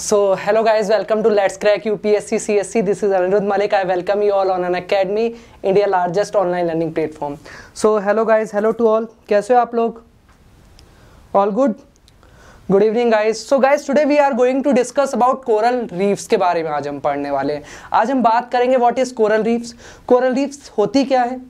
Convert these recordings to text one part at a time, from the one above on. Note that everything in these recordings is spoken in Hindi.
So hello guys welcome to let's crack U P S C C S C this is Aniruddh Malik I welcome you all on Unacademy India largest online learning platform so hello guys hello to all कैसे हो आप लोग all good good evening guys so guys today we are going to discuss about coral reefs के बारे में आज हम पढ़ने वाले हैं आज हम बात करेंगे what is coral reefs coral reefs होती क्या है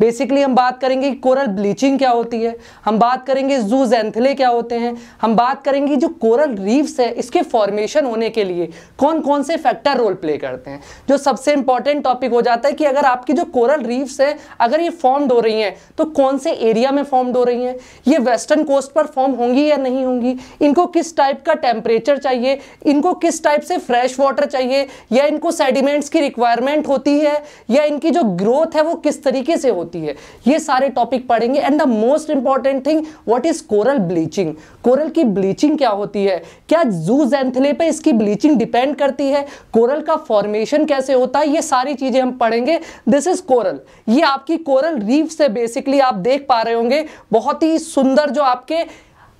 बेसिकली हम बात करेंगे कोरल ब्लीचिंग क्या होती है हम बात करेंगे जू जैंथले क्या होते हैं हम बात करेंगे जो कोरल रीव्स है इसके फॉर्मेशन होने के लिए कौन कौन से फैक्टर रोल प्ले करते हैं जो सबसे इंपॉर्टेंट टॉपिक हो जाता है कि अगर आपकी जो कोरल रीव्स है अगर ये फॉर्म्ड हो रही हैं तो कौन से एरिया में फॉर्म्ड हो रही हैं ये वेस्टर्न कोस्ट पर फॉर्म होंगी या नहीं होंगी इनको किस टाइप का टेम्परेचर चाहिए इनको किस टाइप से फ्रेश वाटर चाहिए या इनको सेडिमेंट्स की रिक्वायरमेंट होती है या इनकी जो ग्रोथ है वो किस तरीके से होती है ये सारे टॉपिक पढ़ेंगे and the most important thing what is coral bleaching coral की ब्लीचिंग क्या होती है क्या जू जैंथले पे इसकी ब्लीचिंग डिपेंड करती है कोरल का फॉर्मेशन कैसे होता है ये सारी चीजें हम पढ़ेंगे दिस इज कोरल ये आपकी कोरल रीफ से बेसिकली आप देख पा रहे होंगे बहुत ही सुंदर जो आपके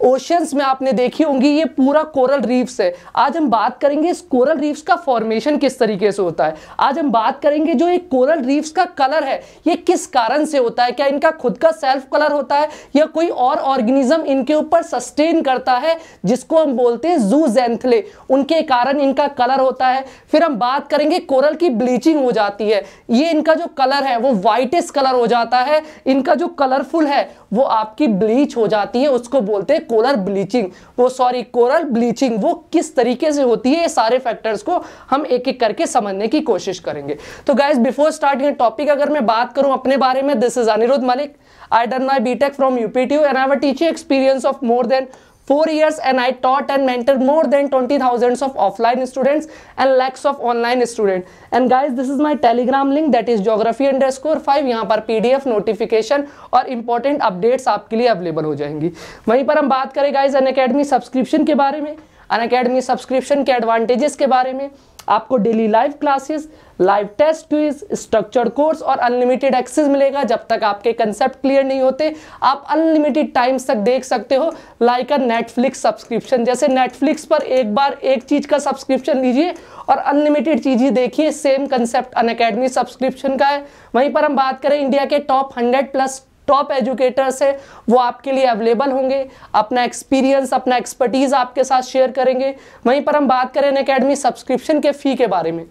ओशंस में आपने देखी होंगी ये पूरा कोरल रीफ्स है आज हम बात करेंगे इस कोरल रीफ्स का फॉर्मेशन किस तरीके से होता है आज हम बात करेंगे जो एक कोरल रीफ्स का कलर है ये किस कारण से होता है क्या इनका खुद का सेल्फ कलर होता है या कोई और ऑर्गेनिज्म इनके ऊपर सस्टेन करता है जिसको हम बोलते हैं जू जेंथले उनके कारण इनका कलर होता है फिर हम बात करेंगे कोरल की ब्लीचिंग हो जाती है ये इनका जो कलर है वो वाइटिस कलर हो जाता है इनका जो कलरफुल है वो आपकी ब्लीच हो जाती है उसको बोलते हैं कोलर ब्लीचिंग वो सॉरी कोरल ब्लीचिंग वो किस तरीके से होती है ये सारे फैक्टर्स को हम एक एक करके समझने की कोशिश करेंगे तो गाइज बिफोर स्टार्टिंग टॉपिक अगर मैं बात करूं अपने बारे में this is Aniruddh Malik I done my B Tech from UPT and I teaching experience of more than four years and I taught and mentored more than 20,000 of offline students and lakhs of online students. And guys, this is my telegram link that is geography underscore five यहाँ पर पीडीएफ नोटिफिकेशन और इंपॉर्टेंट अपडेट्स आपके लिए अवेलेबल हो जाएंगी वहीं पर हम बात करें गाइज अन सब्सक्रिप्शन के बारे में अन सब्सक्रिप्शन के एडवांटेजेस के बारे में आपको daily live classes live test quiz structure course और अनलिमिटेड एक्सेस मिलेगा जब तक आपके कंसेप्ट क्लियर नहीं होते आप अनलिमिटेड टाइम्स तक देख सकते हो लाइक अ नेटफ्लिक्स सब्सक्रिप्शन जैसे नेटफ्लिक्स पर एक बार एक चीज़ का सब्सक्रिप्शन लीजिए और अनलिमिटेड चीज़ें देखिए सेम कंसेप्ट अन सब्सक्रिप्शन का है वहीं पर हम बात करें इंडिया के top hundred plus top educators हैं वो आपके लिए अवेलेबल होंगे अपना एक्सपीरियंस अपना एक्सपर्टीज़ आपके साथ शेयर करेंगे वहीं पर हम बात करें अकेडमी सब्सक्रिप्शन के फ़ी के बारे में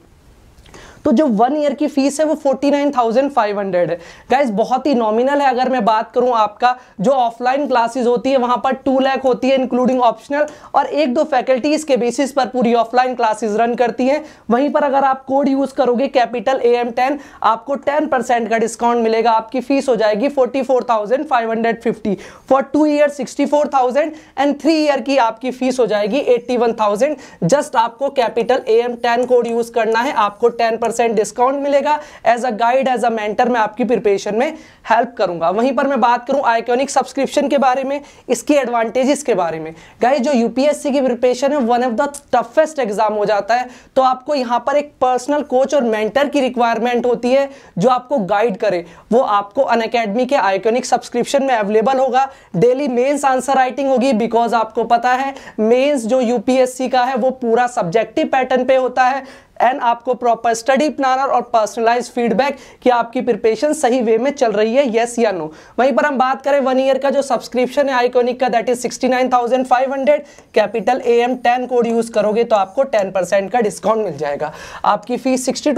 तो जो वन ईयर की फीस है वो forty nine thousand five hundred है गाइज बहुत ही नॉमिनल है अगर मैं बात करूं आपका जो ऑफलाइन क्लासेज होती है वहां पर टू लैख होती है इंक्लूडिंग ऑप्शनल और एक दो फैकल्टीज के बेसिस पर पूरी ऑफलाइन क्लासेज रन करती हैं वहीं पर अगर आप कोड यूज़ करोगे कैपिटल ए एम टेन आपको टेन परसेंट का डिस्काउंट मिलेगा आपकी फीस हो जाएगी forty four thousand five hundred fifty for two year sixty four thousand and three year की आपकी फीस हो जाएगी एट्टी वन थाउजेंड जस्ट आपको capital A M ten code use करना है आपको टेन परसेंट डिस्काउंट मिलेगा as a guide as a mentor मैं आपकी प्रिपरेशन में हेल्प करूंगा वहीं पर मैं बात करूं आइकोनिक सब्सक्रिप्शन के बारे में इसके एडवांटेजेस के बारे में गाइज जो यूपीएससी की प्रिपरेशन है one of the toughest exam हो जाता है तो आपको यहां पर एक पर्सनल कोच और मेंटर की रिक्वायरमेंट होती है जो आपको गाइड करे वो आपको अन के आइकोनिक सब्सक्रिप्शन में अवेलेबल होगा डेली मेन्स आंसर राइटिंग होगी बिकॉज आपको पता है मेन्स जो यूपीएससी का है वो पूरा सब्जेक्टिव पैटर्न पे होता है एंड आपको प्रॉपर स्टडी प्लानर और पर्सनलाइज फीडबैक कि आपकी प्रिपरेशन सही वे में चल रही है येस या नो वहीं पर हम बात करें वन ईयर का जो सब्सक्रिप्शन है आइकोनिक का that is sixty capital A M code use करोगे तो आपको टेन का डिस्काउंट मिल जाएगा आपकी फीस सिक्सटी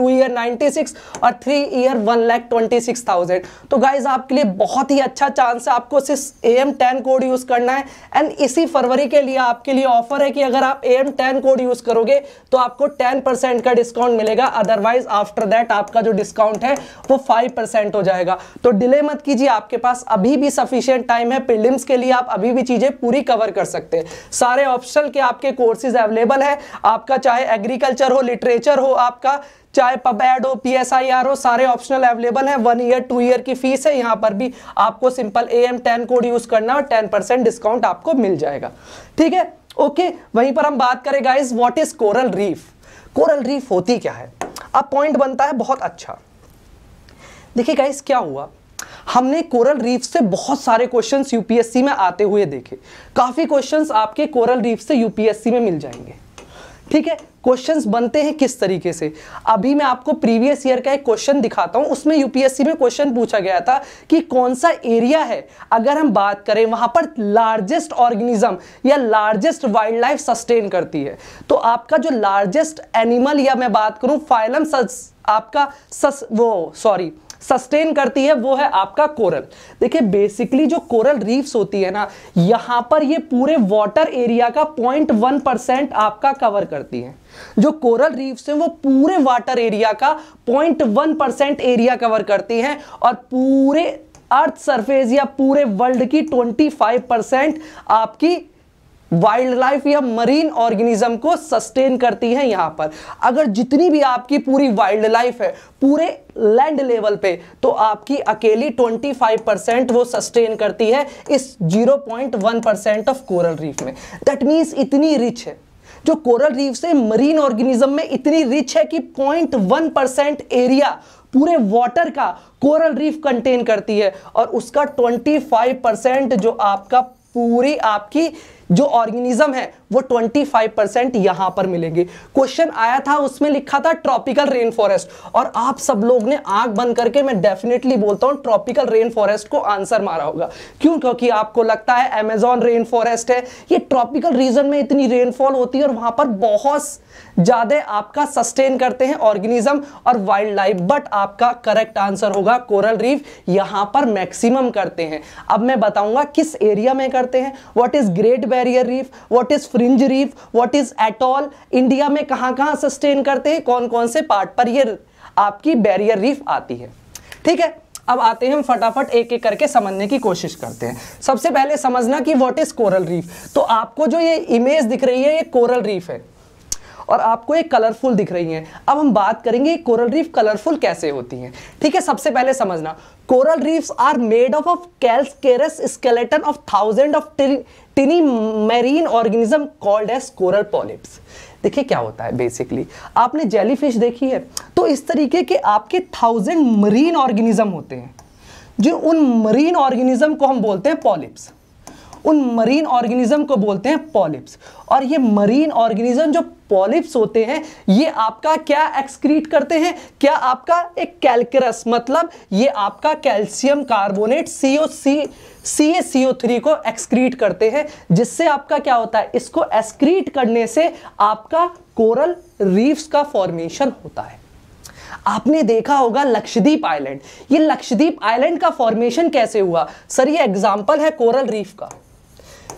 टू ईयर 96 और three year one lakh twenty six thousand तो गाइज आपके लिए बहुत ही अच्छा चांस है आपको सिर्फ A M ten code use करना है एंड इसी फरवरी के लिए आपके लिए ऑफर है कि अगर आप A M ten code use करोगे तो आपको टेन परसेंट का डिस्काउंट मिलेगा अदरवाइज आफ्टर दैट आपका जो डिस्काउंट है वो फाइव परसेंट हो जाएगा तो डिले मत कीजिए आपके पास अभी भी सफिशियंट टाइम है प्रिलिम्स के लिए आप अभी भी चीज़ें पूरी कवर कर सकते हैं सारे ऑप्शन के आपके कोर्सेज अवेलेबल है आपका चाहे एग्रीकल्चर हो लिटरेचर हो आपका चाहे पबैड हो पी एस आई आर हो सारे ऑप्शनल अवेलेबल है वन ईयर टू ईयर की फीस है यहाँ पर भी आपको simple A M ten code use करना और टेन परसेंट डिस्काउंट आपको मिल जाएगा ठीक है ओके वहीं पर हम बात करें guys what is coral reef coral reef होती क्या है अब पॉइंट बनता है बहुत अच्छा देखिए गाइज क्या हुआ हमने कोरल रीफ से बहुत सारे क्वेश्चंस यूपीएससी में आते हुए देखे काफ़ी क्वेश्चंस आपके कोरल रीफ से यूपीएससी में मिल जाएंगे ठीक है क्वेश्चंस बनते हैं किस तरीके से अभी मैं आपको प्रीवियस ईयर का एक क्वेश्चन दिखाता हूं उसमें यूपीएससी में क्वेश्चन पूछा गया था कि कौन सा एरिया है अगर हम बात करें वहां पर लार्जेस्ट ऑर्गेनिज्म या लार्जेस्ट वाइल्ड लाइफ सस्टेन करती है तो आपका जो लार्जेस्ट एनिमल या मैं बात करूं फाइलम सस आपका सस वो सॉरी सस्टेन करती है वो है आपका कोरल देखिए बेसिकली जो कोरल रीफ्स होती है ना यहाँ पर ये पूरे वाटर एरिया का पॉइंट वन परसेंट आपका कवर करती है जो कोरल रीफ्स हैं वो पूरे वाटर एरिया का point one percent area cover करती हैं और पूरे अर्थ सरफेस या पूरे वर्ल्ड की 25 परसेंट आपकी वाइल्ड लाइफ या मरीन ऑर्गेनिज्म को सस्टेन करती है यहां पर अगर जितनी भी आपकी पूरी वाइल्ड लाइफ है पूरे लैंड लेवल पे तो आपकी अकेली 25 परसेंट वो सस्टेन करती है इस 0.1 परसेंट ऑफ कोरल रीफ में दैट मीन्स इतनी रिच है जो कोरल रीफ से मरीन ऑर्गेनिज्म में इतनी रिच है कि 0.1 परसेंट एरिया पूरे वाटर का कोरल रीफ कंटेन करती है और उसका 25 परसेंट जो आपका पूरी आपकी जो ऑर्गेनिज्म है वो 25 परसेंट यहां पर मिलेंगे क्वेश्चन आया था उसमें लिखा था ट्रॉपिकल रेन फॉरेस्ट और आप सब लोग ने आंख बंद करके मैं डेफिनेटली बोलता हूं ट्रॉपिकल रेन फॉरेस्ट को आंसर मारा होगा क्यों क्योंकि आपको लगता है एमेजॉन रेन फॉरेस्ट है ये ट्रॉपिकल रीजन में इतनी रेनफॉल होती है और वहां पर बहुत ज्यादा आपका सस्टेन करते हैं ऑर्गेनिज्म और वाइल्ड लाइफ बट आपका करेक्ट आंसर होगा कोरल रीफ यहां पर मैक्सिमम करते हैं अब मैं बताऊंगा किस एरिया में करते हैं what is great barrier reef what is fringe reef what is atoll India में कहां कहां सस्टेन करते हैं कौन कौन से पार्ट पर ये आपकी बैरियर रीफ आती है ठीक है अब आते हैं हम फटाफट एक एक करके समझने की कोशिश करते हैं सबसे पहले समझना कि व्हाट इज कोरल रीफ तो आपको जो ये इमेज दिख रही है ये कोरल रीफ है और आपको ये कलरफुल दिख रही है अब हम बात करेंगे कोरल रीफ कलरफुल कैसे होती है ठीक है सबसे पहले समझना coral reef are made of of calcareous skeleton of thousand of tiny marine organism called as coral polyps देखिए क्या होता है बेसिकली आपने जेलीफिश देखी है तो इस तरीके के आपके थाउजेंड मरीन ऑर्गेनिज्म होते हैं जो उन मरीन ऑर्गेनिज्म को हम बोलते हैं पॉलिप्स उन मरीन ऑर्गेनिज्म को बोलते हैं पॉलिप्स और ये मरीन ऑर्गेनिज्म जो पॉलिप्स होते हैं ये आपका क्या एक्सक्रीट करते हैं क्या आपका एक कैलकरस मतलब ये आपका calcium carbonate CO C C A C O three को एक्सक्रीट करते हैं जिससे आपका क्या होता है इसको एक्सक्रीट करने से आपका कोरल रीफ्स का फॉर्मेशन होता है आपने देखा होगा लक्षद्वीप आइलैंड ये लक्षद्वीप आइलैंड का फॉर्मेशन कैसे हुआ सर ये एग्जाम्पल है कोरल रीफ का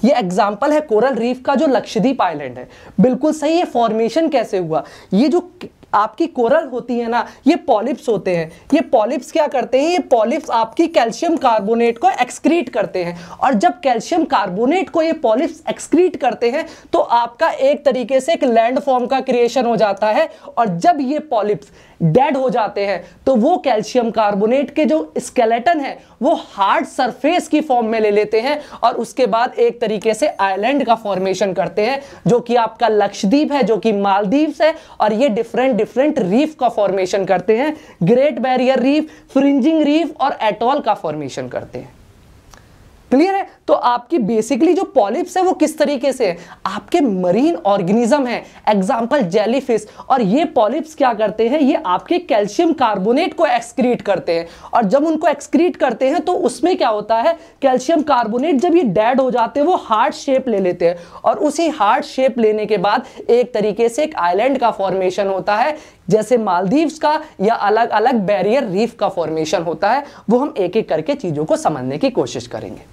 ये एग्जाम्पल है कोरल रीफ का जो लक्षद्वीप आइलैंड है बिल्कुल सही है फॉर्मेशन कैसे हुआ ये जो आपकी कोरल होती है ना ये पॉलिप्स होते हैं ये पॉलिप्स क्या करते हैं ये पॉलिप्स आपकी कैल्शियम कार्बोनेट को एक्सक्रीट करते हैं और जब कैल्शियम कार्बोनेट को ये पॉलिप्स एक्सक्रीट करते हैं तो आपका एक तरीके से एक लैंड फॉर्म का क्रिएशन हो जाता है और जब ये पॉलिप्स डेड हो जाते हैं तो वो कैल्शियम कार्बोनेट के जो स्केलेटन है वो हार्ड सरफेस की फॉर्म में ले लेते हैं और उसके बाद एक तरीके से आइलैंड का फॉर्मेशन करते हैं जो कि आपका लक्षद्वीप है जो कि मालदीव्स है और ये डिफरेंट डिफरेंट रीफ का फॉर्मेशन करते हैं great barrier reef fringing reef और एटॉल का फॉर्मेशन करते हैं क्लियर है तो आपकी बेसिकली जो पॉलिप्स है वो किस तरीके से है आपके मरीन ऑर्गेनिज्म है एग्जाम्पल जेलीफिश और ये पॉलिप्स क्या करते हैं ये आपके कैल्शियम कार्बोनेट को एक्सक्रीट करते हैं और जब उनको एक्सक्रीट करते हैं तो उसमें क्या होता है कैल्शियम कार्बोनेट जब ये डेड हो जाते हैं वो हार्ड शेप ले लेते हैं और उसी हार्ड शेप लेने के बाद एक तरीके से एक आइलैंड का फॉर्मेशन होता है जैसे मालदीव्स का या अलग अलग बैरियर रीफ का फॉर्मेशन होता है वो हम एक एक करके चीज़ों को समझने की कोशिश करेंगे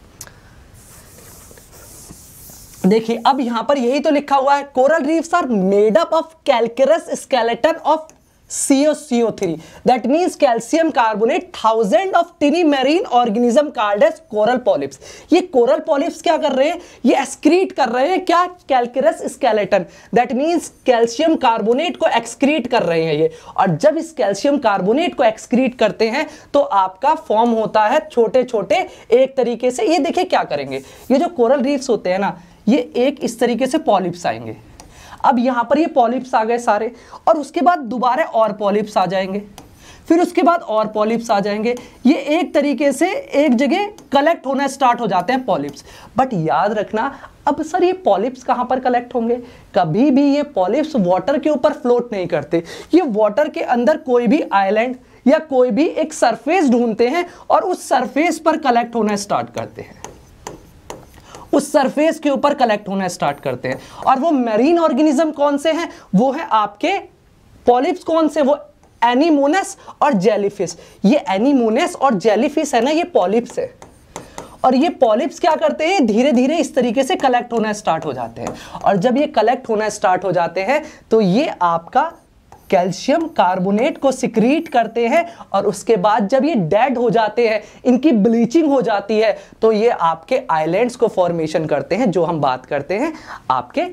देखिए अब यहां पर यही तो लिखा हुआ है coral reefs are made up of calcareous skeleton of COCO3 that means calcium carbonate thousand of tiny marine organism called as coral polyps ये coral polyps क्या कर रहे हैं ये excrete कर रहे हैं क्या calcareous skeleton that means calcium carbonate को excrete कर रहे हैं ये और जब इस calcium carbonate को excrete करते हैं तो आपका form होता है छोटे छोटे एक तरीके से ये देखिए क्या करेंगे ये जो coral reefs होते हैं ना ये एक इस तरीके से पॉलिप्स आएंगे अब यहां पर ये पॉलिप्स आ गए सारे और उसके बाद दोबारा और पॉलिप्स आ जाएंगे फिर उसके बाद और पॉलिप्स आ जाएंगे ये एक तरीके से एक जगह कलेक्ट होना स्टार्ट हो जाते हैं पॉलिप्स बट याद रखना अब सर ये पॉलिप्स कहां पर कलेक्ट होंगे कभी भी ये पॉलिप्स वाटर के ऊपर फ्लोट नहीं करते ये वाटर के अंदर कोई भी आइलैंड या कोई भी एक सरफेस ढूंढते हैं और उस सरफेस पर कलेक्ट होना स्टार्ट करते हैं उस सरफेस के ऊपर कलेक्ट होना स्टार्ट करते हैं और वो मेरीन ऑर्गेनिज्म कौन से हैं वो है आपके पॉलिप्स कौन से वो एनिमोनस और जेलीफिश ये एनिमोनस और जेलीफिश है ना ये पॉलिप्स है और ये पॉलिप्स क्या करते हैं धीरे धीरे इस तरीके से कलेक्ट होना स्टार्ट हो जाते हैं और जब ये कलेक्ट होना स्टार्ट हो जाते हैं तो ये आपका कैल्शियम कार्बोनेट को सिक्रीट करते हैं और उसके बाद जब ये डेड हो जाते हैं इनकी ब्लीचिंग हो जाती है तो ये आपके आइलैंड्स को फॉर्मेशन करते हैं जो हम बात करते हैं आपके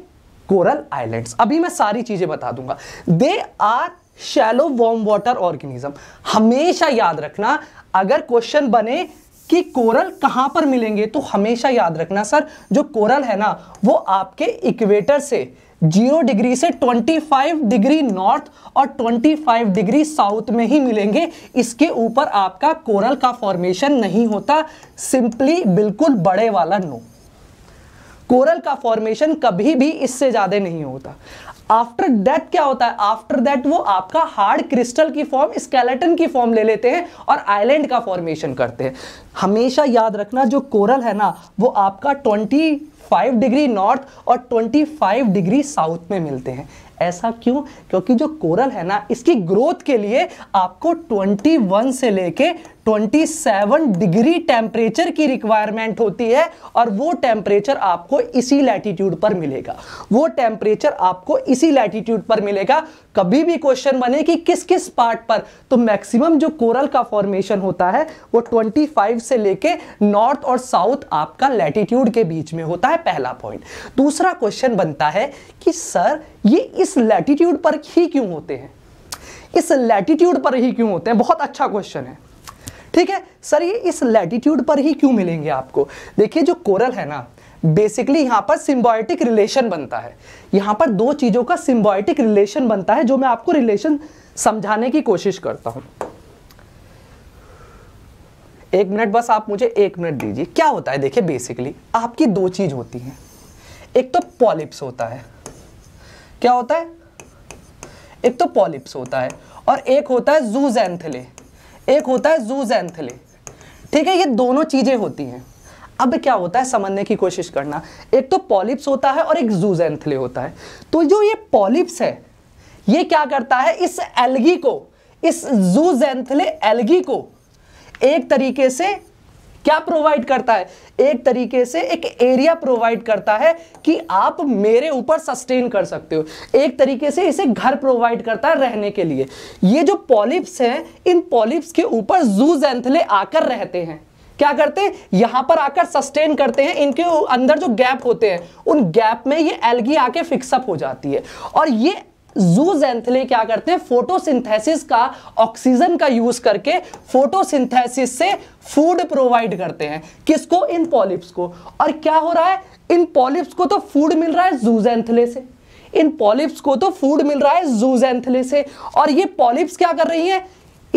कोरल आइलैंड्स अभी मैं सारी चीज़ें बता दूंगा they are shallow warm water organism हमेशा याद रखना अगर क्वेश्चन बने कि कोरल कहाँ पर मिलेंगे तो हमेशा याद रखना सर जो कोरल है ना वो आपके इक्वेटर से जीरो डिग्री से 25 डिग्री नॉर्थ और 25 डिग्री साउथ में ही मिलेंगे इसके ऊपर आपका कोरल का फॉर्मेशन नहीं होता सिंपली बिल्कुल बड़े वाला नो कोरल का फॉर्मेशन कभी भी इससे ज़्यादा नहीं होता आफ्टर दैट क्या होता है आफ्टर दैट वो आपका हार्ड क्रिस्टल की फॉर्म स्केलेटन की फॉर्म ले लेते हैं और आइलैंड का फॉर्मेशन करते हैं हमेशा याद रखना जो कोरल है ना वो आपका ट्वेंटी 5 डिग्री नॉर्थ और 25 डिग्री साउथ में मिलते हैं ऐसा क्यों क्योंकि जो कोरल है ना इसकी ग्रोथ के लिए आपको 21 से लेके 27 डिग्री टेम्परेचर की रिक्वायरमेंट होती है और वो टेम्परेचर आपको इसी लैटीट्यूड पर मिलेगा वो टेम्परेचर आपको इसी लैटीट्यूड पर मिलेगा कभी भी क्वेश्चन बने कि किस किस पार्ट पर तो मैक्सिमम जो कोरल का फॉर्मेशन होता है वो 25 से लेके नॉर्थ और साउथ आपका लैटीट्यूड के बीच में होता है पहला पॉइंट दूसरा क्वेश्चन बनता है कि सर ये इस लैटिट्यूड पर ही क्यों होते हैं इस लैटिट्यूड पर ही क्यों होते हैं बहुत अच्छा क्वेश्चन है ठीक है सर ये इस लैटिट्यूड पर ही क्यों मिलेंगे आपको देखिए जो कोरल है ना बेसिकली यहां पर सिम्बॉयटिक रिलेशन बनता है यहां पर दो चीज़ों का सिम्बॉयटिक रिलेशन बनता है जो मैं आपको रिलेशन समझाने की कोशिश करता हूं एक मिनट बस आप मुझे एक मिनट दीजिए क्या होता है देखिए बेसिकली आपकी दो चीज़ होती हैं एक तो पॉलिप्स होता है क्या होता है एक तो पॉलिप्स होता है और एक होता है जूजैंथले एक होता है जूजैंथले ठीक है ये दोनों चीज़ें होती हैं अब क्या होता है समझने की कोशिश करना एक तो पॉलिप्स होता है और एक जूजैंथले होता है तो जो ये पॉलिप्स है ये क्या करता है इस एल्गी को इस जूजैंथले एल्गी को एक तरीके से क्या प्रोवाइड करता है एक तरीके से एक एरिया प्रोवाइड करता है कि आप मेरे ऊपर सस्टेन कर सकते हो एक तरीके से इसे घर प्रोवाइड करता है रहने के लिए ये जो पॉलिप्स हैं इन पॉलिप्स के ऊपर जू जैंथले आकर रहते हैं क्या करते हैं यहां पर आकर सस्टेन करते हैं इनके अंदर जो गैप होते हैं उन गैप में ये एलगी आके फिक्सअप हो जाती है और ये जूजेंथले क्या करते हैं फोटोसिंथेसिस का ऑक्सीजन का यूज करके फोटोसिंथेसिस से फूड प्रोवाइड करते हैं किसको इन पॉलिप्स को और क्या हो रहा है इन पॉलिप्स को तो फूड मिल रहा है जूजेंथले से इन पॉलिप्स को तो फूड मिल रहा है जूजेंथले से और ये पॉलिप्स क्या कर रही हैं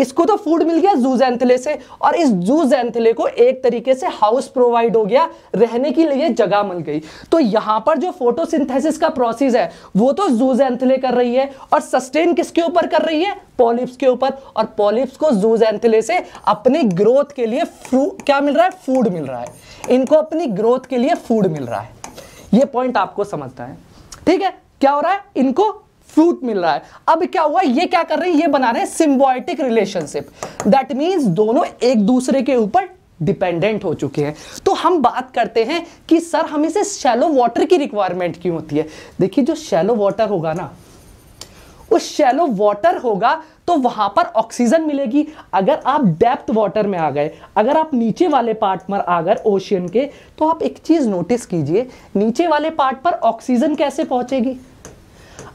इसको तो फूड मिल गया जू जैंथले से और इस जू जैंथले को एक तरीके से हाउस प्रोवाइड हो गया रहने के लिए जगह मिल गई तो यहां पर जो फोटोसिंथेसिस का प्रोसेस है वो तो जू जैंथले कर रही है और सस्टेन किसके ऊपर कर रही है पॉलिप्स के ऊपर और पॉलिप्स को जू जैंथले से अपनी ग्रोथ के लिए क्या मिल रहा है फूड मिल रहा है इनको अपनी ग्रोथ के लिए फूड मिल रहा है ये पॉइंट आपको समझता है ठीक है क्या हो रहा है इनको फ्रूट मिल रहा है अब क्या हुआ ये क्या कर रहे हैं ये बना रहे हैं सिम्बॉयटिक रिलेशनशिप दैट मीन्स दोनों एक दूसरे के ऊपर डिपेंडेंट हो चुके हैं तो हम बात करते हैं कि सर हमें से शैलो वाटर की रिक्वायरमेंट क्यों होती है देखिए जो शैलो वाटर होगा ना उस शैलो वाटर होगा तो वहां पर ऑक्सीजन मिलेगी अगर आप डेप्थ वाटर में आ गए अगर आप नीचे वाले पार्ट पर आ गए ओशियन के तो आप एक चीज नोटिस कीजिए नीचे वाले पार्ट पर ऑक्सीजन कैसे पहुंचेगी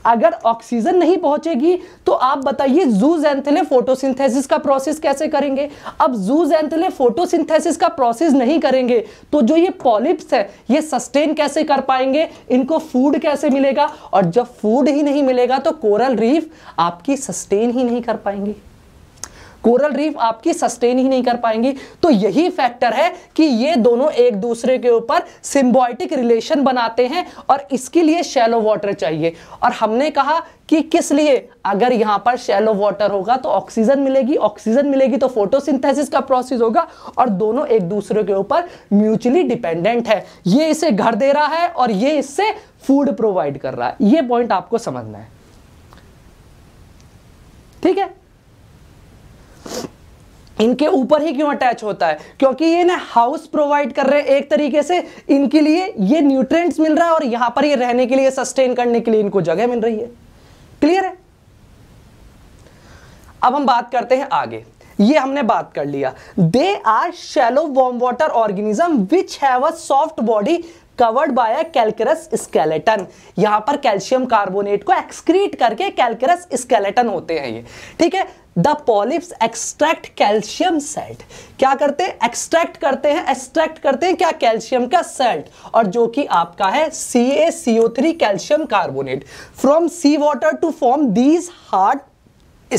अगर ऑक्सीजन नहीं पहुंचेगी तो आप बताइए जूज एंथले फोटोसिंथेसिस का प्रोसेस कैसे करेंगे अब जूज एंथले फोटोसिंथेसिस का प्रोसेस नहीं करेंगे तो जो ये पॉलिप्स है ये सस्टेन कैसे कर पाएंगे इनको फूड कैसे मिलेगा और जब फूड ही नहीं मिलेगा तो कोरल रीफ आपकी सस्टेन ही नहीं कर पाएंगे कोरल रीफ आपकी सस्टेन ही नहीं कर पाएंगी तो यही फैक्टर है कि ये दोनों एक दूसरे के ऊपर सिम्बॉयटिक रिलेशन बनाते हैं और इसके लिए शैलो वाटर चाहिए और हमने कहा कि किस लिए अगर यहां पर शैलो वाटर होगा तो ऑक्सीजन मिलेगी ऑक्सीजन मिलेगी तो फोटोसिंथेसिस का प्रोसेस होगा और दोनों एक दूसरे के ऊपर म्यूचुअली डिपेंडेंट है ये इसे घर दे रहा है और ये इससे फूड प्रोवाइड कर रहा है ये पॉइंट आपको समझना है ठीक है इनके ऊपर ही क्यों अटैच होता है क्योंकि ये ना हाउस प्रोवाइड कर रहे हैं एक तरीके से इनके लिए ये न्यूट्रिएंट्स मिल रहा है और यहां पर ये रहने के लिए सस्टेन करने के लिए इनको जगह मिल रही है क्लियर है अब हम बात करते हैं आगे ये हमने बात कर लिया they are shallow warm water organism which have a soft body covered by calcareous skeleton यहां पर कैल्शियम कार्बोनेट को एक्सक्रीट करके कैलकरस स्केलेटन होते हैं ये ठीक है the polyps extract calcium salt क्या करते हैं एक्सट्रैक्ट करते हैं एक्सट्रैक्ट करते हैं क्या कैल्शियम का सेल्ट और जो कि आपका है C A C O three calcium carbonate from sea water to form these hard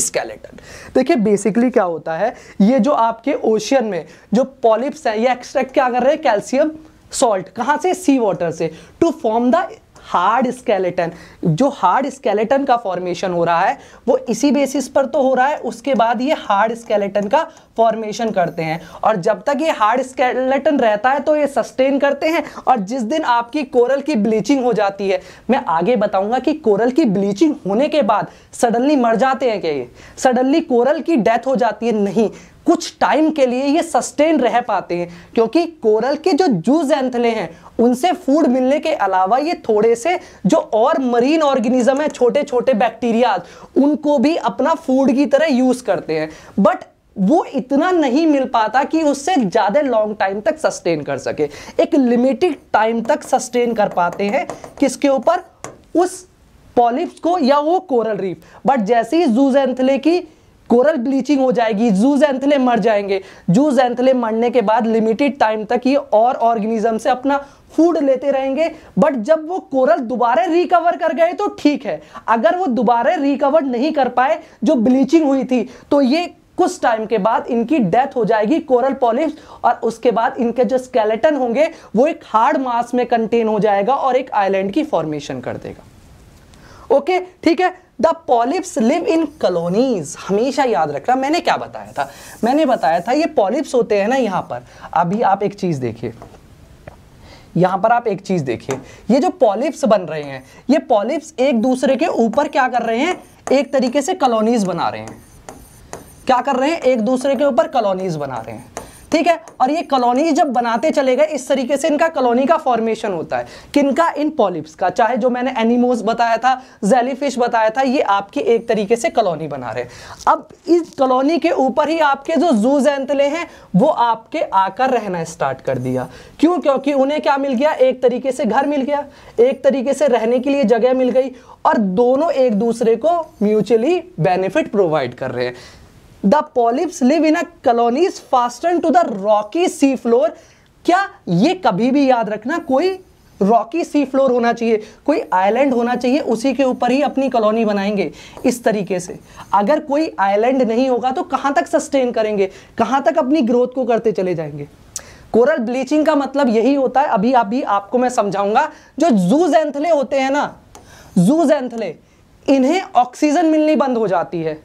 skeleton देखिए बेसिकली क्या होता है ये जो आपके ओशियन में जो पॉलिप्स है ये एक्सट्रैक्ट क्या कर रहे हैं कैल्शियम सॉल्ट कहां से सी वाटर से to form the hard skeleton जो हार्ड स्केलेटन का फॉर्मेशन हो रहा है वो इसी बेसिस पर तो हो रहा है उसके बाद ये हार्ड स्केलेटन का फॉर्मेशन करते हैं और जब तक ये हार्ड स्केलेटन रहता है तो ये सस्टेन करते हैं और जिस दिन आपकी कोरल की ब्लीचिंग हो जाती है मैं आगे बताऊंगा कि कोरल की ब्लीचिंग होने के बाद सडनली मर जाते हैं क्या ये सडनली कोरल की डेथ हो जाती है नहीं कुछ टाइम के लिए ये सस्टेन रह पाते हैं क्योंकि कोरल के जो जूज एंथले हैं उनसे फूड मिलने के अलावा ये थोड़े से जो और मरीन ऑर्गेनिज्म है छोटे छोटे बैक्टीरिया उनको भी अपना फूड की तरह यूज करते हैं बट वो इतना नहीं मिल पाता कि उससे ज़्यादा लॉन्ग टाइम तक सस्टेन कर सके एक लिमिटेड टाइम तक सस्टेन कर पाते हैं किसके ऊपर उस पॉलिप्स को या वो कोरल रीफ बट जैसे ही जूजेंथले की कोरल ब्लीचिंग हो जाएगी जू एंथले मर जाएंगे जू एंथले मरने के बाद लिमिटेड टाइम तक ये और ऑर्गेनिज्म से अपना फूड लेते रहेंगे बट जब वो कोरल दोबारा रिकवर कर गए तो ठीक है अगर वो दोबारा रिकवर नहीं कर पाए जो ब्लीचिंग हुई थी तो ये कुछ टाइम के बाद इनकी डेथ हो जाएगी कोरल पॉलिप्स और उसके बाद इनके जो स्केलेटन होंगे वो एक हार्ड मास में कंटेन हो जाएगा और एक आइलैंड की फॉर्मेशन कर देगा ओके ठीक है the polyps live in colonies हमेशा याद रखना मैंने क्या बताया था मैंने बताया था ये पॉलिप्स होते हैं ना यहां पर अभी आप एक चीज़ देखिए यहां पर आप एक चीज़ देखिए ये जो पॉलिप्स बन रहे हैं ये पॉलिप्स एक दूसरे के ऊपर क्या कर रहे हैं एक तरीके से कलोनीज बना रहे हैं क्या कर रहे हैं एक दूसरे के ऊपर कलोनीज बना रहे हैं ठीक है और ये कॉलोनी जब बनाते चले गए इस तरीके से इनका कॉलोनी का फॉर्मेशन होता है किनका इन पॉलिप्स का चाहे जो मैंने एनिमोस बताया था जेलीफिश बताया था ये आपकी एक तरीके से कॉलोनी बना रहे अब इस कॉलोनी के ऊपर ही आपके जो जू जैंतले हैं वो आपके आकर रहना स्टार्ट कर दिया क्यों क्योंकि उन्हें क्या मिल गया एक तरीके से घर मिल गया एक तरीके से रहने के लिए जगह मिल गई और दोनों एक दूसरे को म्यूचुअली बेनिफिट प्रोवाइड कर रहे हैं the polyps live in a colonies fasten to the rocky sea floor क्या ये कभी भी याद रखना कोई रॉकी सी फ्लोर होना चाहिए कोई आइलैंड होना चाहिए उसी के ऊपर ही अपनी कॉलोनी बनाएंगे इस तरीके से अगर कोई आइलैंड नहीं होगा तो कहां तक सस्टेन करेंगे कहां तक अपनी ग्रोथ को करते चले जाएंगे कोरल ब्लीचिंग का मतलब यही होता है अभी अभी आपको मैं समझाऊंगा जो जूज एंथले होते हैं ना जूज एंथले इन्हें ऑक्सीजन मिलनी बंद हो जाती है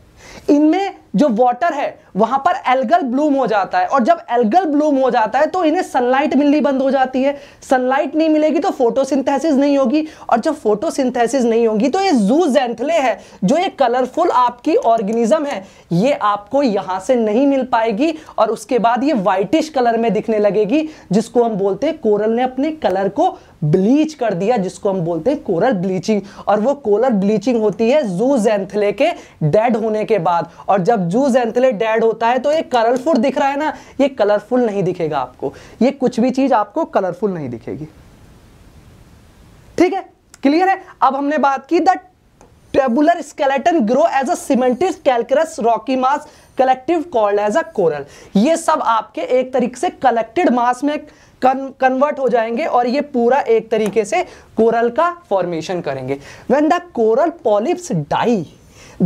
इनमें जो वाटर है वहां पर एल्गल ब्लूम हो जाता है और जब एल्गल ब्लूम हो जाता है तो इन्हें सनलाइट मिलनी बंद हो जाती है सनलाइट नहीं मिलेगी तो फोटोसिंथेसिस नहीं होगी और जब फोटोसिंथेसिस नहीं होगी तो ये जू जेंथले है जो ये कलरफुल आपकी ऑर्गेनिज्म है ये आपको यहाँ से नहीं मिल पाएगी और उसके बाद ये व्हाइटिश कलर में दिखने लगेगी जिसको हम बोलते हैं कोरल ने अपने कलर को ब्लीच कर दिया जिसको हम बोलते हैं कोरल ब्लीचिंग और वो कोरल ब्लीचिंग होती है जू जेंथले के डेड होने के बाद और जब जब जू जेंथलेट डेड होता है तो ये कलरफुल दिख रहा है ना ये कलरफुल नहीं दिखेगा आपको ये कुछ भी चीज आपको कलरफुल नहीं दिखेगी ठीक है क्लियर है अब हमने बात की the tubular skeleton grow as a cementitious calcareous rocky mass collective called as a coral ये सब आपके एक तरीके से कलेक्टेड मास में कन्वर्ट हो जाएंगे और ये पूरा एक तरीके से कोरल का फॉर्मेशन करेंगे when the coral polyps die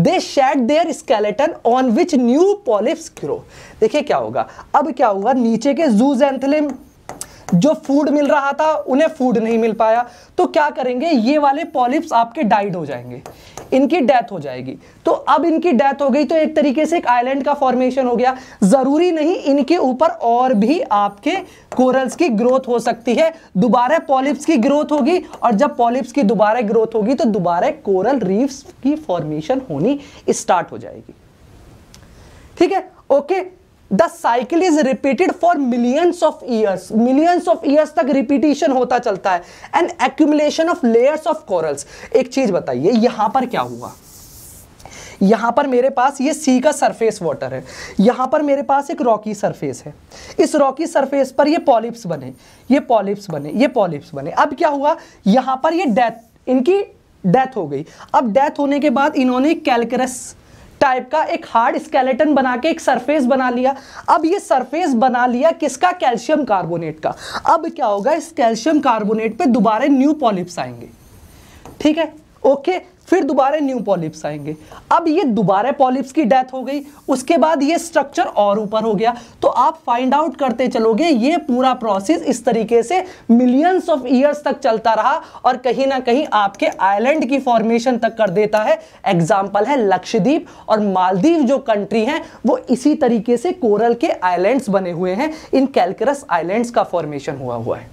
they shed their skeleton on which new polyps grow देखिए क्या होगा अब क्या होगा नीचे के जूजेंथलिम जो फूड मिल रहा था उन्हें फूड नहीं मिल पाया तो क्या करेंगे ये वाले पॉलिप्स आपके डाइड हो जाएंगे इनकी डेथ हो जाएगी तो अब इनकी डेथ हो गई तो एक तरीके से एक आइलैंड का फॉर्मेशन हो गया ज़रूरी नहीं इनके ऊपर और भी आपके कोरल्स की ग्रोथ हो सकती है दोबारा पॉलिप्स की ग्रोथ होगी और जब पॉलिप्स की दोबारा ग्रोथ होगी तो दोबारा कोरल रीफ्स की फॉर्मेशन होनी स्टार्ट हो जाएगी ठीक है okay the cycle is repeated for millions of years millions of years तक रिपीटेशन होता चलता है and accumulation of layers of corals एक चीज बताइए यहां पर क्या हुआ यहां पर मेरे पास ये सी का सरफेस वाटर है यहां पर मेरे पास एक रॉकी सरफेस है इस रॉकी सरफेस पर ये पॉलिप्स बने ये पॉलिप्स बने ये पॉलिप्स बने अब क्या हुआ यहां पर ये डेथ इनकी डेथ हो गई अब डेथ होने के बाद इन्होंने कैलकरस टाइप का एक हार्ड स्केलेटन बना के एक सरफेस बना लिया अब ये सरफेस बना लिया किसका कैल्शियम कार्बोनेट का अब क्या होगा इस कैल्शियम कार्बोनेट पे दोबारा न्यू पॉलिप्स आएंगे ठीक है ओके फिर दोबारा न्यू पॉलिप्स आएंगे अब ये दोबारा पॉलिप्स की डेथ हो गई उसके बाद ये स्ट्रक्चर और ऊपर हो गया तो आप फाइंड आउट करते चलोगे ये पूरा प्रोसेस इस तरीके से मिलियंस ऑफ ईयर्स तक चलता रहा और कहीं ना कहीं आपके आइलैंड की फॉर्मेशन तक कर देता है एग्जाम्पल है लक्षद्वीप और मालदीव जो कंट्री है वो इसी तरीके से कोरल के आइलैंड्स बने हुए हैं इन कैलकरस आइलैंड्स का फॉर्मेशन हुआ हुआ है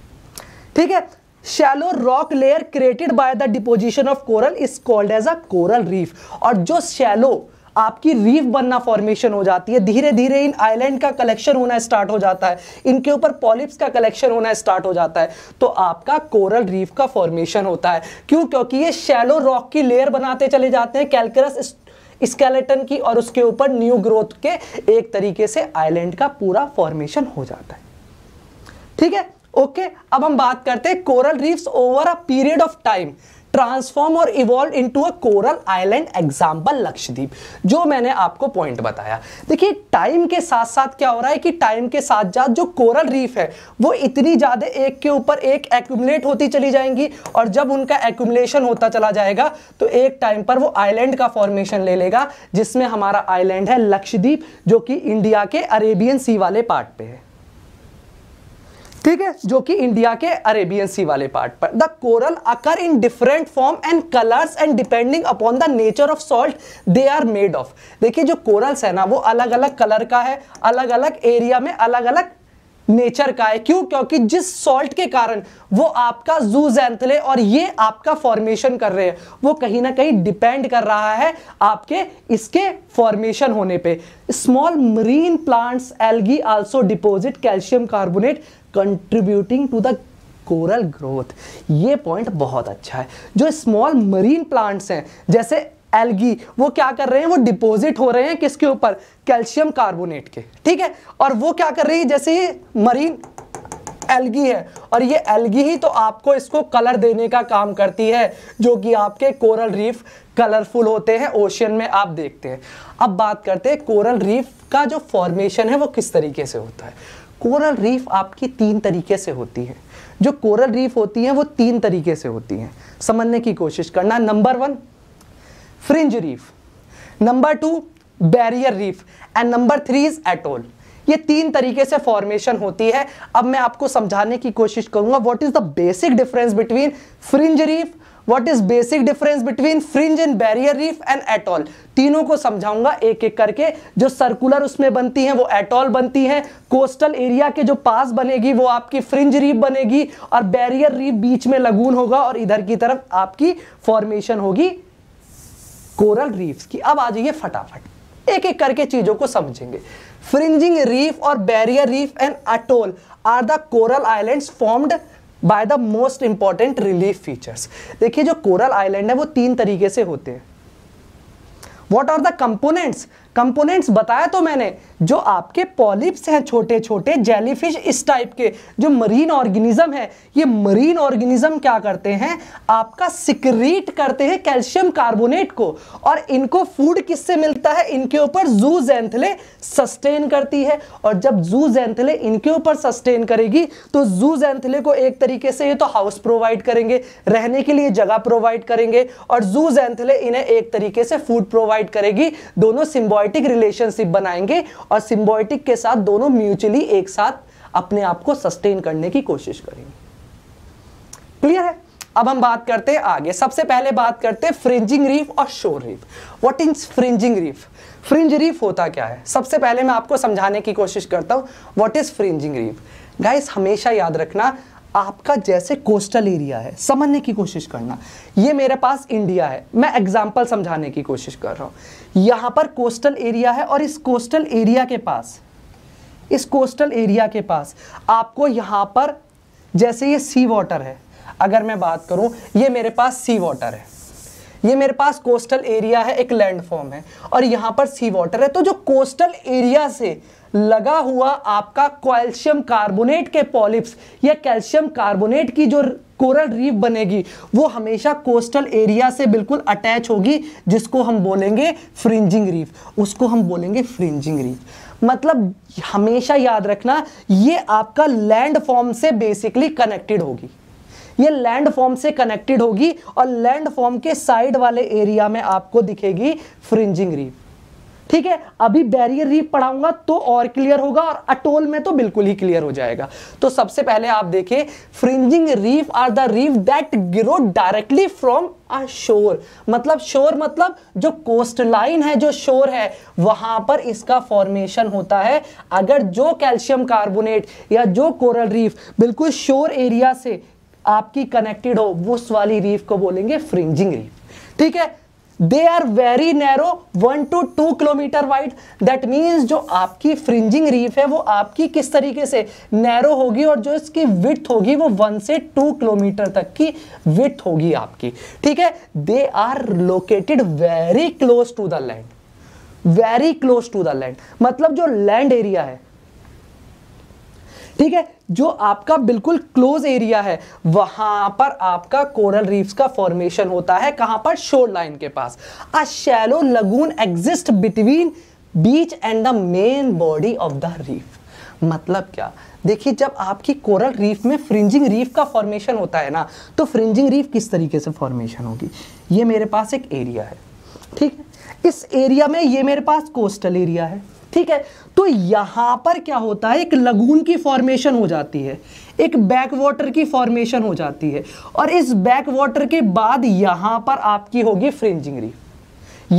ठीक है shallow rock layer created by the deposition of coral is called as a coral reef और जो शैलो आपकी रीफ बनना फॉर्मेशन हो जाती है धीरे धीरे इन आइलैंड का कलेक्शन होना स्टार्ट हो जाता है इनके ऊपर पॉलिप्स का कलेक्शन होना स्टार्ट हो जाता है तो आपका कोरल रीफ का फॉर्मेशन होता है क्यों क्योंकि ये शैलो रॉक की लेयर बनाते चले जाते हैं कैलकरस स्केलेटन की और उसके ऊपर न्यू ग्रोथ के एक तरीके से आइलैंड का पूरा फॉर्मेशन हो जाता है ठीक है ओके अब हम बात करते हैं coral reefs over a period of time transform और evolve into a coral island example Lakshadweep जो मैंने आपको पॉइंट बताया देखिए टाइम के साथ साथ क्या हो रहा है कि टाइम के साथ साथ जो कोरल रीफ है वो इतनी ज़्यादा एक के ऊपर एक एक्यूमलेट होती चली जाएंगी और जब उनका एक्यूमलेशन होता चला जाएगा तो एक टाइम पर वो आइलैंड का फॉर्मेशन ले लेगा जिसमें हमारा आइलैंड है लक्षद्वीप जो कि इंडिया के अरेबियन सी वाले पार्ट पे है ठीक है जो कि इंडिया के अरेबियन सी वाले पार्ट पर the coral occur in different form and colours and depending upon the nature of salt they are made of देखिए जो कोरल्स है ना वो अलग अलग कलर का है अलग अलग एरिया में अलग अलग नेचर का है क्यों क्योंकि जिस सॉल्ट के कारण वो आपका जू जैंथले और ये आपका फॉर्मेशन कर रहे हैं वो कहीं ना कहीं डिपेंड कर रहा है आपके इसके फॉर्मेशन होने पे small marine plants algae also deposit calcium carbonate contributing to the coral growth ये पॉइंट बहुत अच्छा है जो स्मॉल मरीन प्लांट्स हैं जैसे एल्गी वो क्या कर रहे हैं वो डिपॉजिट हो रहे हैं किसके ऊपर कैल्शियम कार्बोनेट के ठीक है और वो क्या कर रही है जैसे मरीन एल्गी है और ये एल्गी ही तो आपको इसको कलर देने का काम करती है जो कि आपके कोरल रीफ कलरफुल होते हैं ओशियन में आप देखते हैं अब बात करते हैं कोरल रीफ का जो फॉर्मेशन है वो किस तरीके से होता है कोरल रीफ आपकी तीन तरीके से होती है जो कोरल रीफ होती है वो तीन तरीके से होती है समझने की कोशिश करना number one fringe reef number two barrier reef and number three is atoll ये तीन तरीके से फॉर्मेशन होती है अब मैं आपको समझाने की कोशिश करूंगा what is the basic difference between fringe reef what is basic difference between fringe and barrier reef and atoll तीनों को समझाऊंगा एक एक करके जो सर्कुलर उसमें बनती हैं वो एटॉल बनती हैं कोस्टल एरिया के जो पास बनेगी वो आपकी फ्रिंज रीफ बनेगी और बैरियर रीफ बीच में लगून होगा और इधर की तरफ आपकी फॉर्मेशन होगी कोरल रीफ की अब आ जाइए फटाफट एक एक करके चीजों को समझेंगे फ्रिंजिंग रीफ और barrier reef and atoll are the coral islands formed by the most important relief features देखिए जो कोरल आइलैंड है वो तीन तरीके से होते हैं what are the components components बताया तो मैंने जो आपके पॉलिप्स हैं छोटे छोटे जेलीफिश इस टाइप के जो मरीन ऑर्गेनिज्म है ये मरीन ऑर्गेनिज्म क्या करते हैं आपका सिक्रीट करते हैं कैल्शियम कार्बोनेट को और इनको फूड किससे मिलता है इनके ऊपर जू जैंथले सस्टेन करती है और जब जू जैंथले इनके ऊपर सस्टेन करेगी तो जू जैंथले को एक तरीके से ये तो हाउस प्रोवाइड करेंगे रहने के लिए जगह प्रोवाइड करेंगे और जू जैंथले इन्हें एक तरीके से फूड प्रोवाइड करेगी दोनों सिम्बॉय सिम्बॉयटिक रिलेशनशिप बनाएंगे और सिम्बॉयटिक के साथ दोनों म्यूचुअली एक साथ अपने आप को सस्टेन करने की कोशिश करेंगे क्लियर है अब हम बात करते हैं आगे सबसे पहले बात करते हैं फ्रिंजिंग रीफ और shore reef what is fringing reef fringe reef होता क्या है सबसे पहले मैं आपको समझाने की कोशिश करता हूं what is fringing reef guys हमेशा याद रखना आपका जैसे कोस्टल एरिया है समझने की कोशिश करना ये मेरे पास इंडिया है मैं एग्जाम्पल समझाने की कोशिश कर रहा हूँ यहाँ पर कोस्टल एरिया है और इस कोस्टल एरिया के पास इस कोस्टल एरिया के पास आपको यहाँ पर जैसे ये सी वाटर है अगर मैं बात करूँ ये मेरे पास सी वाटर है ये मेरे पास कोस्टल एरिया है एक लैंडफॉर्म है और यहाँ पर सी वाटर है तो जो कोस्टल एरिया से लगा हुआ आपका कैल्शियम कार्बोनेट के पॉलिप्स या कैल्शियम कार्बोनेट की जो कोरल रीफ बनेगी वो हमेशा कोस्टल एरिया से बिल्कुल अटैच होगी जिसको हम बोलेंगे फ्रिंजिंग रीफ उसको हम बोलेंगे फ्रिंजिंग रीफ मतलब हमेशा याद रखना ये आपका लैंड फॉर्म से बेसिकली कनेक्टेड होगी ये लैंड फॉर्म से कनेक्टेड होगी और लैंड फॉर्म के साइड वाले एरिया में आपको दिखेगी फ्रिंजिंग रीफ ठीक है अभी बैरियर रीफ पढ़ाऊंगा तो और क्लियर होगा और अटोल में तो बिल्कुल ही क्लियर हो जाएगा तो सबसे पहले आप देखें fringing reef are the reef that grow directly from shore मतलब शोर मतलब जो कोस्ट लाइन है जो शोर है वहां पर इसका फॉर्मेशन होता है अगर जो कैल्शियम कार्बोनेट या जो कोरल रीफ बिल्कुल शोर एरिया से आपकी कनेक्टेड हो उस वाली रीफ को बोलेंगे फ्रिंजिंग रीफ ठीक है they are very narrow one two two kilometre wide that means जो आपकी फ्रिंजिंग रीफ है वो आपकी किस तरीके से नैरो होगी और जो इसकी विथ होगी वो वन से टू किलोमीटर तक की विथ होगी आपकी ठीक है they are located very close to the land very close to the land मतलब जो लैंड एरिया है ठीक है जो आपका बिल्कुल क्लोज एरिया है वहां पर आपका कोरल रीफ्स का फॉर्मेशन होता है कहां पर शोर लाइन के पास a shallow lagoon exist between beach and the main body of the reef मतलब क्या देखिए जब आपकी कोरल रीफ में फ्रिंजिंग रीफ का फॉर्मेशन होता है ना तो फ्रिंजिंग रीफ किस तरीके से फॉर्मेशन होगी ये मेरे पास एक एरिया है ठीक है इस एरिया में ये मेरे पास कोस्टल एरिया है ठीक है तो यहां पर क्या होता है एक लगून की फॉर्मेशन हो जाती है एक बैक वाटर की फॉर्मेशन हो जाती है और इस बैक वाटर के बाद यहां पर आपकी होगी फ्रिंजिंग रीफ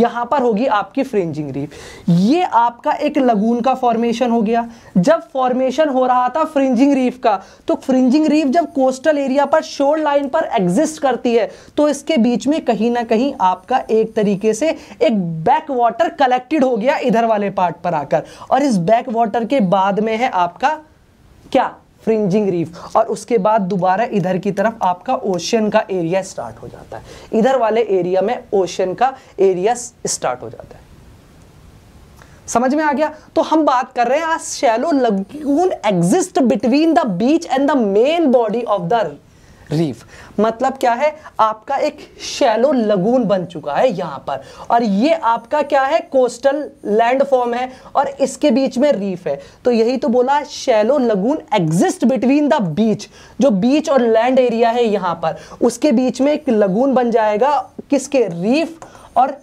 यहां पर होगी आपकी फ्रिंजिंग रीफ ये आपका एक लगून का फॉर्मेशन हो गया जब फॉर्मेशन हो रहा था फ्रिंजिंग रीफ का तो फ्रिंजिंग रीफ जब कोस्टल एरिया पर शोर लाइन पर एग्जिस्ट करती है तो इसके बीच में कहीं ना कहीं आपका एक तरीके से एक बैक वाटर कलेक्टेड हो गया इधर वाले पार्ट पर आकर और इस बैक वाटर के बाद में है आपका क्या फ्रिंजिंग रीफ और उसके बाद दोबारा इधर की तरफ आपका ओशियन का एरिया स्टार्ट हो जाता है इधर वाले एरिया में ओशियन का एरिया स्टार्ट हो जाता है समझ में आ गया तो हम बात कर रहे हैं आज shallow lagoon exist between the beach and the main body of the reef मतलब क्या है आपका एक शैलो लगून बन चुका है यहां पर और ये आपका क्या है कोस्टल लैंडफॉर्म है और इसके बीच में रीफ है तो यही तो बोला shallow lagoon exist between the beach जो बीच और लैंड एरिया है यहाँ पर उसके बीच में एक लगून बन जाएगा किसके रीफ और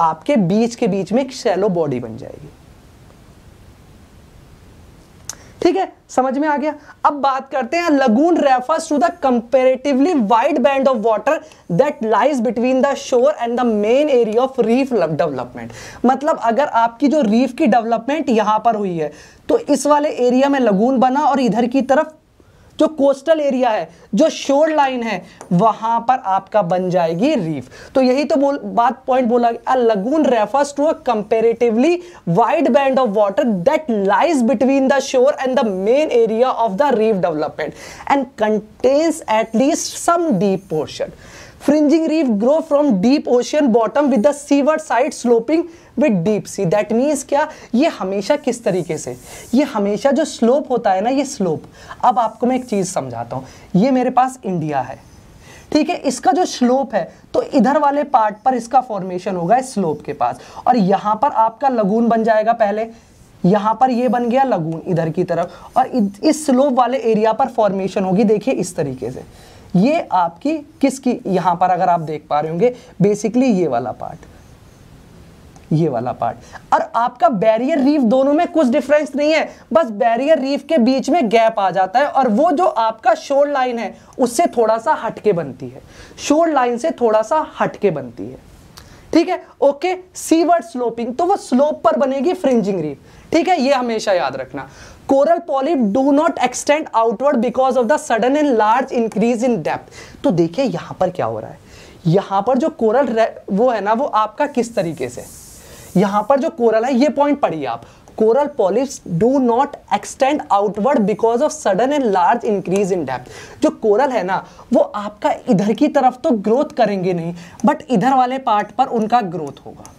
आपके बीच के बीच में एक शैलो बॉडी बन जाएगी ठीक है समझ में आ गया अब बात करते हैं lagoon refers to the comparatively wide band of water that lies between the shore and the main area of reef development मतलब अगर आपकी जो रीफ की डेवलपमेंट यहां पर हुई है तो इस वाले एरिया में लगून बना और इधर की तरफ जो कोस्टल एरिया है जो शोर लाइन है वहां पर आपका बन जाएगी रीफ तो यही तो बोल बात पॉइंट बोला गया lagoon refers to a comparatively wide band of water that lies between the shore and the main area of the reef development and contains at least some deep portion fringing reef grow from deep ocean bottom with the seaward side sloping with deep sea that means क्या ये हमेशा किस तरीके से ये हमेशा जो स्लोप होता है ना ये स्लोप अब आपको मैं एक चीज़ समझाता हूँ ये मेरे पास इंडिया है ठीक है इसका जो स्लोप है तो इधर वाले पार्ट पर इसका फॉर्मेशन होगा इस स्लोप के पास और यहाँ पर आपका लगून बन जाएगा पहले यहाँ पर ये बन गया लगून इधर की तरफ और इस स्लोप वाले एरिया पर फॉर्मेशन होगी देखिए इस तरीके से ये आपकी किसकी यहां पर अगर आप देख पा रहे होंगे बेसिकली ये वाला पार्ट ये वाला पार्ट और आपका बैरियर रीफ दोनों में कुछ डिफरेंस नहीं है बस बैरियर रीफ के बीच में गैप आ जाता है और वो जो आपका शोर लाइन है उससे थोड़ा सा हटके बनती है शोर लाइन से थोड़ा सा हटके बनती है ठीक है ओके सीवर्ड स्लोपिंग तो वो स्लोप पर बनेगी फ्रिंजिंग रीफ ठीक है ये हमेशा याद रखना coral polyp do not extend outward because of the sudden and large increase in depth तो देखिए यहाँ पर क्या हो रहा है यहाँ पर जो कोरल वो है ना वो आपका किस तरीके से यहाँ पर जो कोरल है ये पॉइंट पढ़िए आप coral polyps do not extend outward because of sudden and large increase in depth जो कोरल है ना वो आपका इधर की तरफ तो ग्रोथ करेंगे नहीं बट इधर वाले पार्ट पर उनका ग्रोथ होगा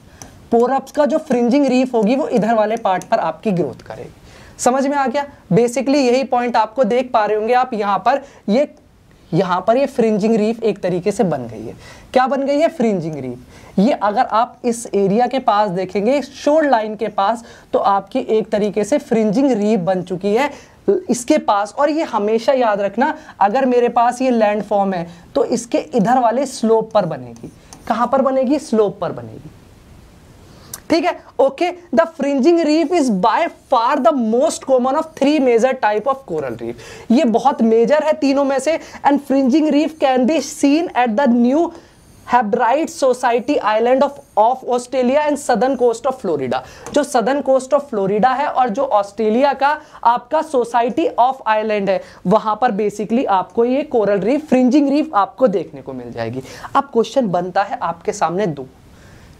पोरप्स का जो फ्रिंजिंग रीफ होगी वो इधर वाले पार्ट पर आपकी ग्रोथ करेगी समझ में आ गया बेसिकली यही पॉइंट आपको देख पा रहे होंगे आप यहाँ पर ये यहाँ पर ये फ्रिंजिंग रीफ एक तरीके से बन गई है क्या बन गई है फ्रिंजिंग रीफ ये अगर आप इस एरिया के पास देखेंगे शोर लाइन के पास तो आपकी एक तरीके से फ्रिंजिंग रीफ बन चुकी है इसके पास और ये हमेशा याद रखना अगर मेरे पास ये लैंडफॉर्म है तो इसके इधर वाले स्लोप पर बनेगी कहाँ पर बनेगी स्लोप पर बनेगी ठीक है okay the fringing reef is by far the most common of three major type of coral reef ये बहुत मेजर है तीनों में से and fringing reef can be seen at the new Hebrides society island off off Australia and southern coast of Florida जो सदर्न कोस्ट ऑफ फ्लोरिडा है और जो ऑस्ट्रेलिया का आपका सोसाइटी ऑफ आइलैंड है वहां पर बेसिकली आपको ये कोरल रीफ फ्रिंजिंग रीफ आपको देखने को मिल जाएगी अब क्वेश्चन बनता है आपके सामने दो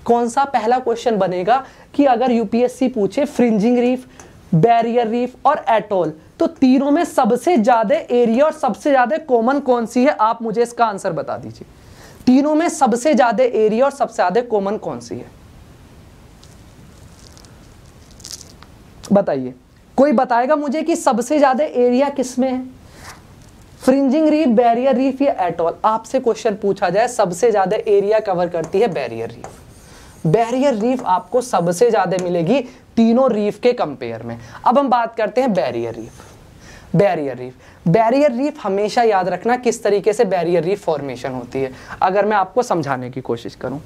कौन सा पहला क्वेश्चन बनेगा कि अगर यूपीएससी पूछे फ्रिंजिंग रीफ बैरियर रीफ और एटोल तो तीनों में सबसे ज्यादा एरिया और सबसे ज्यादा कॉमन कौन सी है आप मुझे इसका आंसर बता दीजिए तीनों में सबसे ज्यादा एरिया और सबसे ज्यादा कॉमन कौन सी है बताइए कोई बताएगा मुझे कि सबसे ज्यादा एरिया किसमें है फ्रिंजिंग रीफ बैरियर रीफ या एटोल आपसे क्वेश्चन पूछा जाए सबसे ज्यादा एरिया कवर करती है बैरियर रीफ बैरियर रीफ आपको सबसे ज़्यादा मिलेगी तीनों रीफ के कंपेयर में अब हम बात करते हैं barrier reef barrier reef barrier reef हमेशा याद रखना किस तरीके से बैरियर रीफ फॉर्मेशन होती है अगर मैं आपको समझाने की कोशिश करूं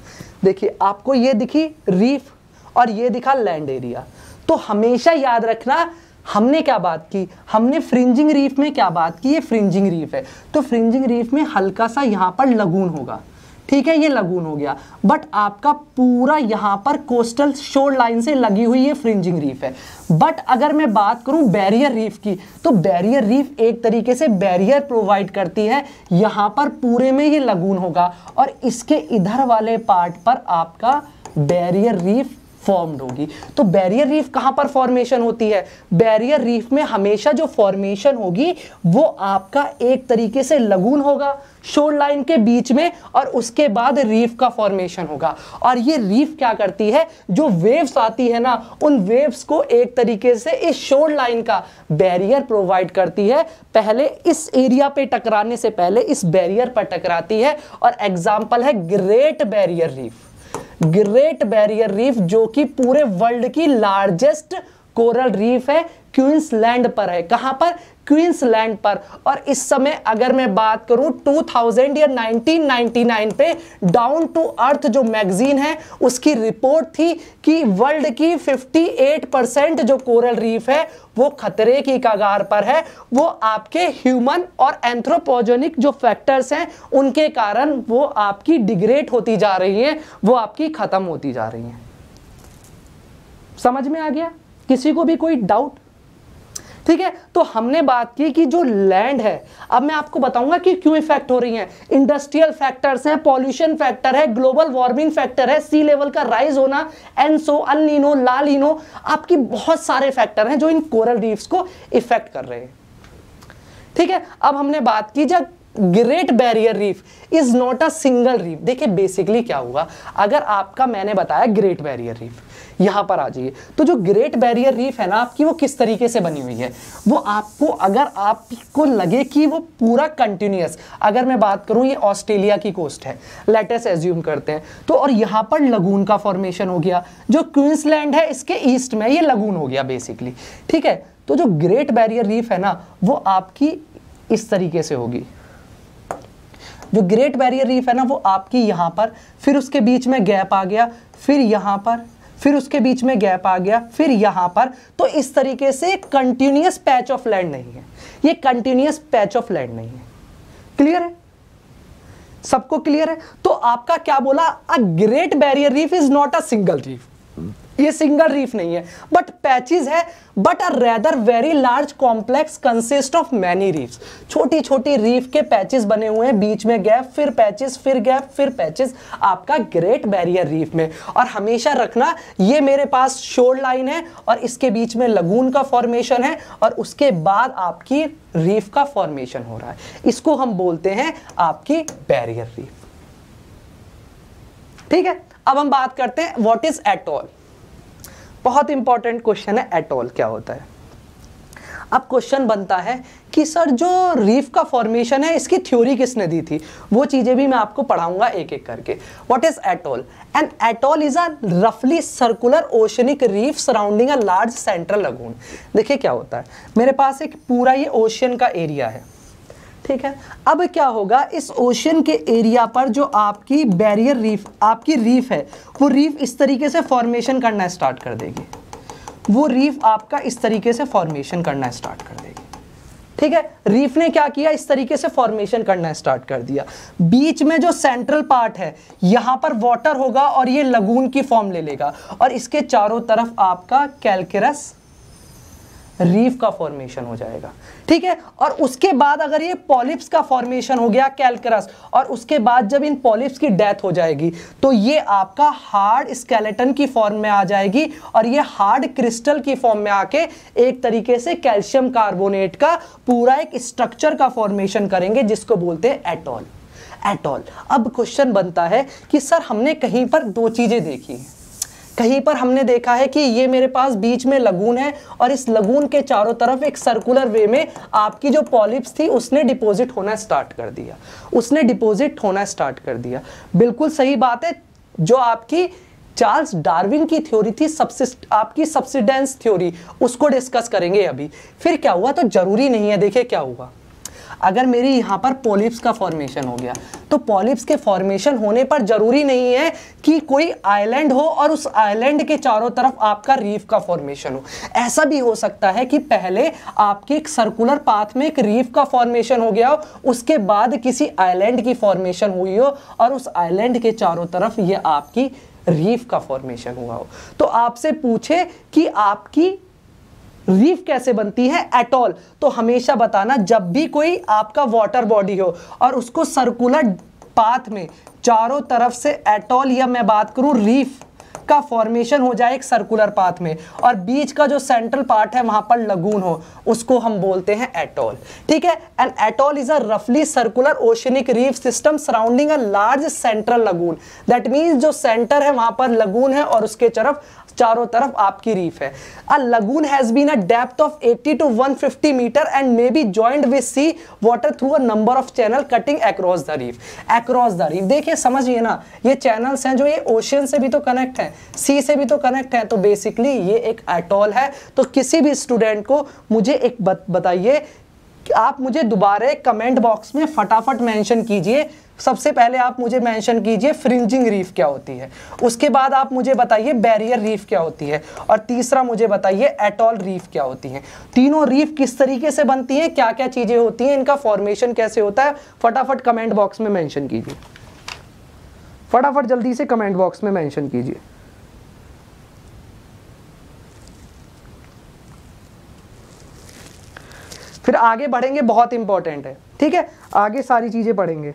देखिए आपको ये दिखी रीफ और ये दिखा लैंड एरिया तो हमेशा याद रखना हमने क्या बात की हमने फ्रिंजिंग रीफ में क्या बात की ये फ्रिंजिंग रीफ है तो फ्रिंजिंग रीफ में हल्का सा यहाँ पर लगून होगा ठीक है ये लगून हो गया बट आपका पूरा यहाँ पर कोस्टल शोर लाइन से लगी हुई ये फ्रिंजिंग रीफ है बट अगर मैं बात करूँ बैरियर रीफ की तो बैरियर रीफ एक तरीके से बैरियर प्रोवाइड करती है यहाँ पर पूरे में ये लगून होगा और इसके इधर वाले पार्ट पर आपका बैरियर रीफ फॉर्म्ड होगी तो बैरियर रीफ कहाँ पर फॉर्मेशन होती है बैरियर रीफ में हमेशा जो फॉर्मेशन होगी वो आपका एक तरीके से लगून होगा शोर लाइन के बीच में और उसके बाद रीफ का फॉर्मेशन होगा और ये रीफ क्या करती है जो वेव्स आती है ना उन वेव्स को एक तरीके से इस शोर लाइन का बैरियर प्रोवाइड करती है पहले इस एरिया पे टकराने से पहले इस बैरियर पर टकराती है और एग्जाम्पल है great barrier reef great barrier reef जो कि पूरे वर्ल्ड की लार्जेस्ट कोरल रीफ है क्वींसलैंड पर है कहां पर क्वींसलैंड पर और इस समय अगर मैं बात करूं 2000 या 1999 पे डाउन टू अर्थ जो मैगजीन है उसकी रिपोर्ट थी कि वर्ल्ड की 58 परसेंट जो कोरल रीफ है वो खतरे की कगार पर है वो आपके ह्यूमन और एंथ्रोपोजेनिक जो फैक्टर्स हैं उनके कारण वो आपकी डिग्रेड होती जा रही हैं वो आपकी ख़त्म होती जा रही हैं समझ में आ गया किसी को भी कोई डाउट ठीक है तो हमने बात की कि जो लैंड है अब मैं आपको बताऊंगा कि क्यों इफेक्ट हो रही है इंडस्ट्रियल फैक्टर्स हैं पॉल्यूशन फैक्टर है ग्लोबल वार्मिंग फैक्टर है सी लेवल का राइज होना एनसो लाल इनो आपकी बहुत सारे फैक्टर हैं जो इन कोरल रीफ्स को इफेक्ट कर रहे हैं ठीक है अब हमने बात की जब great barrier reef is not a single reef देखिए बेसिकली क्या हुआ अगर आपका मैंने बताया ग्रेट बैरियर रीफ यहां पर आ जाइए तो जो ग्रेट बैरियर रीफ है ना आपकी वो किस तरीके से बनी हुई है वो आपको अगर आपको लगे कि वो पूरा कंटिन्यूस अगर मैं बात करूं ये ऑस्ट्रेलिया की कोस्ट है लेटेस्ट एज्यूम करते हैं तो और यहां पर लगून का फॉर्मेशन हो गया जो क्वींसलैंड है इसके ईस्ट में ये लगून हो गया बेसिकली ठीक है तो जो ग्रेट बैरियर रीफ है ना वो आपकी इस तरीके से होगी जो ग्रेट बैरियर रीफ है ना वो आपकी यहां पर फिर उसके बीच में गैप आ गया फिर यहां पर फिर उसके बीच में गैप आ गया फिर यहां पर तो इस तरीके से कंटिन्यूस पैच ऑफ लैंड नहीं है ये कंटिन्यूस पैच ऑफ लैंड नहीं है क्लियर है सबको क्लियर है तो आपका क्या बोला a great barrier reef is not a single reef ये सिंगल रीफ नहीं है बट पैचिज है but a rather very large complex consist of many reefs छोटी छोटी रीफ के पैचेस बने हुए हैं बीच में गैप फिर पैचेस फिर गैप फिर पैचेस आपका ग्रेट बैरियर रीफ में और हमेशा रखना ये मेरे पास शोर लाइन है और इसके बीच में लगून का फॉर्मेशन है और उसके बाद आपकी रीफ का फॉर्मेशन हो रहा है इसको हम बोलते हैं आपकी बैरियर रीफ ठीक है अब हम बात करते हैं वॉट इज एटॉल बहुत इंपॉर्टेंट क्वेश्चन है ऑल क्या होता है अब क्वेश्चन बनता है कि सर जो रीफ का फॉर्मेशन है इसकी थ्योरी किसने दी थी वो चीज़ें भी मैं आपको पढ़ाऊंगा एक एक करके what is atoll and atoll is a रफली circular oceanic reef surrounding a large central lagoon देखिए क्या होता है मेरे पास एक पूरा ये ओशियन का एरिया है ठीक है अब क्या होगा इस ओशन के एरिया पर जो आपकी बैरियर रीफ आपकी रीफ है वो रीफ इस तरीके से फॉर्मेशन करना स्टार्ट कर देगी वो रीफ आपका इस तरीके से फॉर्मेशन करना स्टार्ट कर देगी ठीक है रीफ ने क्या किया इस तरीके से फॉर्मेशन करना स्टार्ट कर दिया बीच में जो सेंट्रल पार्ट है यहां पर वाटर होगा और ये लगून की फॉर्म ले लेगा और इसके चारों तरफ आपका कैलकरस रीफ का फॉर्मेशन हो जाएगा ठीक है और उसके बाद अगर ये पॉलिप्स का फॉर्मेशन हो गया कैलकरस और उसके बाद जब इन पॉलिप्स की डेथ हो जाएगी तो ये आपका हार्ड स्केलेटन की फॉर्म में आ जाएगी और ये हार्ड क्रिस्टल की फॉर्म में आके एक तरीके से कैल्शियम कार्बोनेट का पूरा एक स्ट्रक्चर का फॉर्मेशन करेंगे जिसको बोलते हैं एटॉल एटॉल अब क्वेश्चन बनता है कि सर हमने कहीं पर दो चीज़ें देखी हैं कहीं पर हमने देखा है कि ये मेरे पास बीच में लगून है और इस लगून के चारों तरफ एक सर्कुलर वे में आपकी जो पॉलिप्स थी उसने डिपॉजिट होना स्टार्ट कर दिया उसने डिपॉजिट होना स्टार्ट कर दिया बिल्कुल सही बात है जो आपकी चार्ल्स डार्विन की थ्योरी थी सबसिस्ट आपकी सब्सिडेंस थ्योरी उसको डिस्कस करेंगे अभी फिर क्या हुआ तो जरूरी नहीं है देखिए क्या हुआ अगर मेरी यहाँ पर पॉलिप्स का फॉर्मेशन हो गया तो पॉलिप्स के फॉर्मेशन होने पर जरूरी नहीं है कि कोई आइलैंड हो और उस आइलैंड के चारों तरफ आपका रीफ का फॉर्मेशन हो ऐसा भी हो सकता है कि पहले आपके एक सर्कुलर पाथ में एक रीफ का फॉर्मेशन हो गया हो उसके बाद किसी आइलैंड की फॉर्मेशन हुई हो और उस आइलैंड के चारों तरफ ये आपकी रीफ का फॉर्मेशन हुआ हो तो आपसे पूछे कि आपकी रीफ कैसे बनती है एटॉल तो हमेशा बताना जब भी कोई आपका वाटर बॉडी हो और उसको सर्कुलर पाथ में चारों तरफ से एटॉल या मैं बात करूं रीफ का फॉर्मेशन हो जाए एक सर्कुलर पाथ में और बीच का जो सेंट्रल पार्ट है वहां पर लगून हो उसको हम बोलते हैं एटॉल ठीक है एंड एटॉल इज अ रफली circular oceanic reef system surrounding a large central lagoon that means जो सेंटर है वहां पर लगून है और उसके तरफ चारों तरफ आपकी रीफ है a lagoon has been a depth of 80 to 150 metre and may be joint with sea water through a number of channel cutting across the reef across the reef देखिए समझिए ना ये चैनल्स हैं जो ये ओशन से भी तो कनेक्ट हैं सी से भी तो कनेक्ट हैं तो बेसिकली ये एक एटॉल है तो किसी भी स्टूडेंट को मुझे एक बताइए आप मुझे दोबारे कमेंट बॉक्स में फटाफट मेंशन कीजिए सबसे पहले आप मुझे मेंशन कीजिए फ्रिंजिंग रीफ क्या होती है उसके बाद आप मुझे बताइए बैरियर रीफ क्या होती है और तीसरा मुझे बताइए एटॉल रीफ क्या होती है तीनों रीफ किस तरीके से बनती हैं क्या क्या चीज़ें होती हैं इनका फॉर्मेशन कैसे होता है फटाफट कमेंट बॉक्स में मैंशन कीजिए फटाफट जल्दी से कमेंट बॉक्स में मैंशन कीजिए फिर आगे बढ़ेंगे बहुत इंपॉर्टेंट है ठीक है आगे सारी चीज़ें पढ़ेंगे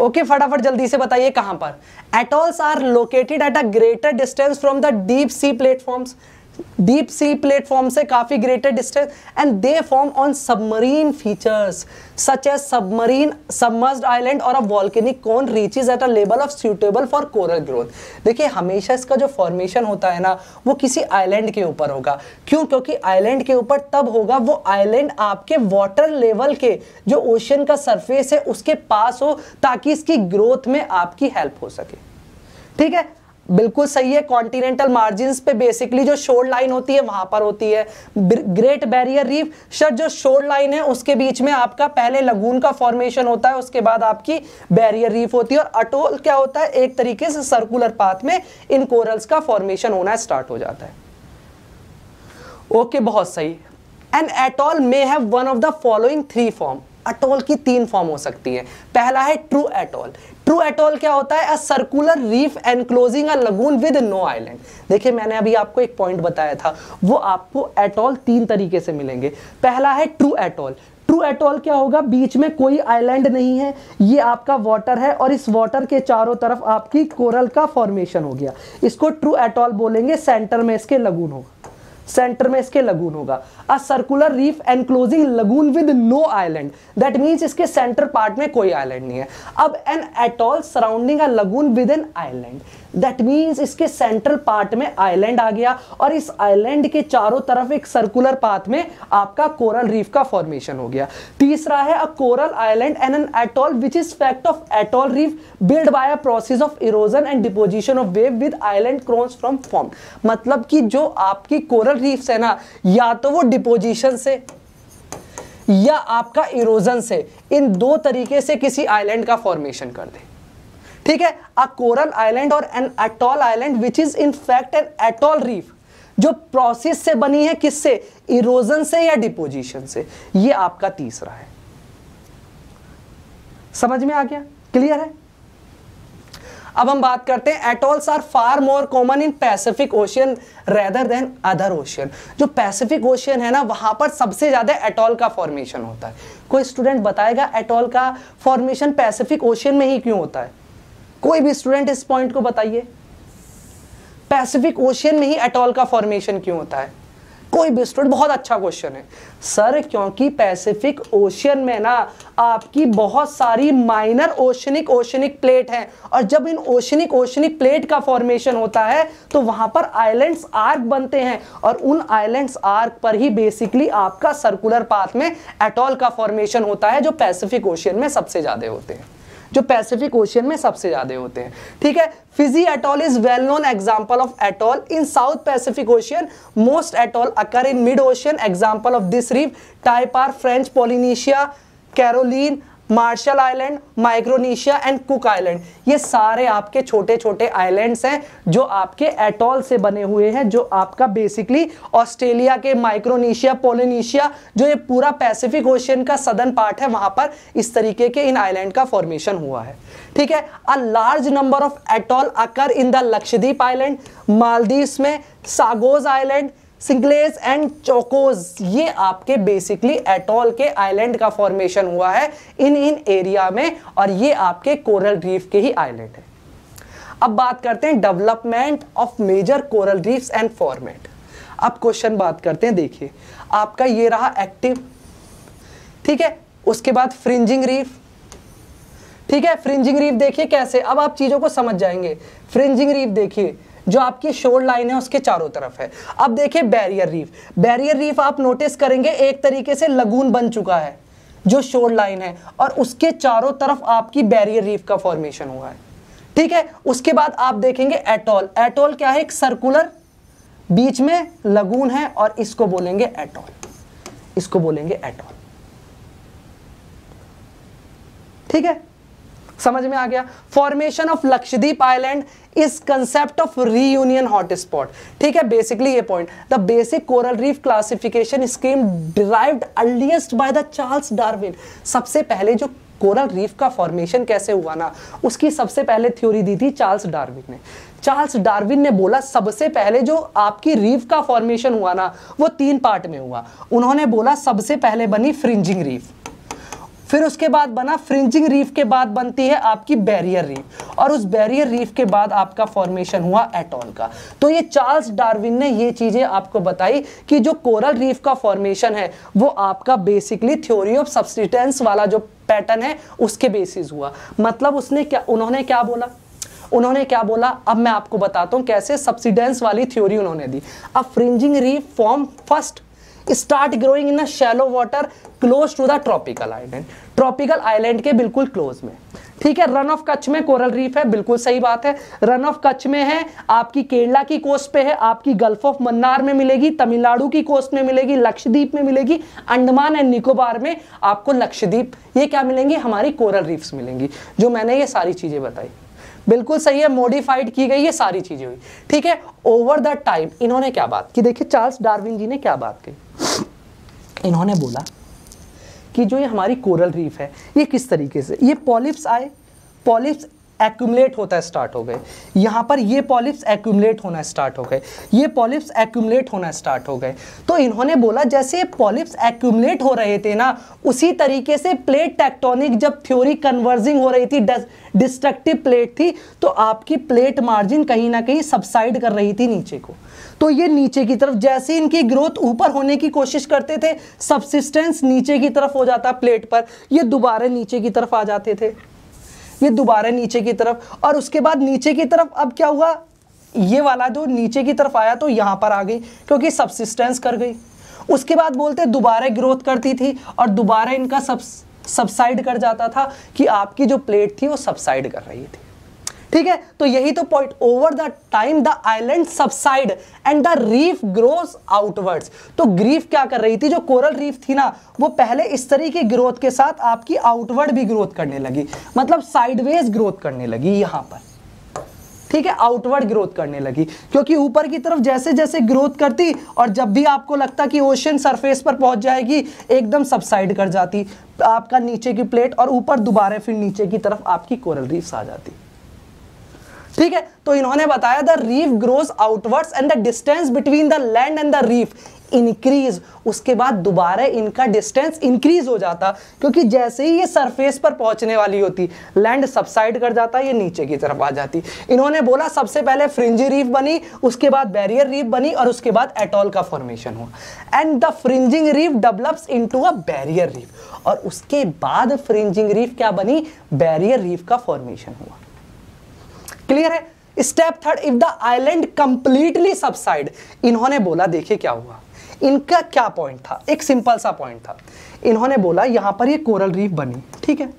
ओके okay, फटाफट जल्दी से बताइए कहां पर atolls are located at a greater distance from the deep sea platforms deep sea platform से काफी greater distance and they form on submarine features such as submarine submerged island और a volcanic cone reaches at a level of suitable for coral growth देखिए हमेशा इसका जो फॉर्मेशन होता है ना वो किसी आइलैंड के ऊपर होगा क्यों क्योंकि आइलैंड के ऊपर तब होगा वो आइलैंड आपके वाटर लेवल के जो ओशन का सरफेस है उसके पास हो ताकि इसकी ग्रोथ में आपकी हेल्प हो सके ठीक है बिल्कुल सही है कॉन्टिनेंटल मार्जिन पे बेसिकली जो शोर लाइन होती है वहां पर होती है ग्रेट बैरियर रीफ सर जो शोर लाइन है उसके बीच में आपका पहले लगून का फॉर्मेशन होता है उसके बाद आपकी बैरियर रीफ होती है और अटोल क्या होता है एक तरीके से सर्कुलर पाथ में इन कोरल्स का फॉर्मेशन होना स्टार्ट हो जाता है ओके okay, बहुत सही and atoll may have one of the following three form atoll की तीन फॉर्म हो सकती है पहला है ट्रू एटोल ट्रू एटोल क्या होता है a circular reef enclosing a lagoon with no island देखिए मैंने अभी आपको एक पॉइंट बताया था वो आपको एटोल तीन तरीके से मिलेंगे पहला है ट्रू एटोल ट्रू एटोल क्या होगा बीच में कोई आइलैंड नहीं है ये आपका वाटर है और इस वाटर के चारों तरफ आपकी कोरल का फॉर्मेशन हो गया इसको ट्रू एटोल बोलेंगे सेंटर में इसके लगून होगा सेंटर में इसके लगून होगा a circular reef enclosing lagoon with no island that means इसके सेंटर पार्ट में कोई आइलैंड नहीं है अब an atoll surrounding a lagoon with an island that means इसके सेंट्रल पार्ट में आइलैंड आ गया और इस आइलैंड के चारों तरफ एक सर्कुलर पाथ में आपका कोरल रीफ का फॉर्मेशन हो गया तीसरा है a coral island and an atoll which is fact of atoll reef build by a process of erosion and deposition of wave with island crowns from form मतलब कि जो आपकी कोरल रीफ है ना या तो वो डिपोजिशन से या आपका इरोजन से इन दो तरीके से किसी आइलैंड का फॉर्मेशन कर दे ठीक है अ कोरल आइलैंड और an atoll island which is in fact an atoll reef जो प्रोसेस से बनी है किससे इरोजन से या डिपोजिशन से ये आपका तीसरा है समझ में आ गया क्लियर है अब हम बात करते हैं atolls are far more common in Pacific Ocean rather than other ocean जो पैसिफिक ओशियन है ना वहां पर सबसे ज्यादा एटॉल का फॉर्मेशन होता है कोई स्टूडेंट बताएगा एटॉल का फॉर्मेशन पैसिफिक ओशियन में ही क्यों होता है कोई भी स्टूडेंट इस पॉइंट को बताइए पैसिफिक ओशियन में ही एटॉल का फॉर्मेशन क्यों होता है कोई भी स्टूडेंट बहुत अच्छा क्वेश्चन है सर क्योंकि पैसिफिक ओशियन में ना आपकी बहुत सारी माइनर ओशनिक ओशनिक प्लेट हैं और जब इन ओशनिक ओशनिक प्लेट का फॉर्मेशन होता है तो वहां पर आइलैंड्स आर्क बनते हैं और उन आइलैंड्स आर्क पर ही बेसिकली आपका सर्कुलर पाथ में एटॉल का फॉर्मेशन होता है जो पैसिफिक ओशियन में सबसे ज़्यादा होते हैं जो पैसिफिक ओशियन में सबसे ज़्यादा होते हैं ठीक है Fiji atoll is well known example of atoll in South Pacific Ocean most atoll occur in mid ocean example of this reef type are French Polynesia Caroline Marshall island Micronesia and Cook island ये सारे आपके छोटे छोटे आइलैंड्स हैं जो आपके एटॉल से बने हुए हैं जो आपका बेसिकली ऑस्ट्रेलिया के माइक्रोनेशिया पोलिनेशिया जो ये पूरा पैसिफिक ओशियन का सदर्न पार्ट है वहां पर इस तरीके के इन आइलैंड का फॉर्मेशन हुआ है ठीक है a large number of atoll occur in the Lakshadweep island Maldives में सागोज आइलैंड सिंगलेस एंड चोकोज ये आपके बेसिकली एटॉल के आइलैंड का फॉर्मेशन हुआ है इन इन एरिया में और ये आपके कोरल रीफ के ही आइलैंड है अब बात करते हैं development of major coral reefs and format अब क्वेश्चन बात करते हैं देखिए आपका ये रहा एक्टिव ठीक है उसके बाद फ्रिंजिंग रीफ ठीक है फ्रिंजिंग रीफ देखिए कैसे अब आप चीज़ों को समझ जाएंगे फ्रिंजिंग रीफ देखिए जो आपकी शोर लाइन है उसके चारों तरफ है अब देखिए बैरियर रीफ बैरियर रीफ आप नोटिस करेंगे एक तरीके से लगून बन चुका है जो शोर लाइन है और उसके चारों तरफ आपकी बैरियर रीफ का फॉर्मेशन हुआ है ठीक है उसके बाद आप देखेंगे एटॉल एटॉल क्या है एक सर्कुलर बीच में लगून है और इसको बोलेंगे एटॉल इसको बोलेंगे एटॉल ठीक है समझ में आ गया फॉर्मेशन ऑफ लक्षद्वीप आइलैंड इस कंसेप्ट ऑफ रीयूनियन हॉटस्पॉट ठीक है बेसिकली ये point the basic coral reef classification scheme derived earliest by the Charles Darwin सबसे पहले जो कोरल रीफ का फॉर्मेशन कैसे हुआ ना उसकी सबसे पहले थ्योरी दी थी चार्ल्स डार्विन ने चार्ल्स डार्विन ने बोला सबसे पहले जो आपकी रीफ का फॉर्मेशन हुआ ना वो तीन पार्ट में हुआ उन्होंने बोला सबसे पहले बनी फ्रिंजिंग रीफ फिर उसके बाद बना फ्रिंजिंग रीफ के बाद बनती है आपकी बैरियर रीफ और उस बैरियर रीफ के बाद आपका फॉर्मेशन हुआ एटोल का तो ये चार्ल्स डार्विन ने ये चीज़ें आपको बताई कि जो कोरल रीफ का फॉर्मेशन है वो आपका बेसिकली थ्योरी ऑफ सब्सिटेंस वाला जो पैटर्न है उसके बेसिस हुआ मतलब उसने क्या उन्होंने क्या बोला उन्होंने क्या बोला अब मैं आपको बताता हूँ कैसे सब्सिडेंस वाली थ्योरी उन्होंने दी अब fringing reef form first start growing in the shallow water close to the tropical island tropical island के बिल्कुल क्लोज में ठीक है रन ऑफ कच्छ में कोरल रीफ है बिल्कुल सही बात है रन ऑफ कच्छ में है आपकी केरला की कोस्ट पे है आपकी गल्फ ऑफ मन्नार में मिलेगी तमिलनाडु की कोस्ट में मिलेगी लक्षद्वीप में मिलेगी अंडमान एंड निकोबार में आपको लक्षद्वीप ये क्या मिलेंगी हमारी कोरल रीफ्स मिलेंगी जो मैंने ये सारी चीज़ें बताई बिल्कुल सही है मॉडिफाइड की गई ये सारी चीजें हुई ठीक है ओवर द टाइम इन्होंने क्या बात की देखिए चार्ल्स डार्विन जी ने क्या बात कही इन्होंने बोला कि जो ये हमारी कोरल रीफ है ये किस तरीके से ये पॉलिप्स आए पॉलिप्स एक्यूमलेट होता स्टार्ट हो गए यहां पर ये पॉलिप्स एक्यूमलेट होना स्टार्ट हो गए ये पॉलिप्स एक्यूमलेट होना स्टार्ट हो गए तो इन्होंने बोला जैसे पॉलिप्स एक्यूमलेट हो रहे थे ना उसी तरीके से प्लेट टेक्टोनिक जब थ्योरी कन्वर्जिंग हो रही थी डिस्ट्रक्टिव प्लेट थी तो आपकी प्लेट मार्जिन कहीं ना कहीं सबसाइड कर रही थी नीचे को तो ये नीचे की तरफ जैसे इनकी ग्रोथ ऊपर होने की कोशिश करते थे सबसिस्टेंस नीचे की तरफ हो जाता प्लेट पर ये दोबारा नीचे की तरफ आ जाते थे फिर दोबारा नीचे की तरफ और उसके बाद नीचे की तरफ अब क्या हुआ ये वाला जो नीचे की तरफ आया तो यहां पर आ गई क्योंकि सबसिस्टेंस कर गई उसके बाद बोलते दोबारा ग्रोथ करती थी और दोबारा इनका सब सबसाइड कर जाता था कि आपकी जो प्लेट थी वो सबसाइड कर रही थी ठीक है तो यही तो point over the time the island subside and the reef grows outwards तो ग्रीफ क्या कर रही थी जो कोरल रीफ थी ना वो पहले इस तरह की ग्रोथ के साथ आपकी आउटवर्ड भी ग्रोथ करने लगी मतलब साइडवेज ग्रोथ करने लगी यहां पर ठीक है आउटवर्ड ग्रोथ करने लगी क्योंकि ऊपर की तरफ जैसे जैसे ग्रोथ करती और जब भी आपको लगता कि ओशन सरफेस पर पहुंच जाएगी एकदम सबसाइड कर जाती आपका नीचे की प्लेट और ऊपर दोबारा फिर नीचे की तरफ आपकी कोरल रीफ्स आ जाती ठीक है तो इन्होंने बताया the reef grows outwards and the distance between the land and the reef increase उसके बाद दोबारा इनका डिस्टेंस इंक्रीज हो जाता क्योंकि जैसे ही ये सरफेस पर पहुंचने वाली होती लैंड सबसाइड कर जाता ये नीचे की तरफ आ जाती इन्होंने बोला सबसे पहले फ्रिंजी रीफ बनी उसके बाद बैरियर रीफ बनी और उसके बाद एटॉल का फॉर्मेशन हुआ and the fringing reef develops into a barrier reef और उसके बाद फ्रिंजिंग रीफ क्या बनी बैरियर रीफ का फॉर्मेशन हुआ क्लियर है step third if the island completely subside इन्होंने बोला देखिए क्या हुआ इनका क्या पॉइंट था एक सिंपल सा पॉइंट था इन्होंने बोला यहां पर ये कोरल रीफ बनी ठीक है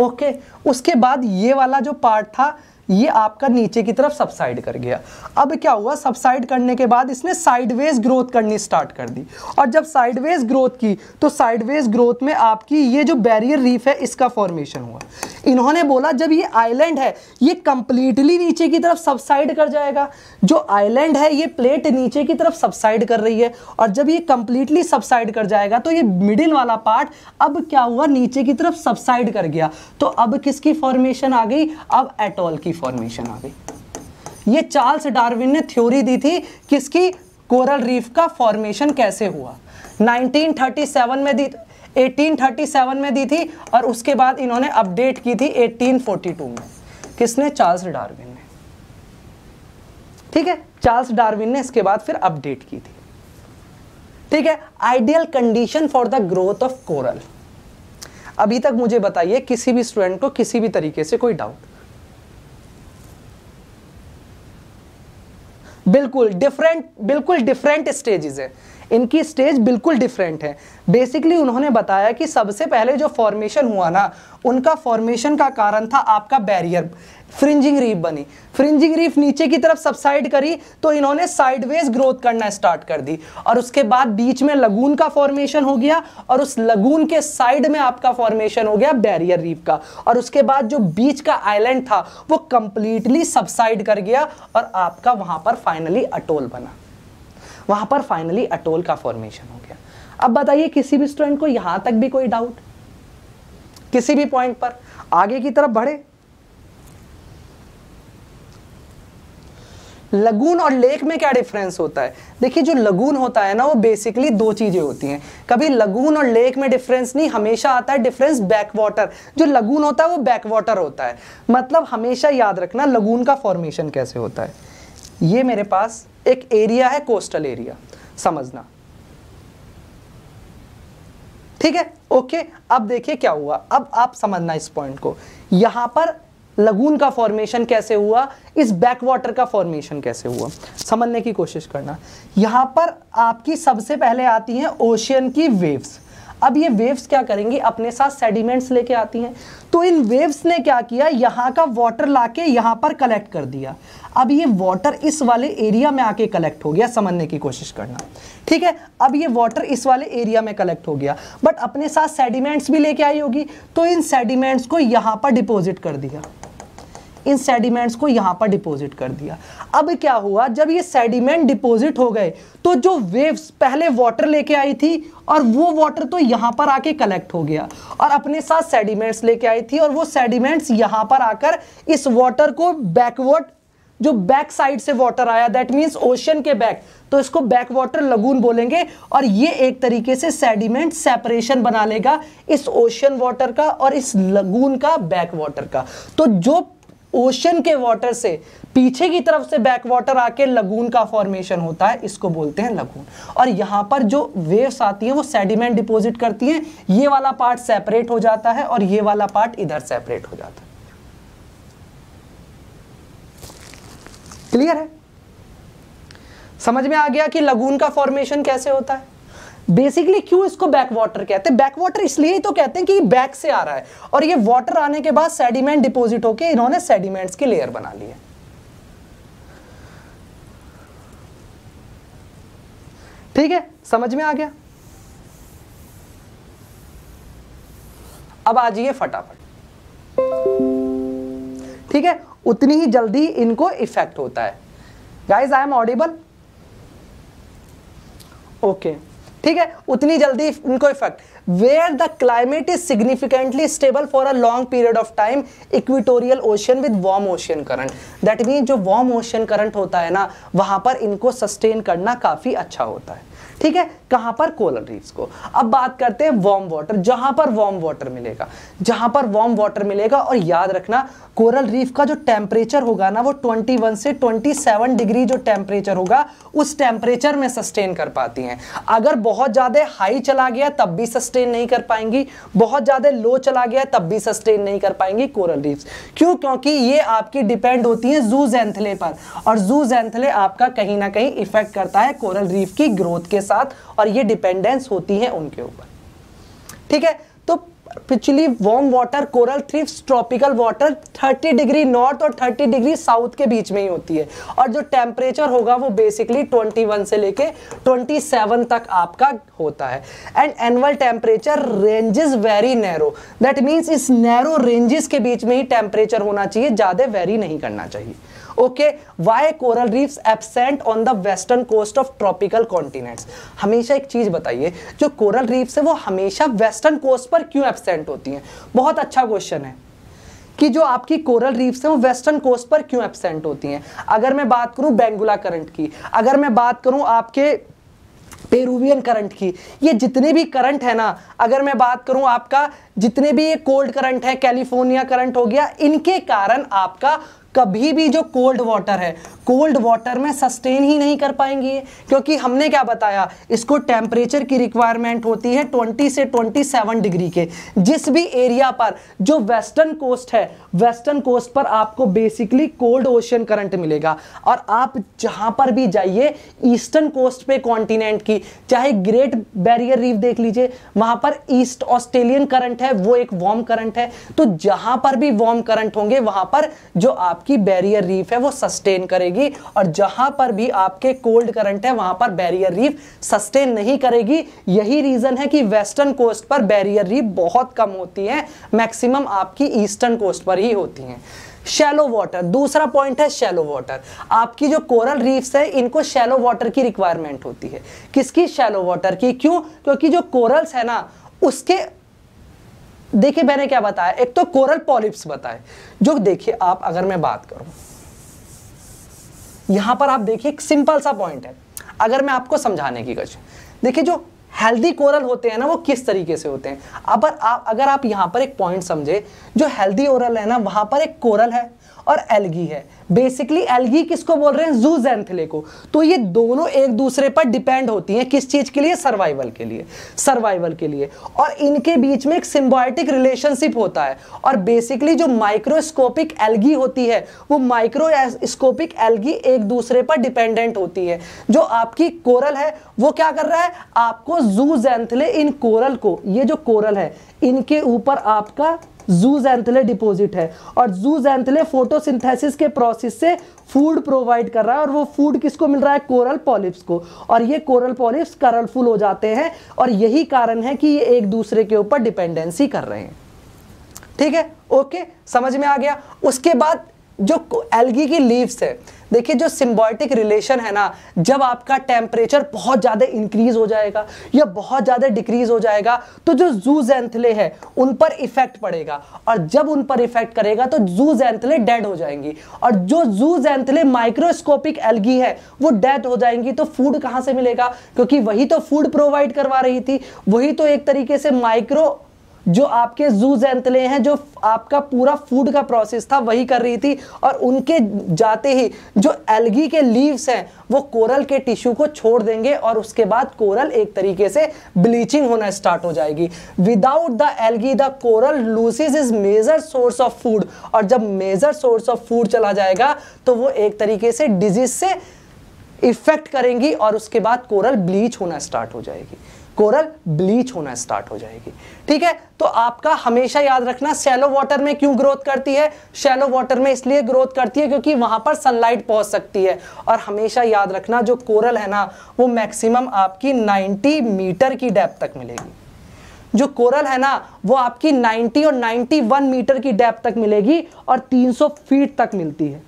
ओके okay, उसके बाद ये वाला जो पार्ट था ये आपका नीचे की तरफ सबसाइड कर गया अब क्या हुआ सबसाइड करने के बाद इसने साइडवेज ग्रोथ करनी स्टार्ट कर दी और जब साइडवेज ग्रोथ की तो साइडवेज ग्रोथ में आपकी ये जो बैरियर रीफ है इसका फॉर्मेशन हुआ इन्होंने बोला जब ये आइलैंड है ये कंप्लीटली नीचे की तरफ सबसाइड कर जाएगा जो आइलैंड है ये प्लेट नीचे की तरफ सबसाइड कर रही है और जब ये कंप्लीटली सबसाइड कर जाएगा तो ये मिडिल वाला पार्ट अब क्या हुआ नीचे की तरफ सबसाइड कर गया तो अब किसकी फॉर्मेशन आ गई अब एटॉल की फॉर्मेशन आ गई ये चार्ल्स डार्विन ने थ्योरी दी थी किसकी कोरल रीफ का फॉर्मेशन कैसे हुआ 1937 में दी 1837 में दी थी और उसके बाद इन्होंने अपडेट की थी 1842 में किसने चार्ल्स डार्विन ने ठीक है चार्ल्स डार्विन ने इसके बाद फिर अपडेट की थी ठीक है ideal condition for the growth of coral अभी तक मुझे बताइए किसी भी स्टूडेंट को किसी भी तरीके से कोई डाउट बिल्कुल डिफरेंट बिल्कुल डिफरेंट स्टेजेस है इनकी स्टेज बिल्कुल डिफरेंट है बेसिकली उन्होंने बताया कि सबसे पहले जो फॉर्मेशन हुआ ना उनका फॉर्मेशन का कारण था आपका बैरियर फ्रिंजिंग रीफ बनी फ्रिंजिंग रीफ नीचे की तरफ सबसाइड करी तो इन्होंने साइडवेज ग्रोथ करना स्टार्ट कर दी और उसके बाद बीच में लगून का फॉर्मेशन हो गया और उस लगून के साइड में आपका फॉर्मेशन हो गया बैरियर रीफ का और उसके बाद जो बीच का आइलैंड था वो कंप्लीटली सबसाइड कर गया और आपका वहां पर फाइनली अटोल बना वहां पर फाइनली अटोल का फॉर्मेशन हो गया अब बताइए किसी भी स्टूडेंट को यहां तक भी कोई डाउट किसी भी पॉइंट पर आगे की तरफ बढ़े लगून और लेक में क्या डिफरेंस होता है देखिए जो लगून होता है ना वो बेसिकली दो चीज़ें होती हैं कभी लगून और लेक में डिफरेंस नहीं हमेशा आता है डिफरेंस बैक वाटर जो लगून होता है वो बैक वाटर होता है मतलब हमेशा याद रखना लगून का फॉर्मेशन कैसे होता है ये मेरे पास एक एरिया है कोस्टल एरिया समझना ठीक है ओके अब देखिए क्या हुआ अब आप समझना इस पॉइंट को यहां पर लगून का फॉर्मेशन कैसे हुआ इस बैक वाटर का फॉर्मेशन कैसे हुआ समझने की कोशिश करना यहां पर आपकी सबसे पहले आती हैं ओशियन की वेव्स अब ये वेव्स क्या करेंगी अपने साथ सेडिमेंट्स लेके आती हैं तो इन वेव्स ने क्या किया यहाँ का वाटर लाके यहाँ पर कलेक्ट कर दिया अब ये वाटर इस वाले एरिया में आके कलेक्ट हो गया समझने की कोशिश करना ठीक है अब ये वाटर इस वाले एरिया में कलेक्ट हो गया बट अपने साथ सेडिमेंट्स भी लेके आई होगी तो इन सेडिमेंट्स को यहाँ पर डिपोजिट कर दिया इन सेडिमेंट्स को यहां पर डिपॉजिट कर दिया अब क्या हुआ जब ये सेडिमेंट डिपॉजिट हो गए तो जो वेव्स पहले वाटर लेके आई थी और वो वाटर तो यहां पर आके कलेक्ट हो गया और अपने साथ सेडिमेंट्स लेके आई थी और वो सेडिमेंट्स यहां पर आकर इस वाटर को बैकवर्ड जो बैक साइड से वाटर आया दैट मीन्स ओशन के बैक तो इसको बैक वाटर लगून बोलेंगे और ये एक तरीके से सेडिमेंट सेपरेशन बना लेगा इस ओशन वाटर का और इस लगून का बैक वाटर का तो जो ओशन के वाटर से पीछे की तरफ से बैक वाटर आके लगून का फॉर्मेशन होता है इसको बोलते हैं लगून और यहाँ पर जो वेव्स आती है वो सेडिमेंट डिपॉजिट करती है ये वाला पार्ट सेपरेट हो जाता है और ये वाला पार्ट इधर सेपरेट हो जाता है क्लियर है समझ में आ गया कि लगून का फॉर्मेशन कैसे होता है बेसिकली क्यों इसको बैक वाटर कहते हैं बैक वाटर इसलिए तो कहते हैं कि बैक से आ रहा है और ये वाटर आने के बाद सेडिमेंट डिपोजिट होकर इन्होंने सेडिमेंट्स की लेयर बना ली है ठीक है समझ में आ गया अब आ जाइए फटाफट ठीक है उतनी ही जल्दी इनको इफेक्ट होता है guys I am audible okay okay. ठीक है उतनी जल्दी इनको effect where the climate is significantly stable for a long period of time equatorial ocean with warm ocean current that mean जो वार्म ओशन करंट होता है ना वहां पर इनको सस्टेन करना काफी अच्छा होता है ठीक है कहां पर कोलर रीफ्स को अब बात करते हैं वार्म वाटर जहां पर वार्म वाटर मिलेगा जहां पर वार्म वाटर मिलेगा और याद रखना कोरल रीफ का जो टेम्परेचर होगा ना वो 21 से 27 डिग्री जो टेम्परेचर होगा उस टेम्परेचर में सस्टेन कर पाती हैं अगर बहुत ज़्यादा हाई चला गया तब भी सस्टेन नहीं कर पाएंगी बहुत ज़्यादा लो चला गया तब भी सस्टेन नहीं कर पाएंगी कोरल रीफ्स क्यों क्योंकि ये आपकी डिपेंड होती है जू जैंथले पर और जू जैंथले आपका कहीं ना कहीं इफेक्ट करता है कोरल रीफ की ग्रोथ के साथ और ये डिपेंडेंस होती है उनके ऊपर ठीक है तो पिछली warm water coral thrives tropical water 30 degree north और 30 डिग्री साउथ के बीच में ही होती है और जो टेम्परेचर होगा वो बेसिकली 21 से लेके 27 तक आपका होता है and annual temperature ranges very narrow that means इस नैरो रेंजेस के बीच में ही टेम्परेचर होना चाहिए ज़्यादा वेरी नहीं करना चाहिए okay why coral reefs absent on the western coast of tropical continents हमेशा एक चीज बताइए जो कोरल रीफ्स है वो हमेशा वेस्टर्न कोस्ट पर क्यों एबसेंट होती हैं बहुत अच्छा क्वेश्चन है कि जो आपकी कोरल रीफ्स हैं वो वेस्टर्न कोस्ट पर क्यों एबसेंट होती हैं अगर मैं बात करूं बेंगुला करंट की अगर मैं बात करूं आपके पेरुवियन करंट की ये जितने भी करंट है ना अगर मैं बात करूं आपका जितने भी ये कोल्ड करंट है कैलिफोर्निया करंट हो गया इनके कारण आपका कभी भी जो कोल्ड वाटर है कोल्ड वाटर में सस्टेन ही नहीं कर पाएंगे क्योंकि हमने क्या बताया इसको टेम्परेचर की रिक्वायरमेंट होती है 20 से 27 डिग्री के जिस भी एरिया पर जो वेस्टर्न कोस्ट है वेस्टर्न कोस्ट पर आपको बेसिकली कोल्ड ओशियन करंट मिलेगा और आप जहां पर भी जाइए ईस्टर्न कोस्ट पे कॉन्टिनेंट की चाहे ग्रेट बैरियर रीफ देख लीजिए वहां पर ईस्ट ऑस्ट्रेलियन करंट है वो एक वार्म करंट है तो जहां पर भी वार्म करंट होंगे वहां पर जो आप आपकी बैरियर रीफ है वो सस्टेन करेगी और जहां पर भी आपके कोल्ड करंट है वहां पर बैरियर रीफ सस्टेन नहीं करेगी यही रीजन है कि वेस्टर्न कोस्ट पर बैरियर रीफ बहुत कम होती है मैक्सिमम आपकी ईस्टर्न कोस्ट पर ही होती है शैलो वाटर दूसरा पॉइंट है शैलो वाटर आपकी जो कोरल रीफ्स है इनको शैलो वाटर की रिक्वायरमेंट होती है किसकी शैलो वाटर की क्यों क्योंकि जो कोरल्स है ना उसके देखिए मैंने क्या बताया एक तो कोरल पॉलिप्स बताए जो देखिए आप अगर मैं बात करूं यहां पर आप देखिए एक सिंपल सा पॉइंट है अगर मैं आपको समझाने की कश देखिए जो हेल्दी कोरल होते हैं ना वो किस तरीके से होते हैं अब आप अगर आप यहां पर एक पॉइंट समझे जो हेल्दी ओरल है ना वहां पर एक कोरल है और एलगी है बेसिकली एलगी किसको बोल रहे हैं जू जैंथले को तो ये दोनों एक दूसरे पर डिपेंड होती हैं किस चीज़ के लिए सर्वाइवल के लिए सर्वाइवल के लिए और इनके बीच में एक सिम्बॉयटिक रिलेशनशिप होता है और बेसिकली जो माइक्रोस्कोपिक एलगी होती है वो माइक्रोस्कोपिक एलगी एक दूसरे पर डिपेंडेंट होती है जो आपकी कोरल है वो क्या कर रहा है आपको जू जैंथले इन कोरल को ये जो कोरल है इनके ऊपर आपका जूजैंथले डिपोजिट है और जूजैंथले फोटोसिंथेसिस के प्रोसेस से फूड प्रोवाइड कर रहा है और वो फूड किसको मिल रहा है कोरल पॉलिप्स को और ये कोरल पॉलिप्स करलफुल हो जाते हैं और यही कारण है कि ये एक दूसरे के ऊपर डिपेंडेंसी कर रहे हैं ठीक है ओके समझ में आ गया उसके बाद जो एल्गी की लीव्स है देखिए जो सिम्बॉयटिक रिलेशन है ना जब आपका टेम्परेचर बहुत ज़्यादा इंक्रीज हो जाएगा या बहुत ज़्यादा डिक्रीज हो जाएगा तो जो जू जैंथले है उन पर इफेक्ट पड़ेगा और जब उन पर इफेक्ट करेगा तो जू जैंथले डेड हो जाएंगी और जो जू जैंथले माइक्रोस्कोपिक एल्गी है वो डेड हो जाएंगी तो फूड कहाँ से मिलेगा क्योंकि वही तो फूड प्रोवाइड करवा रही थी वही तो एक तरीके से माइक्रो जो आपके जूज जैंतले हैं जो आपका पूरा फूड का प्रोसेस था वही कर रही थी और उनके जाते ही जो एलगी के लीव्स हैं वो कोरल के टिश्यू को छोड़ देंगे और उसके बाद कोरल एक तरीके से ब्लीचिंग होना स्टार्ट हो जाएगी without the algae the coral loses is major source of food और जब मेजर सोर्स ऑफ फूड चला जाएगा तो वो एक तरीके से डिजीज से इफेक्ट करेंगी और उसके बाद कोरल ब्लीच होना स्टार्ट हो जाएगी कोरल ब्लीच होना स्टार्ट हो जाएगी ठीक है तो आपका हमेशा याद रखना शैलो वाटर में क्यों ग्रोथ करती है शैलो वाटर में इसलिए ग्रोथ करती है क्योंकि वहां पर सनलाइट पहुंच सकती है और हमेशा याद रखना जो कोरल है ना वो मैक्सिमम आपकी 90 मीटर की डेप्थ तक मिलेगी जो कोरल है ना वो आपकी 90 और 91 मीटर की डेप्थ तक मिलेगी और 300 फीट तक मिलती है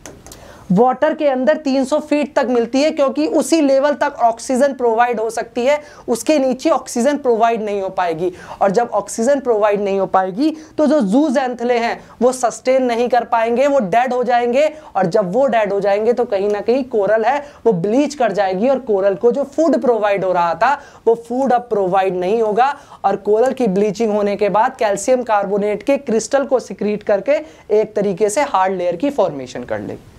वाटर के अंदर 300 फीट तक मिलती है क्योंकि उसी लेवल तक ऑक्सीजन प्रोवाइड हो सकती है उसके नीचे ऑक्सीजन प्रोवाइड नहीं हो पाएगी और जब ऑक्सीजन प्रोवाइड नहीं हो पाएगी तो जो जू जैंथले हैं वो सस्टेन नहीं कर पाएंगे वो डेड हो जाएंगे और जब वो डेड हो जाएंगे तो कहीं ना कहीं कोरल है वो ब्लीच कर जाएगी और कोरल को जो फूड प्रोवाइड हो रहा था वो फूड अब प्रोवाइड नहीं होगा और कोरल की ब्लीचिंग होने के बाद कैल्शियम कार्बोनेट के क्रिस्टल को सिक्रीट करके एक तरीके से हार्ड लेयर की फॉर्मेशन कर लेगी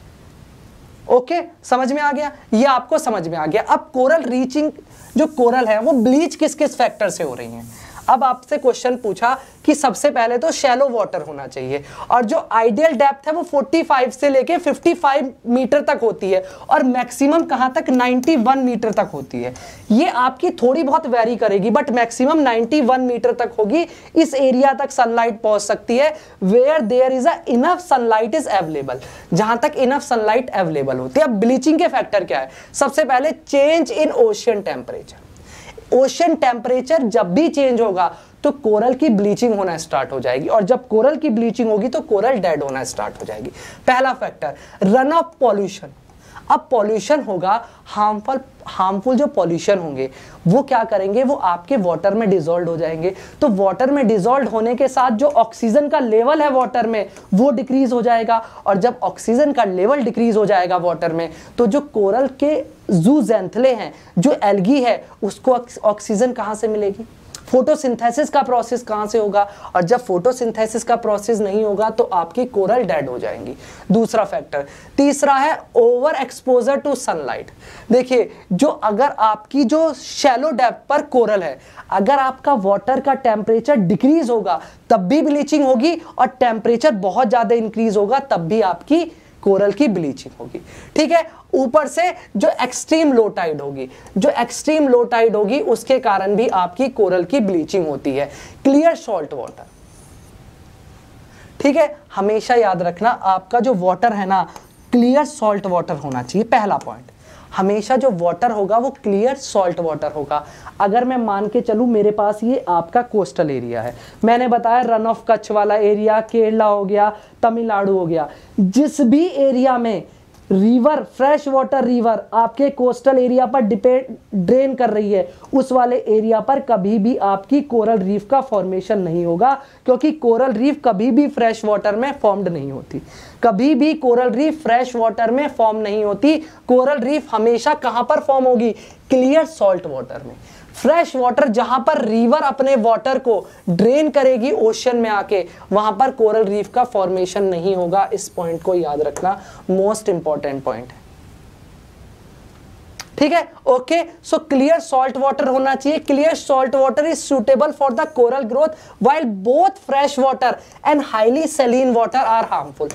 ओके समझ में आ गया ये आपको समझ में आ गया अब कोरल रीचिंग जो कोरल है वो ब्लीच किस किस फैक्टर से हो रही है अब आपसे क्वेश्चन पूछा कि सबसे पहले तो शैलो वाटर होना चाहिए और जो आइडियल डेप्थ है वो 45 से लेके 55 मीटर तक होती है और मैक्सिमम कहाँ तक 91 मीटर तक होती है ये आपकी थोड़ी बहुत वेरी करेगी बट मैक्सिमम 91 मीटर तक होगी इस एरिया तक सनलाइट पहुंच सकती है where there is a enough sunlight is available जहां तक इनफ सनलाइट अवेलेबल होती है अब ब्लीचिंग के फैक्टर क्या है सबसे पहले change in ocean temperature ocean temperature जब भी चेंज होगा तो कोरल की ब्लीचिंग होना स्टार्ट हो जाएगी और जब कोरल की ब्लीचिंग होगी तो कोरल डेड होना स्टार्ट हो जाएगी पहला फैक्टर रन ऑफ पॉल्यूशन अब पॉल्यूशन होगा हार्मफुल हार्मफुल जो पॉल्यूशन होंगे वो क्या करेंगे वो आपके वाटर में डिजोल्व हो जाएंगे तो वाटर में डिजोल्व होने के साथ जो ऑक्सीजन का लेवल है वाटर में वो डिक्रीज हो जाएगा और जब ऑक्सीजन का लेवल डिक्रीज हो जाएगा वाटर में तो जो कोरल के जू जैंथले हैं जो एल्गी है उसको ऑक्सीजन कहाँ से मिलेगी फोटोसिंथेसिस का प्रोसेस कहां से होगा और जब फोटोसिंथेसिस का प्रोसेस नहीं होगा तो आपकी कोरल डेड हो जाएंगी दूसरा फैक्टर तीसरा है ओवर एक्सपोजर टू सनलाइट देखिए जो अगर आपकी जो शेलो डेप पर कोरल है अगर आपका वाटर का टेम्परेचर डिक्रीज होगा तब भी ब्लीचिंग होगी और टेम्परेचर बहुत ज़्यादा इंक्रीज होगा तब भी आपकी कोरल की ब्लीचिंग होगी ठीक है ऊपर से जो एक्सट्रीम लो टाइड होगी जो एक्सट्रीम लो टाइड होगी उसके कारण भी आपकी कोरल की ब्लीचिंग होती है क्लियर सॉल्ट वाटर ठीक है हमेशा याद रखना आपका जो वाटर है ना क्लियर सॉल्ट वाटर होना चाहिए पहला पॉइंट हमेशा जो वाटर होगा वो क्लियर सॉल्ट वाटर होगा अगर मैं मान के चलूँ मेरे पास ये आपका कोस्टल एरिया है मैंने बताया रन ऑफ कच्छ वाला एरिया केरला हो गया तमिलनाडु हो गया जिस भी एरिया में रिवर फ्रेश वाटर रिवर आपके कोस्टल एरिया पर डिपेंड ड्रेन कर रही है उस वाले एरिया पर कभी भी आपकी कोरल रीफ का फॉर्मेशन नहीं होगा क्योंकि कोरल रीफ कभी भी फ्रेश वाटर में फॉर्म्ड नहीं होती कभी भी कोरल रीफ फ्रेश वाटर में फॉर्म नहीं होती कोरल रीफ हमेशा कहाँ पर फॉर्म होगी क्लियर सॉल्ट वाटर में फ्रेश वाटर जहां पर रिवर अपने वाटर को ड्रेन करेगी ओशन में आके वहां पर कोरल रीफ का फॉर्मेशन नहीं होगा इस पॉइंट को याद रखना मोस्ट इंपॉर्टेंट पॉइंट है ठीक है okay so clear salt water होना चाहिए clear salt water is suitable for the coral growth while both fresh water and highly saline water are harmful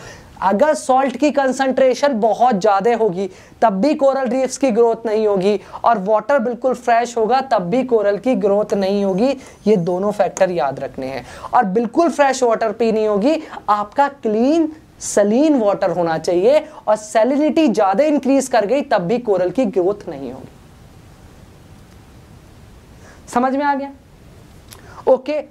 अगर सॉल्ट की कंसंट्रेशन बहुत ज़्यादा होगी तब भी कोरल रीफ्स की ग्रोथ नहीं होगी और वाटर बिल्कुल फ्रेश होगा तब भी कोरल की ग्रोथ नहीं होगी ये दोनों फैक्टर याद रखने हैं और बिल्कुल फ्रेश वाटर पीनी होगी आपका क्लीन सलीन वाटर होना चाहिए और सेलिनिटी ज़्यादा इंक्रीज कर गई तब भी कोरल की ग्रोथ नहीं होगी समझ में आ गया okay okay.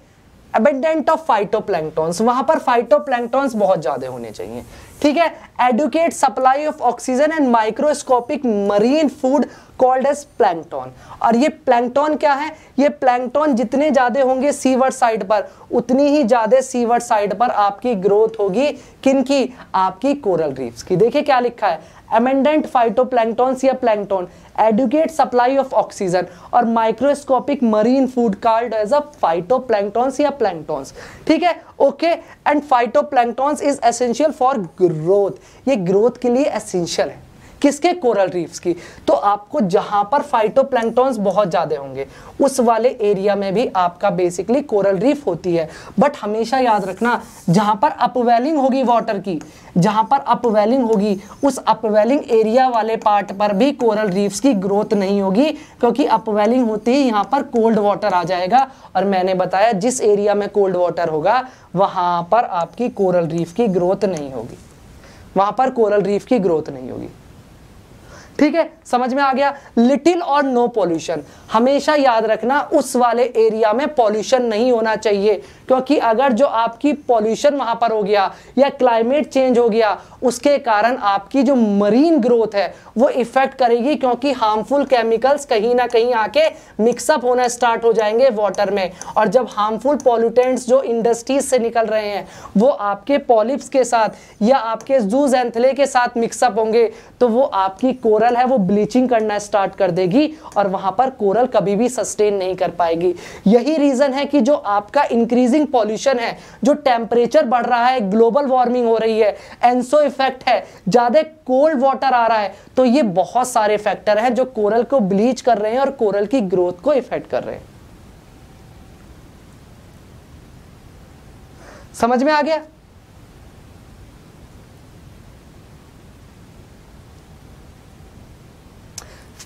Abundant of phytoplanktons वहां पर फाइटोप्लैंक्टॉन्स बहुत ज्यादा होने चाहिए ठीक है adequate supply of oxygen and microscopic marine food called as plankton और ये प्लैंकटॉन क्या है ये प्लैंकटॉन जितने ज़्यादा होंगे सीवर साइड पर उतनी ही ज़्यादा सीवर साइड पर आपकी ग्रोथ होगी किन की आपकी कोरल रीफ्स की देखिए क्या लिखा है एमेंडेंट फाइटोप्लैंकटॉन्स या plankton adequate supply of oxygen और microscopic marine food called as a phytoplanktons या प्लैंकटॉन्स ठीक है okay and phytoplanktons is essential for growth ये ग्रोथ के लिए एसेंशियल है किसके कोरल रीफ्स की तो आपको जहाँ पर फाइटोप्लैंक्टॉन्स बहुत ज़्यादा होंगे उस वाले एरिया में भी आपका बेसिकली कोरल रीफ होती है बट हमेशा याद रखना जहाँ पर अपवेलिंग होगी वाटर की जहाँ पर अपवेलिंग होगी उस अपवेलिंग एरिया वाले पार्ट पर भी कोरल रीफ्स की ग्रोथ नहीं होगी क्योंकि अपवेलिंग होती ही यहाँ पर कोल्ड वाटर आ जाएगा और मैंने बताया जिस एरिया में कोल्ड वाटर होगा वहाँ पर आपकी कोरल रीफ की ग्रोथ नहीं होगी वहाँ पर कोरल रीफ की ग्रोथ नहीं होगी ठीक है समझ में आ गया लिटिल और नो पॉल्यूशन हमेशा याद रखना उस वाले एरिया में पॉल्यूशन नहीं होना चाहिए क्योंकि अगर जो आपकी पॉल्यूशन वहां पर हो गया या क्लाइमेट चेंज हो गया उसके कारण आपकी जो मरीन ग्रोथ है वो इफेक्ट करेगी क्योंकि हार्मफुल केमिकल्स कहीं ना कहीं आके मिक्सअप होना स्टार्ट हो जाएंगे वाटर में और जब हार्मफुल पॉल्यूटेंट्स जो इंडस्ट्रीज से निकल रहे हैं वो आपके पॉलिप्स के साथ या आपके जूज एंथले के साथ मिक्सअप होंगे तो वो आपकी कोरल है वो ब्लीचिंग करना स्टार्ट कर देगी और वहां पर कोरल कभी भी सस्टेन नहीं कर पाएगी यही रीज़न है कि जो आपका इंक्रीजिंग इंक्रीजिंग पॉल्यूशन है जो टेम्परेचर बढ़ रहा है ग्लोबल वार्मिंग हो रही है एनसो इफेक्ट है ज़्यादा कोल्ड वाटर आ रहा है तो ये बहुत सारे फैक्टर हैं जो कोरल को ब्लीच कर रहे हैं और कोरल की ग्रोथ को इफेक्ट कर रहे हैं समझ में आ गया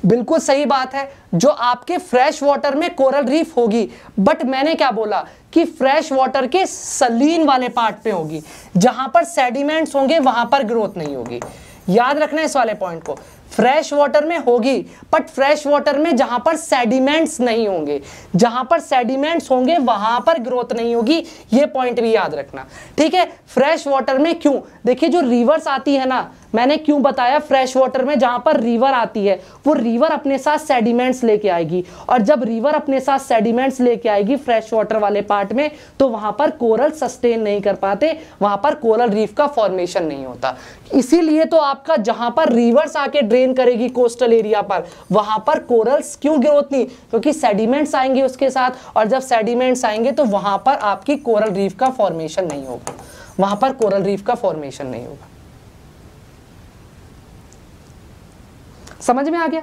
बिल्कुल सही बात है जो आपके फ्रेश वाटर में कोरल रीफ होगी बट मैंने क्या बोला कि फ्रेश वाटर के सलीन वाले पार्ट पे होगी जहां पर सेडिमेंट्स होंगे वहां पर ग्रोथ नहीं होगी याद रखना इस वाले पॉइंट को फ्रेश वाटर में होगी बट फ्रेश वाटर में जहां पर सेडिमेंट्स नहीं होंगे जहां पर सेडिमेंट्स होंगे वहां पर ग्रोथ नहीं होगी ये पॉइंट भी याद रखना ठीक है फ्रेश वाटर में क्यों देखिए जो रिवर्स आती है ना मैंने क्यों बताया फ्रेश वाटर में जहाँ पर रिवर आती है वो रिवर अपने साथ सेडिमेंट्स लेके आएगी और जब रिवर अपने साथ सेडिमेंट्स लेके आएगी फ्रेश वाटर वाले पार्ट में तो वहाँ पर कोरल सस्टेन नहीं कर पाते वहाँ पर कोरल रीफ का फॉर्मेशन नहीं होता इसीलिए तो आपका जहाँ पर रिवर्स आके ड्रेन करेगी कोस्टल एरिया पर वहाँ पर कोरल्स क्यों ग्रोथ नहीं क्योंकि सेडिमेंट्स आएंगे उसके साथ और जब सेडिमेंट्स आएंगे तो वहाँ पर आपकी कोरल रीफ का फॉर्मेशन नहीं होगा वहाँ पर कोरल रीफ का फॉर्मेशन नहीं होगा समझ में आ गया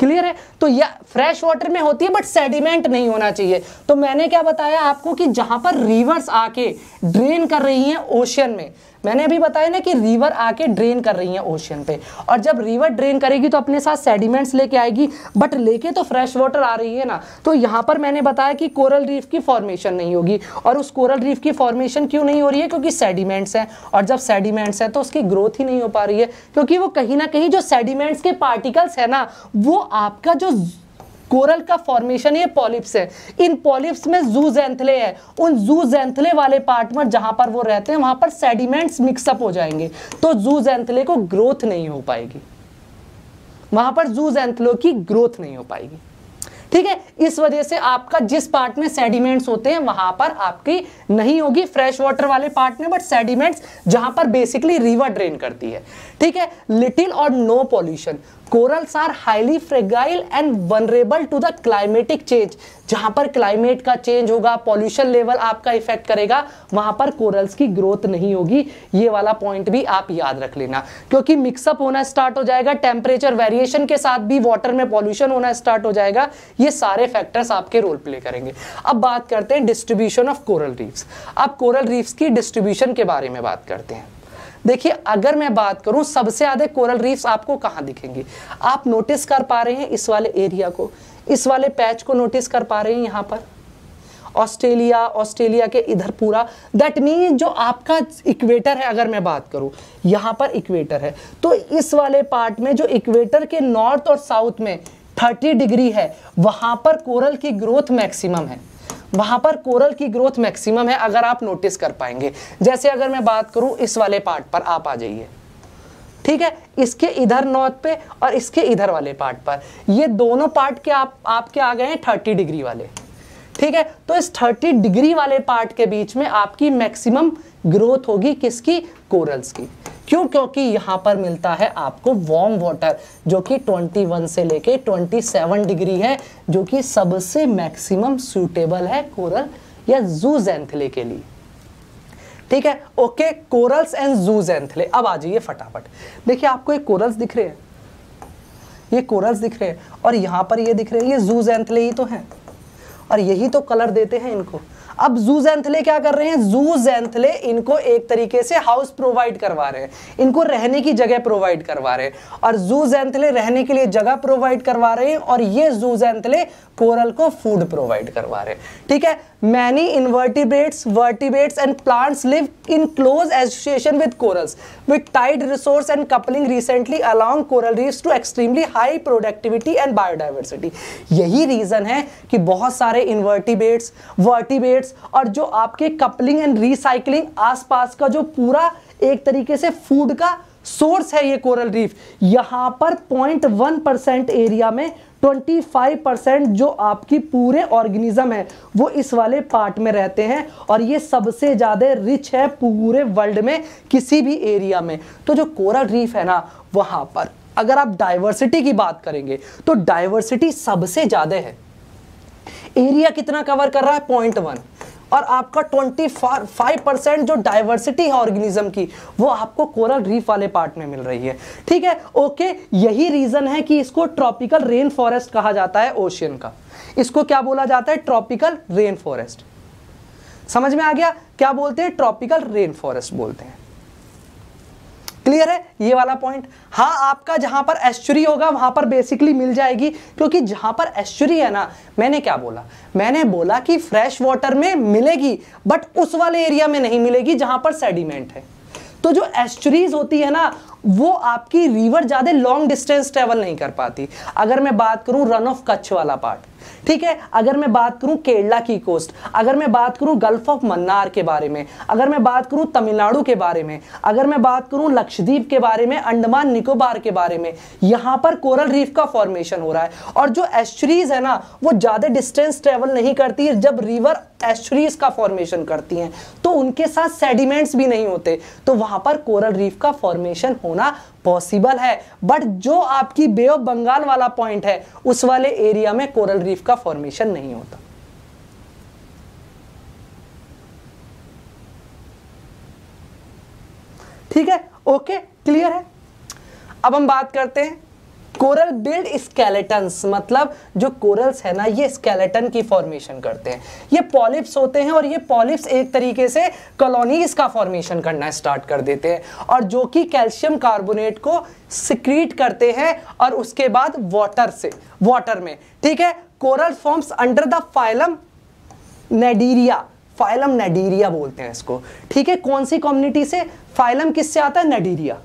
क्लियर है तो यह फ्रेश वाटर में होती है बट सेडिमेंट नहीं होना चाहिए तो मैंने क्या बताया आपको कि जहां पर रिवर्स आके ड्रेन कर रही है ओशियन में मैंने अभी बताया ना कि रिवर आके ड्रेन कर रही है ओशियन पे और जब रिवर ड्रेन करेगी तो अपने साथ सेडिमेंट्स लेके आएगी बट लेके तो फ्रेश वाटर आ रही है ना तो यहाँ पर मैंने बताया कि कोरल रीफ की फॉर्मेशन नहीं होगी और उस कोरल रीफ की फॉर्मेशन क्यों नहीं हो रही है क्योंकि सेडिमेंट्स हैं और जब सेडिमेंट्स हैं तो उसकी ग्रोथ ही नहीं हो पा रही है क्योंकि वो कहीं ना कहीं जो सेडिमेंट्स के पार्टिकल्स है ना वो आपका जो कोरल का फॉर्मेशन ये पॉलिप्स है इन पॉलिप्स में जू जैंथले है उन जू जैंथले वाले पार्ट में जहां पर वो रहते हैं वहां पर सेडिमेंट्स मिक्सअप हो जाएंगे तो जू जैंथले को ग्रोथ नहीं हो पाएगी वहां पर जू जैंथलो की ग्रोथ नहीं हो पाएगी ठीक है इस वजह से आपका जिस पार्ट में सेडिमेंट्स होते हैं वहां पर आपकी नहीं होगी फ्रेश वाटर वाले पार्ट में बट सेडिमेंट्स जहां पर बेसिकली रिवर ड्रेन करती है ठीक है लिटिल और no pollution corals are highly fragile and vulnerable to the climatic change जहाँ पर क्लाइमेट का चेंज होगा पॉल्यूशन लेवल आपका इफेक्ट करेगा वहाँ पर कोरल्स की ग्रोथ नहीं होगी ये वाला पॉइंट भी आप याद रख लेना क्योंकि मिक्सअप होना स्टार्ट हो जाएगा टेम्परेचर वेरिएशन के साथ भी वाटर में पॉल्यूशन होना स्टार्ट हो जाएगा ये सारे फैक्टर्स आपके रोल प्ले करेंगे अब बात करते हैं डिस्ट्रीब्यूशन ऑफ कोरल रीफ्स अब कोरल रीफ्स की डिस्ट्रीब्यूशन के बारे में बात करते हैं देखिए अगर मैं बात करूं सबसे ज्यादा कोरल रीफ्स आपको कहां दिखेंगे आप नोटिस कर पा रहे हैं इस वाले एरिया को इस वाले पैच को नोटिस कर पा रहे हैं यहां पर ऑस्ट्रेलिया ऑस्ट्रेलिया के इधर पूरा दैट मीन जो आपका इक्वेटर है अगर मैं बात करूं यहां पर इक्वेटर है तो इस वाले पार्ट में जो इक्वेटर के नॉर्थ और साउथ में 30 डिग्री है वहां पर कोरल की ग्रोथ मैक्सिमम है वहां पर कोरल की ग्रोथ मैक्सिमम है अगर आप नोटिस कर पाएंगे जैसे अगर मैं बात करूं इस वाले पार्ट पर आप आ जाइए ठीक है इसके इधर नॉर्थ पे और इसके इधर वाले पार्ट पर ये दोनों पार्ट के आप आपके आ गए हैं थर्टी डिग्री वाले ठीक है तो इस थर्टी डिग्री वाले पार्ट के बीच में आपकी मैक्सिमम ग्रोथ होगी किसकी कोरल्स की क्यों क्योंकि यहाँ पर मिलता है आपको वार्म वाटर जो कि 21 से लेके 27 डिग्री है जो कि सबसे मैक्सिमम सूटेबल है कोरल या जू जूजेंथले के लिए ठीक है ओके कोरल्स एंड जू जूजेंथले अब आ जाइए फटाफट देखिए आपको ये कोरल्स दिख रहे हैं ये कोरल्स दिख रहे हैं और यहाँ पर ये दिख रहे हैं ये जू जूजेंथले ही तो हैं और यही तो कलर देते हैं इनको अब जू जैंथले क्या कर रहे हैं जू जैंथले इनको एक तरीके से हाउस प्रोवाइड करवा रहे हैं इनको रहने की जगह प्रोवाइड करवा रहे हैं और जू जैंथले रहने के लिए जगह प्रोवाइड करवा रहे हैं और ये जू जैंथले कोरल को फूड प्रोवाइड करवा रहे हैं ठीक है many invertebrates vertebrates and plants live in close association with corals with tight resource and coupling recently along coral reefs to extremely high productivity and biodiversity यही रीज़न है कि बहुत सारे इन्वर्टिबेट्स वर्टिबेट्स और जो आपके कपलिंग एंड रिसाइकलिंग आस पास का जो पूरा एक तरीके से फूड का सोर्स है ये कोरल रीफ यहाँ पर 0.1 परसेंट एरिया में 25 परसेंट जो आपकी पूरे ऑर्गेनिज्म है वो इस वाले पार्ट में रहते हैं और ये सबसे ज़्यादा रिच है पूरे वर्ल्ड में किसी भी एरिया में तो जो कोरल रीफ है ना वहाँ पर अगर आप डाइवर्सिटी की बात करेंगे तो डाइवर्सिटी सबसे ज़्यादा है एरिया कितना कवर कर रहा है पॉइंट वन और आपका 25 परसेंट जो डाइवर्सिटी है ऑर्गेनिज्म की वो आपको कोरल रीफ वाले पार्ट में मिल रही है ठीक है ओके यही रीज़न है कि इसको ट्रॉपिकल रेन फॉरेस्ट कहा जाता है ओशियन का इसको क्या बोला जाता है ट्रॉपिकल रेन फॉरेस्ट समझ में आ गया क्या बोलते हैं ट्रॉपिकल रेन फॉरेस्ट बोलते हैं क्लियर है ये वाला पॉइंट हाँ आपका जहां पर एश्चुरी होगा वहां पर बेसिकली मिल जाएगी क्योंकि जहां पर एश्चुरी है ना मैंने क्या बोला मैंने बोला कि फ्रेश वाटर में मिलेगी बट उस वाले एरिया में नहीं मिलेगी जहां पर सेडिमेंट है तो जो एस्चुरीज होती है ना वो आपकी रिवर ज़्यादा लॉन्ग डिस्टेंस ट्रेवल नहीं कर पाती अगर मैं बात करूं रन ऑफ कच्छ वाला पार्ट ठीक है अगर मैं बात करूं केरला की कोस्ट अगर मैं बात करूं गल्फ ऑफ मन्नार के बारे में अगर मैं बात करूं तमिलनाडु के बारे में अगर मैं बात करूं लक्षद्वीप के बारे में अंडमान निकोबार के बारे में यहां पर कोरल रीफ का फॉर्मेशन हो रहा है और जो एस्ट्रीज है ना वो ज़्यादा डिस्टेंस ट्रेवल नहीं करती जब रिवर एस्ट्रीज का फॉर्मेशन करती हैं तो उनके साथ सेडिमेंट्स भी नहीं होते तो वहां पर कोरल रीफ का फॉर्मेशन होना पॉसिबल है बट जो आपकी बे ऑफ बंगाल वाला पॉइंट है उस वाले एरिया में कोरल रीफ का फॉर्मेशन नहीं होता ठीक है ओके क्लियर है अब हम बात करते हैं कोरल बिल्ड स्केलेटन्स मतलब जो कोरल्स है ना ये स्केलेटन की फॉर्मेशन करते हैं ये पॉलिप्स होते हैं और ये पॉलिप्स एक तरीके से कॉलोनीज का फॉर्मेशन करना स्टार्ट कर देते हैं और जो कि कैल्शियम कार्बोनेट को सिक्रीट करते हैं और उसके बाद वाटर से वाटर में ठीक है coral forms under the phylum cnidaria phylum cnidaria बोलते हैं इसको ठीक है कौन सी कम्युनिटी से फाइलम किससे आता है नेडीरिया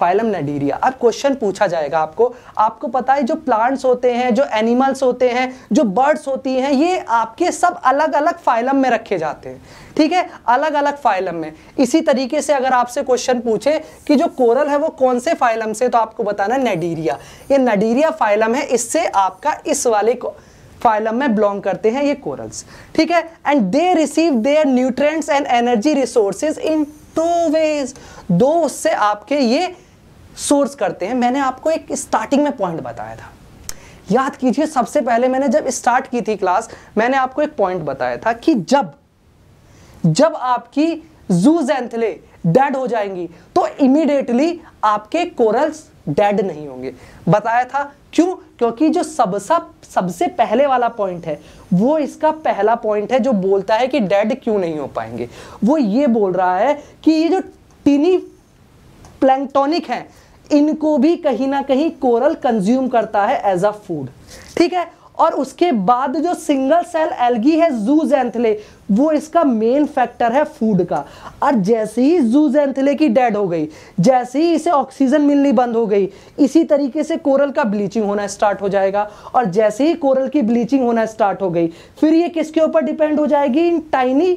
फाइलम नडीरिया अब क्वेश्चन पूछा जाएगा आपको आपको पता है जो प्लांट्स होते हैं जो एनिमल्स होते हैं जो बर्ड्स होती हैं ये आपके सब अलग अलग फाइलम में रखे जाते हैं ठीक है अलग अलग फाइलम में इसी तरीके से अगर आपसे क्वेश्चन पूछे कि जो कोरल है वो कौन से फाइलम से तो आपको बताना नडीरिया ये नडीरिया फाइलम है इससे आपका इस वाले को फाइलम में बिलोंग करते हैं ये कोरल्स ठीक है and they receive their nutrients and energy resources in two ways दो उससे आपके ये सोर्स करते हैं मैंने आपको एक स्टार्टिंग में पॉइंट बताया था याद कीजिए सबसे पहले मैंने जब स्टार्ट की थी क्लास मैंने आपको एक पॉइंट बताया था कि जब जब आपकी जू जैंथले डेड हो जाएंगी तो इमीडिएटली आपके कोरल्स डेड नहीं होंगे बताया था क्यों क्योंकि जो सबसा सबसे पहले वाला पॉइंट है वो इसका पहला पॉइंट है जो बोलता है कि डेड क्यों नहीं हो पाएंगे वो ये बोल रहा है कि ये जो टीनी प्लैंक्टोनिक हैं इनको भी कहीं ना कहीं कोरल कंज्यूम करता है एज अ फूड ठीक है और उसके बाद जो सिंगल सेल एल्गी है जूजेंथले वो इसका मेन फैक्टर है फूड का और जैसे ही जूजेंथले की डेड हो गई जैसे ही इसे ऑक्सीजन मिलनी बंद हो गई इसी तरीके से कोरल का ब्लीचिंग होना स्टार्ट हो जाएगा और जैसे ही कोरल की ब्लीचिंग होना स्टार्ट हो गई फिर ये किसके ऊपर डिपेंड हो जाएगी इन टाइनी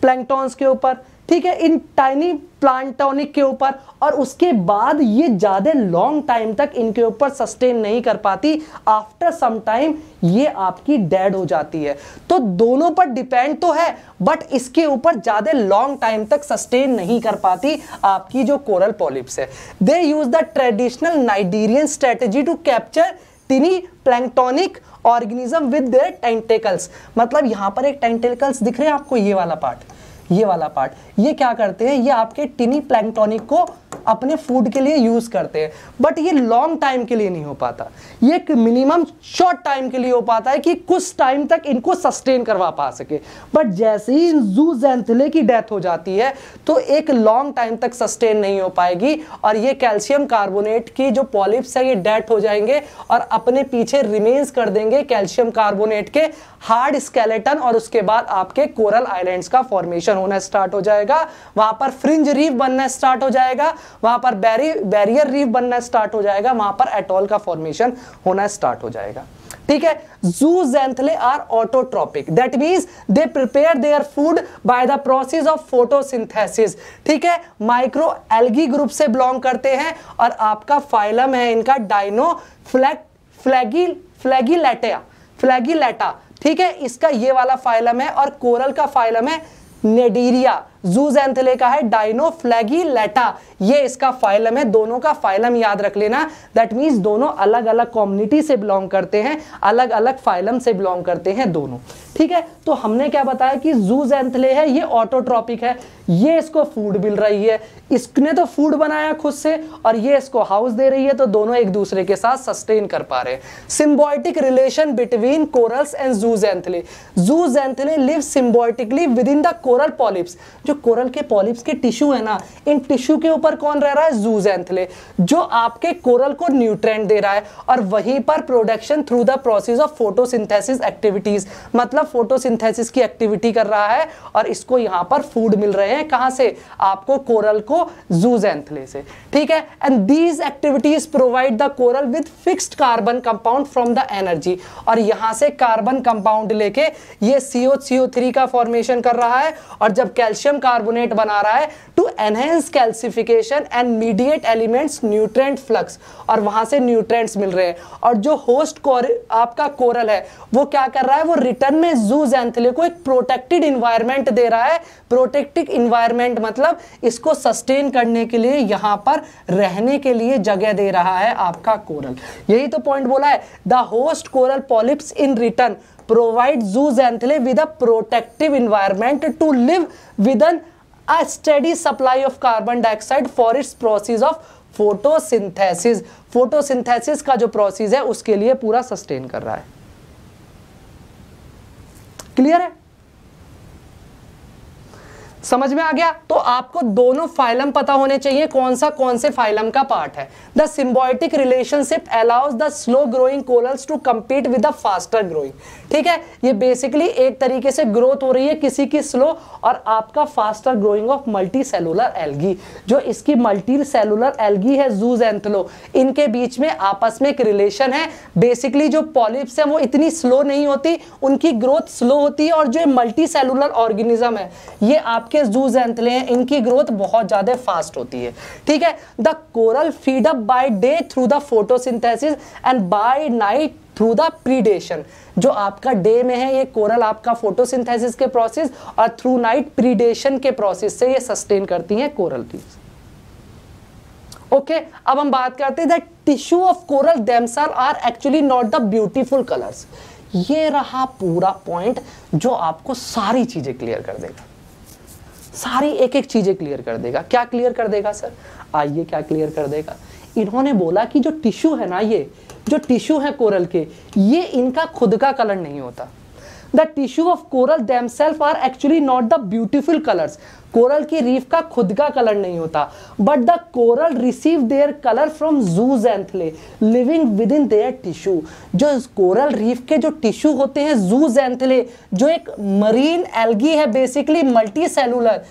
प्लैंगटॉन्स के ऊपर ठीक है इन टाइनी प्लांटोनिक के ऊपर और उसके बाद ये ज़्यादा लॉन्ग टाइम तक इनके ऊपर सस्टेन नहीं कर पाती आफ्टर सम टाइम ये आपकी डेड हो जाती है तो दोनों पर डिपेंड तो है बट इसके ऊपर ज़्यादा लॉन्ग टाइम तक सस्टेन नहीं कर पाती आपकी जो कोरल पॉलिप्स है they use the traditional cnidarian strategy to capture tiny planktonic organism with their tentacles मतलब यहाँ पर एक टेंटेकल्स दिख रहे हैं आपको ये वाला पार्ट ये वाला पार्ट ये क्या करते हैं ये आपके टिनी प्लैंक्टॉनिक को अपने फूड के लिए यूज़ करते हैं बट ये लॉन्ग टाइम के लिए नहीं हो पाता ये एक मिनिमम शॉर्ट टाइम के लिए हो पाता है कि कुछ टाइम तक इनको सस्टेन करवा पा सके बट जैसे ही जू जैंथले की डेथ हो जाती है तो एक लॉन्ग टाइम तक सस्टेन नहीं हो पाएगी और ये कैल्शियम कार्बोनेट की जो पॉलिप्स है ये डेथ हो जाएंगे और अपने पीछे रिमेन्स कर देंगे कैल्शियम कार्बोनेट के हार्ड स्केलेटन और उसके बाद आपके कोरल आइलैंड्स का फॉर्मेशन होना स्टार्ट हो जाएगा वहां पर फ्रिंज रीफ बनना स्टार्ट हो जाएगा वहां पर बैरियर रीफ बनना स्टार्ट हो जाएगा वहां पर एटोल का फॉर्मेशन होना स्टार्ट हो जाएगा ठीक है zooxanthellae are autotrophic that mean they prepare their food by the process of photosynthesis ठीक है माइक्रो एल्गी ग्रुप से बिलोंग करते हैं और आपका फाइलम है इनका डाइनो फ्लैग फ्लैगी फ्लैगिलेटा फ्लैगिलेटा ठीक है इसका ये वाला फाइलम है और कोरल का फाइलम है नेडीरिया जूजेंथले का है डाइनोफ्लैगिलेटा ये इसका फाइलम है दोनों का फाइलम याद रख लेना दैट मीन्स दोनों अलग अलग कॉम्युनिटी से बिलोंग करते हैं अलग अलग फाइलम से बिलोंग करते हैं दोनों ठीक है तो हमने क्या बताया कि जूजेंथले है ये ऑटोट्रॉपिक है ये इसको फूड मिल रही है इसने तो फूड बनाया खुद से और ये इसको हाउस दे रही है तो दोनों एक दूसरे के साथ सस्टेन कर पा रहे हैं symbiotic relation between corals and zooxanthellae zooxanthellae live symbiotically within the coral polyps जो जो कोरल के पॉलिप्स के टिश्यू है ना इन टिश्यू के ऊपर कौन रह रहा है जूज एंथले जो आपके कोरल को न्यूट्रेंट दे रहा है और वहीं पर production through the process of photosynthesis activities मतलब फोटोसिंथेसिस की एक्टिविटी कर रहा है और इसको यहां पर फूड मिल रहे हैं कहां से आपको कोरल को जूज एंथले से ठीक है and these activities provide the coral with fixed carbon compound from the energy और यहां से कार्बन कंपाउंड लेके ये सीओ सीओ थ्री का फॉर्मेशन कर रहा है और जब कैल्शियम कार्बोनेट बना रहा है to enhance calcification and mediate elements nutrient flux और वहां से न्यूट्रेंट्स मिल रहे हैं और जो होस्ट कोर आपका कोरल है वो क्या कर रहा है वो रिटर्न में जू जैंथले को एक प्रोटेक्टेड इन्वायरमेंट दे रहा है प्रोटेक्टिव इन्वायरमेंट मतलब इसको सस्टेन करने के लिए यहां पर रहने के लिए जगह दे रहा है आपका कोरल यही तो पॉइंट बोला है the host coral polyps in return provide zooxanthellae with a protective environment to live with an a steady supply of carbon dioxide for its process of photosynthesis photosynthesis का जो प्रोसेस है उसके लिए पूरा सस्टेन कर रहा है क्लियर है समझ में आ गया तो आपको दोनों फाइलम पता होने चाहिए कौन सा कौन से फाइलम का पार्ट है the symbiotic relationship allows the slow growing corals to compete with the faster growing ठीक है ये बेसिकली एक तरीके से ग्रोथ हो रही है किसी की स्लो और आपका faster growing of multi cellular algae जो इसकी मल्टी सेलुलर एल्गी है जूज एंथलो इनके बीच में आपस में एक रिलेशन है बेसिकली जो पॉलिप्स है वो इतनी स्लो नहीं होती उनकी ग्रोथ स्लो होती है और जो मल्टी सेलुलर ऑर्गेनिज्म है ये आप के जू जैंतले हैं इनकी ग्रोथ बहुत ज़्यादा फास्ट होती है ठीक है the coral feed up by day through the photosynthesis and by night through the predation जो आपका डे में है ये कोरल आपका फोटोसिंथेसिस के प्रोसेस और थ्रू नाइट प्रीडेशन के प्रोसेस से ये सस्टेन करती हैं कोरल की ओके okay, अब हम बात करते हैं that tissue of coral themselves are actually not the beautiful colours ये रहा पूरा पॉइंट जो आपको सारी चीजें क्लियर कर देगा सारी एक एक चीज़ें क्लियर कर देगा क्या क्लियर कर देगा सर आइए क्या क्लियर कर देगा इन्होंने बोला कि जो टिश्यू है ना ये जो टिश्यू है कोरल के ये इनका खुद का कलर नहीं होता the tissue of coral themselves are actually not the beautiful colours coral की रीफ का खुद का कलर नहीं होता but the coral receive their colour from zooxanthellae living within their tissue जो कोरल रीफ के जो टिश्यू होते हैं जू जैंथले जो एक मरीन एल्गी है बेसिकली मल्टी सेलुलर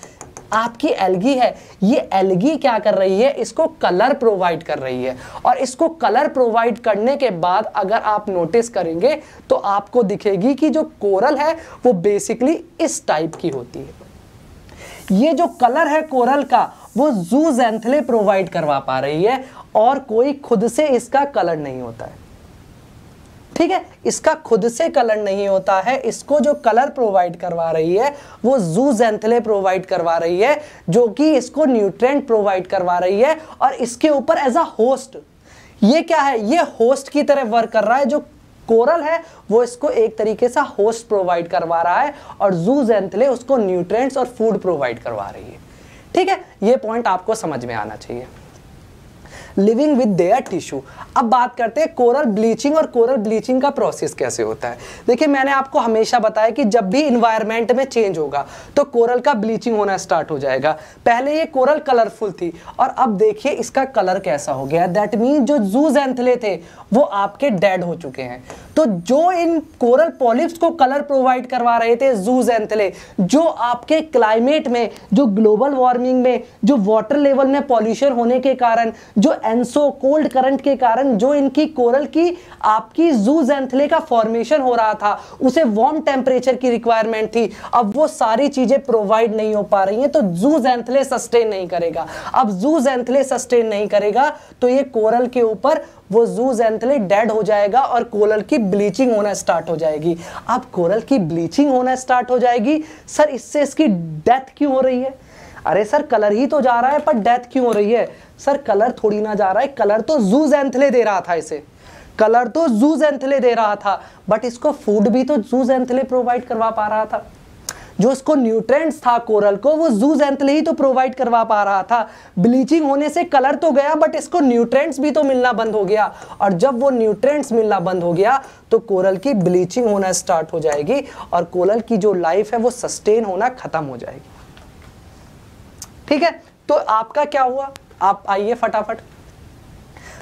आपकी एलगी है ये एलगी क्या कर रही है इसको कलर प्रोवाइड कर रही है और इसको कलर प्रोवाइड करने के बाद अगर आप नोटिस करेंगे तो आपको दिखेगी कि जो कोरल है वो बेसिकली इस टाइप की होती है ये जो कलर है कोरल का वो जू जूजेंथले प्रोवाइड करवा पा रही है और कोई खुद से इसका कलर नहीं होता है ठीक है इसका खुद से कलर नहीं होता है इसको जो कलर प्रोवाइड करवा रही है वो जू जूजेंथले प्रोवाइड करवा रही है जो कि इसको न्यूट्रेंट प्रोवाइड करवा रही है और इसके ऊपर एज अ होस्ट ये क्या है ये होस्ट की तरह वर्क कर रहा है जो कोरल है वो इसको एक तरीके से होस्ट प्रोवाइड करवा रहा है और जू जेंथले उसको न्यूट्रेंट्स और फूड प्रोवाइड करवा रही है ठीक है ये पॉइंट आपको समझ में आना चाहिए लिविंग विद देयर टिश्यू अब बात करते हैं कोरल ब्लीचिंग और कोरल ब्लीचिंग का प्रोसेस कैसे होता है देखिए मैंने आपको हमेशा बताया कि जब भी इन्वायरमेंट में चेंज होगा तो कोरल का ब्लीचिंग होना स्टार्ट हो जाएगा पहले ये कोरल कलरफुल थी और अब देखिए इसका कलर कैसा हो गया दैट मीन जो जूज एंथले थे वो आपके डेड हो चुके हैं तो जो इन कोरल पॉलिप्स को कलर प्रोवाइड करवा रहे थे जूज एंथले जो आपके क्लाइमेट में जो ग्लोबल वार्मिंग में जो वाटर लेवल में पॉल्यूशन होने के कारण जो एनसो कोल्ड करंट के कारण जो इनकी कोरल की आपकी जू जैंथले का फॉर्मेशन हो रहा था उसे वार्म टेम्परेचर की रिक्वायरमेंट थी अब वो सारी चीजें प्रोवाइड नहीं हो पा रही हैं तो जू जैंथले सस्टेन नहीं करेगा अब जू जैंथले सस्टेन नहीं करेगा तो ये कोरल के ऊपर वो जू जैंथले डेड हो जाएगा और कोरल की ब्लीचिंग होना स्टार्ट हो जाएगी अब कोरल की ब्लीचिंग होना स्टार्ट हो जाएगी सर इससे इसकी डेथ क्यों हो रही है अरे सर कलर ही तो जा रहा है पर डेथ क्यों हो रही है सर कलर थोड़ी ना जा रहा है कलर तो जूज एंथले दे रहा था इसे कलर तो जूज एंथले दे रहा था बट इसको फूड भी तो जूज एंथले प्रोवाइड करवा पा रहा था जो इसको न्यूट्रेंट्स था कोरल को वो जूज एंथले ही तो प्रोवाइड करवा पा रहा था ब्लीचिंग होने से कलर तो गया बट इसको न्यूट्रेंट्स भी तो मिलना बंद हो गया और जब वो न्यूट्रेंट्स मिलना बंद हो गया तो कोरल की ब्लीचिंग होना स्टार्ट हो जाएगी और कोरल की जो लाइफ है वो सस्टेन होना खत्म हो जाएगी ठीक है तो आपका क्या हुआ आप आइए फटाफट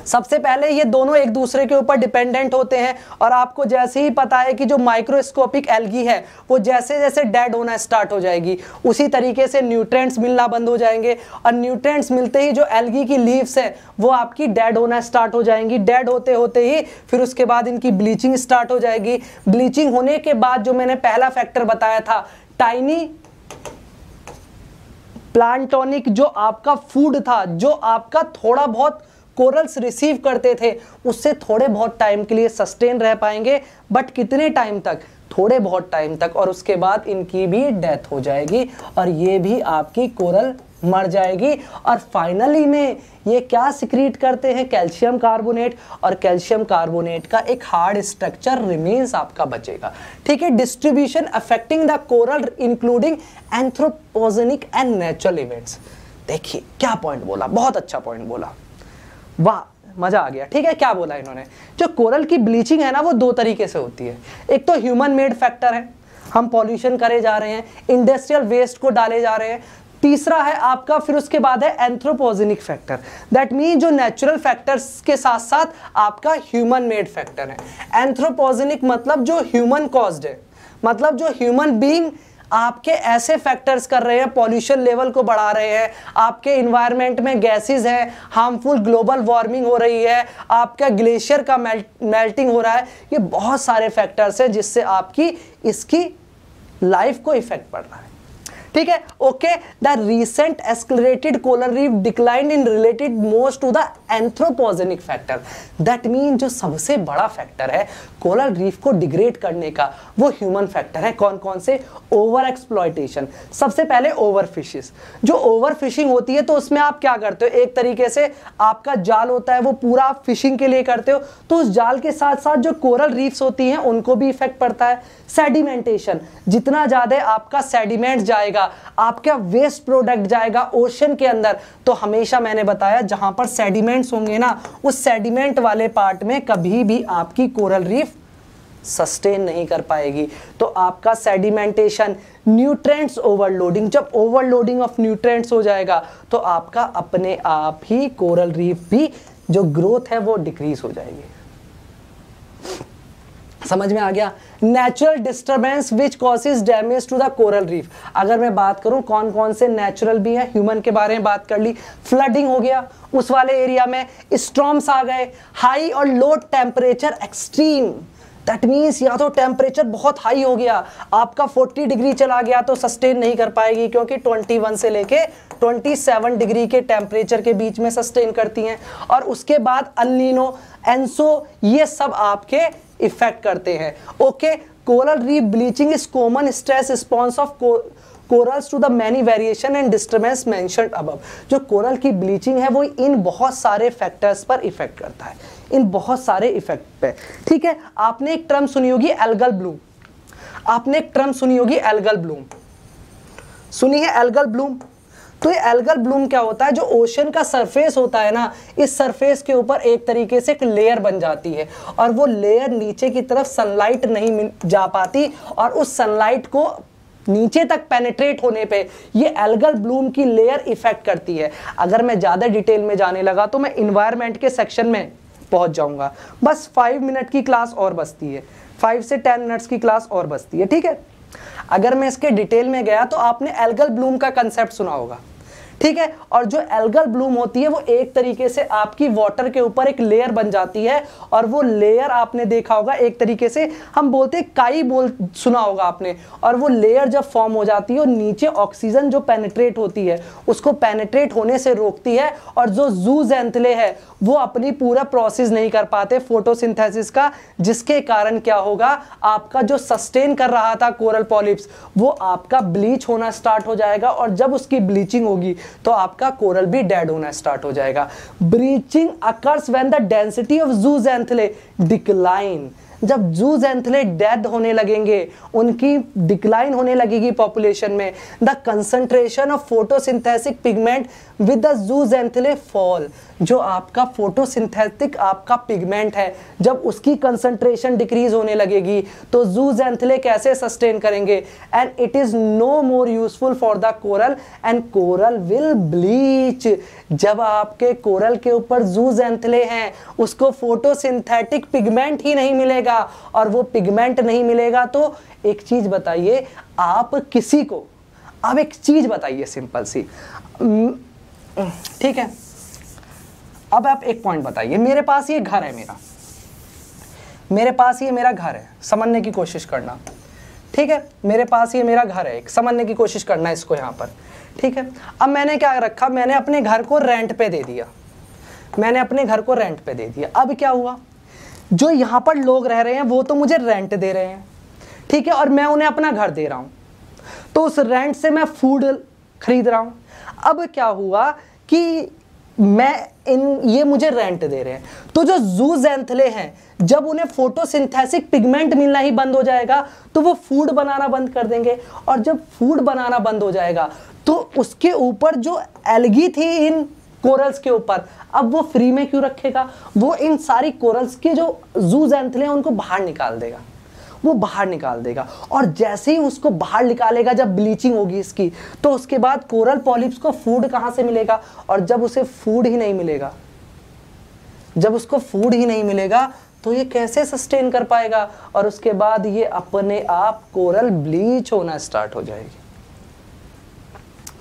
सबसे पहले ये दोनों एक दूसरे के ऊपर डिपेंडेंट होते हैं और आपको जैसे ही पता है कि जो माइक्रोस्कोपिक एल्गी है वो जैसे जैसे डेड होना स्टार्ट हो जाएगी उसी तरीके से न्यूट्रेंट्स मिलना बंद हो जाएंगे और न्यूट्रेंट्स मिलते ही जो एल्गी की लीव्स है वो आपकी डेड होना स्टार्ट हो जाएंगी डेड होते होते ही फिर उसके बाद इनकी ब्लीचिंग स्टार्ट हो जाएगी ब्लीचिंग होने के बाद जो मैंने पहला फैक्टर बताया था टाइनी प्लांटोनिक जो आपका फूड था जो आपका थोड़ा बहुत कोरल्स रिसीव करते थे उससे थोड़े बहुत टाइम के लिए सस्टेन रह पाएंगे बट कितने टाइम तक थोड़े बहुत टाइम तक और उसके बाद इनकी भी डेथ हो जाएगी और ये भी आपकी कोरल मर जाएगी और फाइनली में ये क्या सिक्रीट करते हैं कैल्शियम कार्बोनेट और कैल्शियम कार्बोनेट का एक हार्ड स्ट्रक्चर रिमेन्स आपका बचेगा ठीक है distribution affecting the coral including anthropogenic and natural events देखिए क्या पॉइंट बोला बहुत अच्छा पॉइंट बोला वाह मजा आ गया ठीक है क्या बोला इन्होंने जो कोरल की ब्लीचिंग है ना वो दो तरीके से होती है एक तो ह्यूमन मेड फैक्टर है हम पॉल्यूशन करे जा रहे हैं इंडस्ट्रियल वेस्ट को डाले जा रहे हैं तीसरा है आपका फिर उसके बाद है एंथ्रोपोजेनिक फैक्टर दैट मीन जो नेचुरल फैक्टर्स के साथ साथ आपका ह्यूमन मेड फैक्टर है एंथ्रोपोजेनिक मतलब जो ह्यूमन कॉज्ड है मतलब जो ह्यूमन बीइंग आपके ऐसे फैक्टर्स कर रहे हैं पॉल्यूशन लेवल को बढ़ा रहे हैं आपके इन्वायरमेंट में गैसेस हैं हार्मफुल ग्लोबल वार्मिंग हो रही है आपका ग्लेशियर का मेल्ट, मेल्टिंग हो रहा है ये बहुत सारे फैक्टर्स हैं जिससे आपकी इसकी लाइफ को इफेक्ट पड़ रहा है ठीक है okay the recent escalated coral reef decline in related most to the anthropogenic factor that mean जो सबसे बड़ा फैक्टर है कोलर रीफ को डिग्रेड करने का वो ह्यूमन फैक्टर है कौन कौन से ओवर एक्सप्लॉयटेशन सबसे पहले ओवर फिशिज जो ओवर फिशिंग होती है तो उसमें आप क्या करते हो एक तरीके से आपका जाल होता है वो पूरा आप फिशिंग के लिए करते हो तो उस जाल के साथ साथ जो कोरल रीफ्स होती हैं उनको भी इफेक्ट पड़ता है सेडिमेंटेशन जितना ज़्यादा आपका सेडिमेंट जाएगा आपका वेस्ट प्रोडक्ट जाएगा ओशन के अंदर तो हमेशा मैंने बताया जहां पर सेडिमेंट्स होंगे ना उस सेडिमेंट वाले पार्ट में कभी भी आपकी कोरल रीफ सस्टेन नहीं कर पाएगी तो आपका सेडिमेंटेशन न्यूट्रेंट्स ओवरलोडिंग जब ओवरलोडिंग ऑफ न्यूट्रेंट्स हो जाएगा तो आपका अपने आप ही कोरल रीफ भी जो ग्रोथ है वो डिक्रीज हो जाएगी समझ में आ गया natural disturbance which causes damage to the coral reef अगर मैं बात करूं कौन कौन से नेचुरल भी हैं ह्यूमन के बारे में बात कर ली फ्लडिंग हो गया उस वाले एरिया में स्ट्रॉम्स आ गए हाई और low temperature extreme that means या तो टेम्परेचर बहुत हाई हो गया आपका 40 डिग्री चला गया तो सस्टेन नहीं कर पाएगी क्योंकि 21 से लेके 27 डिग्री के टेम्परेचर के बीच में सस्टेन करती हैं और उसके बाद अनिनो एनसो ये सब आपके इफेक्ट करते हैं okay coral reef bleaching is common stress response of corals to the many variation and disturbance mention अब जो कोरल की ब्लीचिंग है वो इन बहुत सारे फैक्टर्स पर इफेक्ट करता है इन बहुत सारे इफेक्ट पे ठीक है आपने एक टर्म सुनी होगी एल्गल ब्लूम आपने एक टर्म सुनी होगी एल्गल ब्लूम सुनी है एल्गल ब्लूम तो ये एल्गल ब्लूम क्या होता है जो ओशन का सरफेस होता है ना इस सरफेस के ऊपर एक तरीके से एक लेयर बन जाती है और वो लेयर नीचे की तरफ सनलाइट नहीं जा पाती और उस सनलाइट को नीचे तक पेनेट्रेट होने पे ये एल्गल ब्लूम की लेयर इफेक्ट करती है अगर मैं ज़्यादा डिटेल में जाने लगा तो मैं इन्वायरमेंट के सेक्शन में पहुंच जाऊंगा बस फाइव मिनट की क्लास और बचती है फाइव से टेन मिनट्स की क्लास और बचती है ठीक है अगर मैं इसके डिटेल में गया तो आपने एल्गल ब्लूम का कंसेप्ट सुना होगा ठीक है और जो एल्गल ब्लूम होती है वो एक तरीके से आपकी वाटर के ऊपर एक लेयर बन जाती है और वो लेयर आपने देखा होगा एक तरीके से हम बोलते काई बोल सुना होगा आपने और वो लेयर जब फॉर्म हो जाती है और नीचे ऑक्सीजन जो पेनेट्रेट होती है उसको पेनेट्रेट होने से रोकती है और जो जू जैंथले है वो अपनी पूरा प्रोसेस नहीं कर पाते फोटोसिंथेसिस का जिसके कारण क्या होगा आपका जो सस्टेन कर रहा था कोरल पॉलिप्स वो आपका ब्लीच होना स्टार्ट हो जाएगा और जब उसकी ब्लीचिंग होगी तो आपका कोरल भी डेड होना स्टार्ट हो जाएगा bleaching occurs when the density of zooxanthellae decline जब जू एंथलेट डेथ होने लगेंगे उनकी डिक्लाइन होने लगेगी पॉपुलेशन में the concentration of photosynthetic pigment with the zooxanthellae fall जो आपका फोटोसिंथेटिक आपका पिगमेंट है जब उसकी कंसंट्रेशन डिक्रीज होने लगेगी तो जू एंथले कैसे सस्टेन करेंगे and it is no more useful for the coral and coral will bleach जब आपके कोरल के ऊपर जू एंथले हैं उसको फोटोसिंथेटिक पिगमेंट ही नहीं मिलेगा मिलेगा और वो पिगमेंट नहीं मिलेगा तो एक चीज़ बताइए आप किसी को अब एक चीज़ बताइए सिंपल सी हम्म, ठीक है अब आप एक पॉइंट बताइए मेरे पास ये घर है मेरा मेरे पास ये मेरा घर है समझने की कोशिश करना ठीक है मेरे पास ये मेरा घर है एक समझने की कोशिश करना इसको यहाँ पर ठीक है अब मैंने क्या रखा मैंने अपने घर को रेंट पे दे दिया मैंने अपने घर को रेंट पे दे दिया अब क्या हुआ जो यहाँ पर लोग रह रहे हैं वो तो मुझे रेंट दे रहे हैं ठीक है और मैं उन्हें अपना घर दे रहा हूँ तो उस रेंट से मैं फूड खरीद रहा हूँ अब क्या हुआ कि मैं इन ये मुझे रेंट दे रहे हैं तो जो जू जैंथले हैं जब उन्हें फोटोसिंथेसिक पिगमेंट मिलना ही बंद हो जाएगा तो वो फूड बनाना बंद कर देंगे और जब फूड बनाना बंद हो जाएगा तो उसके ऊपर जो एलगी थी इन कोरल्स के ऊपर अब वो फ्री में क्यों रखेगा वो इन सारी कोरल्स के जो जू जैंथले हैं उनको बाहर निकाल देगा वो बाहर निकाल देगा और जैसे ही उसको बाहर निकालेगा जब ब्लीचिंग होगी इसकी तो उसके बाद कोरल पॉलिप्स को फूड कहाँ से मिलेगा और जब उसे फूड ही नहीं मिलेगा जब उसको फूड ही नहीं मिलेगा तो ये कैसे सस्टेन कर पाएगा और उसके बाद ये अपने आप कोरल ब्लीच होना स्टार्ट हो जाएगी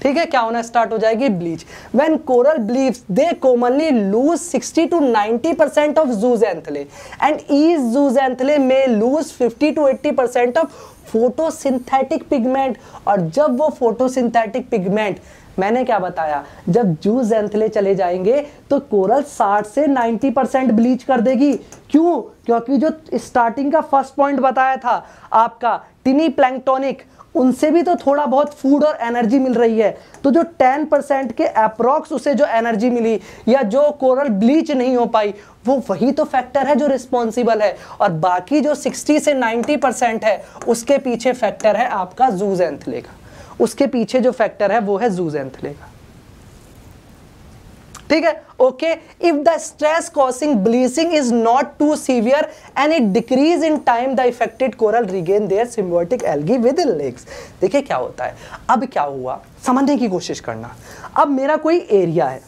ठीक है क्या होना स्टार्ट हो जाएगी bleach when coral bleach they commonly lose 60 to 90 percent of zooxanthellae and each zooxanthellae may lose 50 to 80 percent of photosynthetic pigment और जब वो फोटोसिंथेटिक पिगमेंट मैंने क्या बताया जब जूज एंथले चले जाएंगे तो कोरल 60 से 90 परसेंट ब्लीच कर देगी क्यों क्योंकि जो स्टार्टिंग का फर्स्ट पॉइंट बताया था आपका टिनी प्लैंक्टोनिक उनसे भी तो थोड़ा बहुत फूड और एनर्जी मिल रही है तो जो 10 परसेंट के अप्रॉक्स उसे जो एनर्जी मिली या जो कोरल ब्लीच नहीं हो पाई वो वही तो फैक्टर है जो रिस्पॉन्सिबल है और बाकी जो 60 से 90 परसेंट है उसके पीछे फैक्टर है आपका जूज का उसके पीछे जो फैक्टर है वो है जूज का ठीक है okay if the stress causing bleaching is not too severe and it decrease in time the affected coral regain their symbiotic algae within देखिए क्या होता है अब क्या हुआ समझने की कोशिश करना अब मेरा कोई एरिया है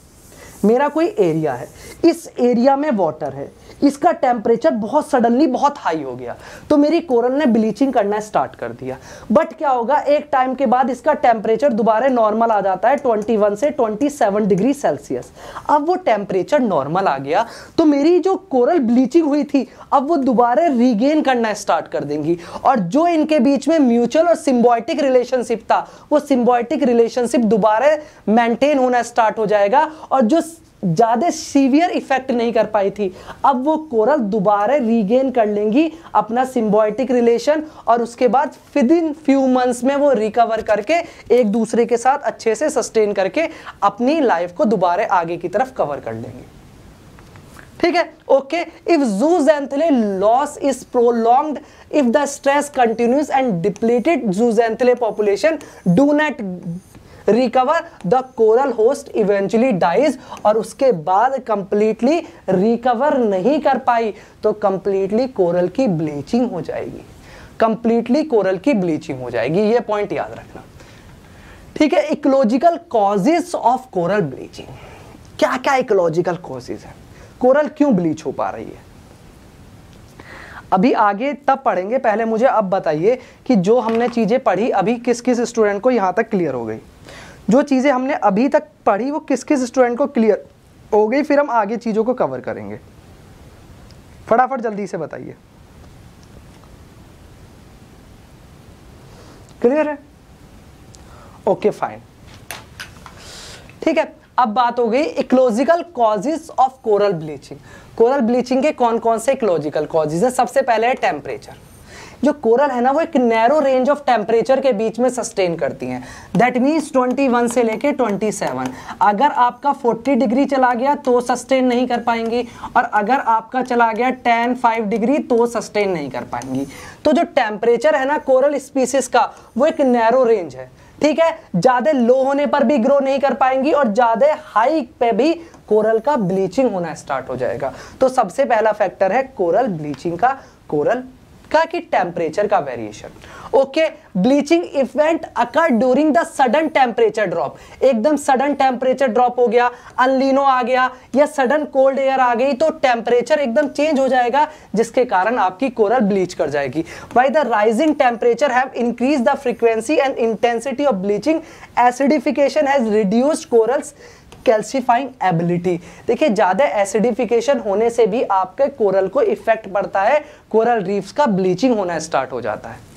मेरा कोई एरिया है इस एरिया में वाटर है इसका टेम्परेचर बहुत सडनली बहुत हाई हो गया तो मेरी कोरल ने ब्लीचिंग करना स्टार्ट कर दिया बट क्या होगा एक टाइम के बाद इसका टेम्परेचर दोबारा नॉर्मल आ जाता है 21 से 27 डिग्री सेल्सियस अब वो टेम्परेचर नॉर्मल आ गया तो मेरी जो कोरल ब्लीचिंग हुई थी अब वो दोबारा रिगेन करना स्टार्ट कर देंगी और जो इनके बीच में म्यूचुअल और सिम्बॉयटिक रिलेशनशिप था वो सिम्बॉयटिक रिलेशनशिप दोबारा मेंटेन होना स्टार्ट हो जाएगा और जो ज़्यादा सीवियर इफेक्ट नहीं कर पाई थी अब वो कोरल दोबारा रीगेन कर लेंगी अपना सिम्बॉयटिक रिलेशन और उसके बाद विद इन फ्यू मंथ्स में वो रिकवर करके एक दूसरे के साथ अच्छे से सस्टेन करके अपनी लाइफ को दोबारा आगे की तरफ कवर कर लेंगे ठीक है okay if zooxanthellae loss is prolonged if the stress continues and depleted zooxanthellae population do not recover the coral host eventually dies और उसके बाद कंप्लीटली रिकवर नहीं कर पाई तो कंप्लीटली कोरल की ब्लीचिंग हो जाएगी कंप्लीटली कोरल की ब्लीचिंग हो जाएगी ये पॉइंट याद रखना ठीक है ecological causes of coral bleaching क्या क्या इकोलॉजिकल कॉजेज है कोरल क्यों ब्लीच हो पा रही है अभी आगे तब पढ़ेंगे पहले मुझे अब बताइए कि जो हमने चीज़ें पढ़ी अभी किस किस स्टूडेंट को यहां तक क्लियर हो गई जो चीज़ें हमने अभी तक पढ़ी वो किस किस स्टूडेंट को क्लियर हो गई फिर हम आगे चीज़ों को कवर करेंगे फटाफट जल्दी से बताइए क्लियर है ओके फाइन ठीक है अब बात हो गई ecological causes of coral bleaching coral bleaching के कौन कौन से इकोलॉजिकल कॉजेज हैं सबसे पहले है टेम्परेचर जो कोरल है ना वो एक नैरो रेंज ऑफ टेम्परेचर के बीच में सस्टेन करती हैं दैट मीन्स 21 से लेके 27 अगर आपका 40 डिग्री चला गया तो सस्टेन नहीं कर पाएंगी और अगर आपका चला गया 10 5 डिग्री तो सस्टेन नहीं कर पाएंगी तो जो टेम्परेचर है ना कोरल स्पीसीज का वो एक नैरो रेंज है ठीक है ज़्यादा लो होने पर भी ग्रो नहीं कर पाएंगी और ज़्यादा हाई पे भी कोरल का ब्लीचिंग होना स्टार्ट हो जाएगा तो सबसे पहला फैक्टर है कोरल ब्लीचिंग का कोरल का कि टेम्परेचर का variation okay bleaching event occur during the sudden temperature drop एकदम सडन टेम्परेचर ड्रॉप हो गया अनलिनो आ गया या सडन कोल्ड एयर आ गई तो टेम्परेचर एकदम चेंज हो जाएगा जिसके कारण आपकी कोरल ब्लीच कर जाएगी by the rising temperature have increase the frequency and intensity of bleaching acidification has reduced corals calcifying ability देखिए ज़्यादा एसिडिफिकेशन होने से भी आपके कोरल को इफेक्ट पड़ता है कोरल रीफ्स का ब्लीचिंग होना स्टार्ट हो जाता है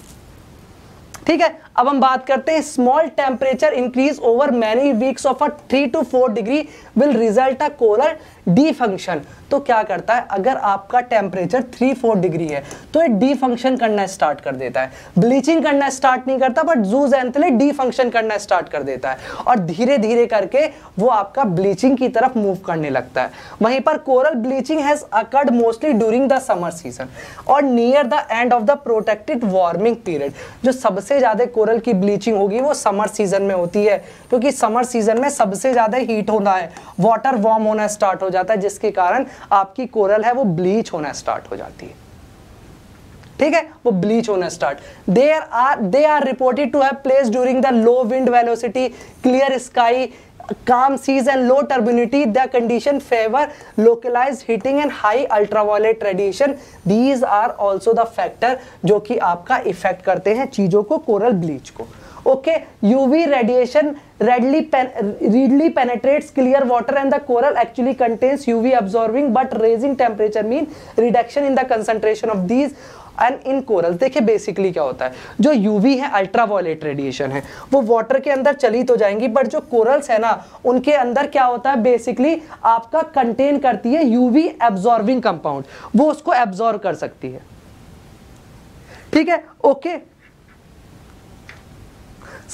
ठीक है अब हम बात करते हैं small temperature increase over many weeks of a three two four degree will result a coral dysfunction तो क्या करता है अगर आपका टेम्परेचर थ्री फोर डिग्री है तो ये डी फंक्शन करना स्टार्ट कर देता है ब्लीचिंग करना स्टार्ट नहीं करता but zooxanthellae dysfunction करना स्टार्ट कर देता है और धीरे धीरे करके वो आपका ब्लीचिंग की तरफ मूव करने लगता है वहीं पर coral bleaching has occurred mostly during the summer season और near the end of the protected warming period जो सबसे ज्यादा कोरल की ब्लीचिंग होगी वो समर सीजन में होती है क्योंकि समर सीजन में सबसे ज़्यादा हीट होना है वाटर वार्म होना स्टार्ट हो जाता है जिसके कारण आपकी कोरल है वो ब्लीच होना स्टार्ट हो जाती है ठीक है वो ब्लीच होना start there are they are reported to have place during the low wind velocity clear sky calm seas and low turbidity the condition favour localize heating and high ultraviolet radiation these are also the factor जो कि आपका इफेक्ट करते हैं चीज़ों को कोरल ब्लीच को okay UV radiation readily readily penetrates clear water and the coral actually contains UV absorbing but raising temperature mean reduction in the concentration of these and in corals देखिए बेसिकली क्या होता है जो यूवी है अल्ट्रा वायलेट रेडिएशन है वो वाटर के अंदर चली तो जाएंगी बट जो कोरल्स है ना उनके अंदर क्या होता है बेसिकली आपका कंटेन करती है यूवी एब्जॉर्बिंग कंपाउंड वो उसको एब्जॉर्व कर सकती है ठीक है ओके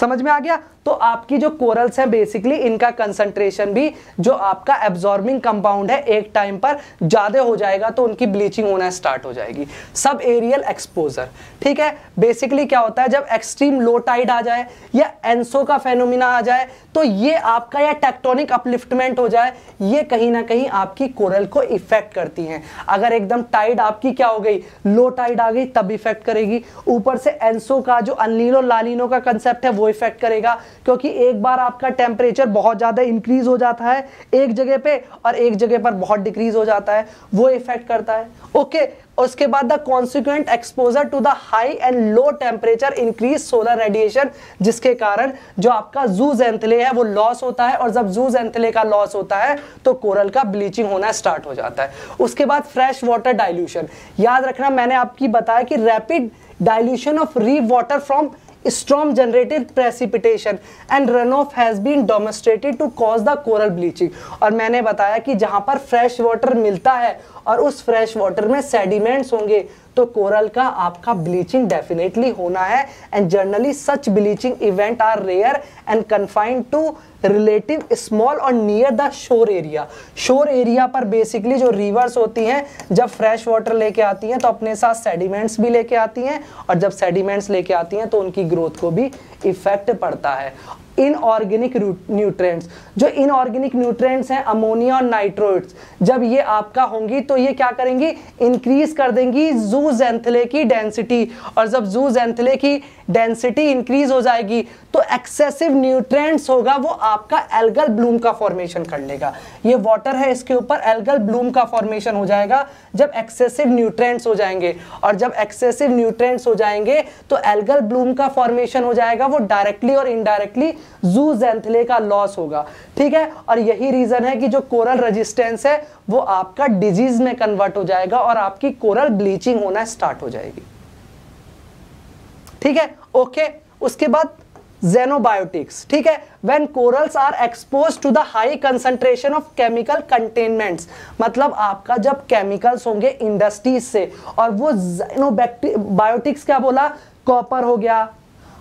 समझ में आ गया तो आपकी जो कोरल्स हैं बेसिकली इनका कंसंट्रेशन भी जो आपका एब्जॉर्बिंग कंपाउंड है एक टाइम पर ज़्यादा हो जाएगा तो उनकी ब्लीचिंग होना स्टार्ट हो जाएगी सब एरियल एक्सपोजर ठीक है बेसिकली क्या होता है जब एक्सट्रीम लो टाइड आ जाए या एनसो का फेनोमिना आ जाए तो ये आपका या टेक्टोनिक अपलिफ्टमेंट हो जाए ये कहीं ना कहीं आपकी कोरल को इफेक्ट करती हैं अगर एकदम टाइड आपकी क्या हो गई लो टाइड आ गई तब इफेक्ट करेगी ऊपर से एनसो का जो अनिलो लालिनो का कंसेप्ट है वो इफेक्ट करेगा क्योंकि एक बार आपका टेम्परेचर बहुत ज़्यादा इंक्रीज हो जाता है एक जगह पे और एक जगह पर बहुत डिक्रीज हो जाता है वो इफेक्ट करता है ओके उसके बाद the consequent exposure to the high and low temperature increase solar radiation जिसके कारण जो आपका जू जैंथले है वो लॉस होता है और जब जू जैंथले का लॉस होता है तो कोरल का ब्लीचिंग होना स्टार्ट हो जाता है उसके बाद फ्रेश वाटर डाइल्यूशन याद रखना मैंने आपकी बताया कि rapid dilution of reef water from storm generated precipitation and runoff has been demonstrated to cause the coral bleaching और मैंने बताया कि जहाँ पर फ्रेश वाटर मिलता है और उस फ्रेश वाटर में सेडिमेंट्स होंगे तो कोरल का आपका ब्लीचिंग डेफिनेटली होना है and generally such bleaching event are rare and confined to relative small और near the shore area shore area पर बेसिकली जो रिवर्स होती हैं जब फ्रेश वाटर लेके आती हैं तो अपने साथ सेडिमेंट्स भी लेके आती हैं और जब सेडिमेंट्स लेके आती हैं तो उनकी ग्रोथ को भी इफेक्ट पड़ता है इनऑर्गेनिक न्यूट्रेंट्स जो इनऑर्गेनिक न्यूट्रेंट्स हैं अमोनिया और नाइट्रोइड्स जब ये आपका होंगी तो ये क्या करेंगी इंक्रीज कर देंगी जू जेंथले की डेंसिटी और जब जू जेंथले की डेंसिटी इंक्रीज हो जाएगी तो एक्सेसिव न्यूट्रेंट्स होगा वो आपका एल्गल ब्लूम का फॉर्मेशन कर लेगा ये वाटर है इसके ऊपर एल्गल ब्लूम का फॉर्मेशन हो जाएगा जब एक्सेसिव न्यूट्रेंट्स हो जाएंगे और जब एक्सेसिव न्यूट्रेंट्स हो जाएंगे तो एल्गल ब्लूम का फॉर्मेशन हो जाएगा वो डायरेक्टली और इनडायरेक्टली जू जैंथले का लॉस होगा ठीक है और यही रीज़न है कि जो कोरल रेजिस्टेंस है वो आपका डिजीज में कन्वर्ट हो जाएगा और आपकी कोरल ब्लीचिंग होना स्टार्ट हो जाएगी ठीक है ओके उसके बाद जेनोबायोटिक्स ठीक है when corals are expose to the high concentration of chemical containments मतलब आपका जब केमिकल्स होंगे इंडस्ट्रीज से और वो जेनोबैक्टी बायोटिक्स क्या बोला कॉपर हो गया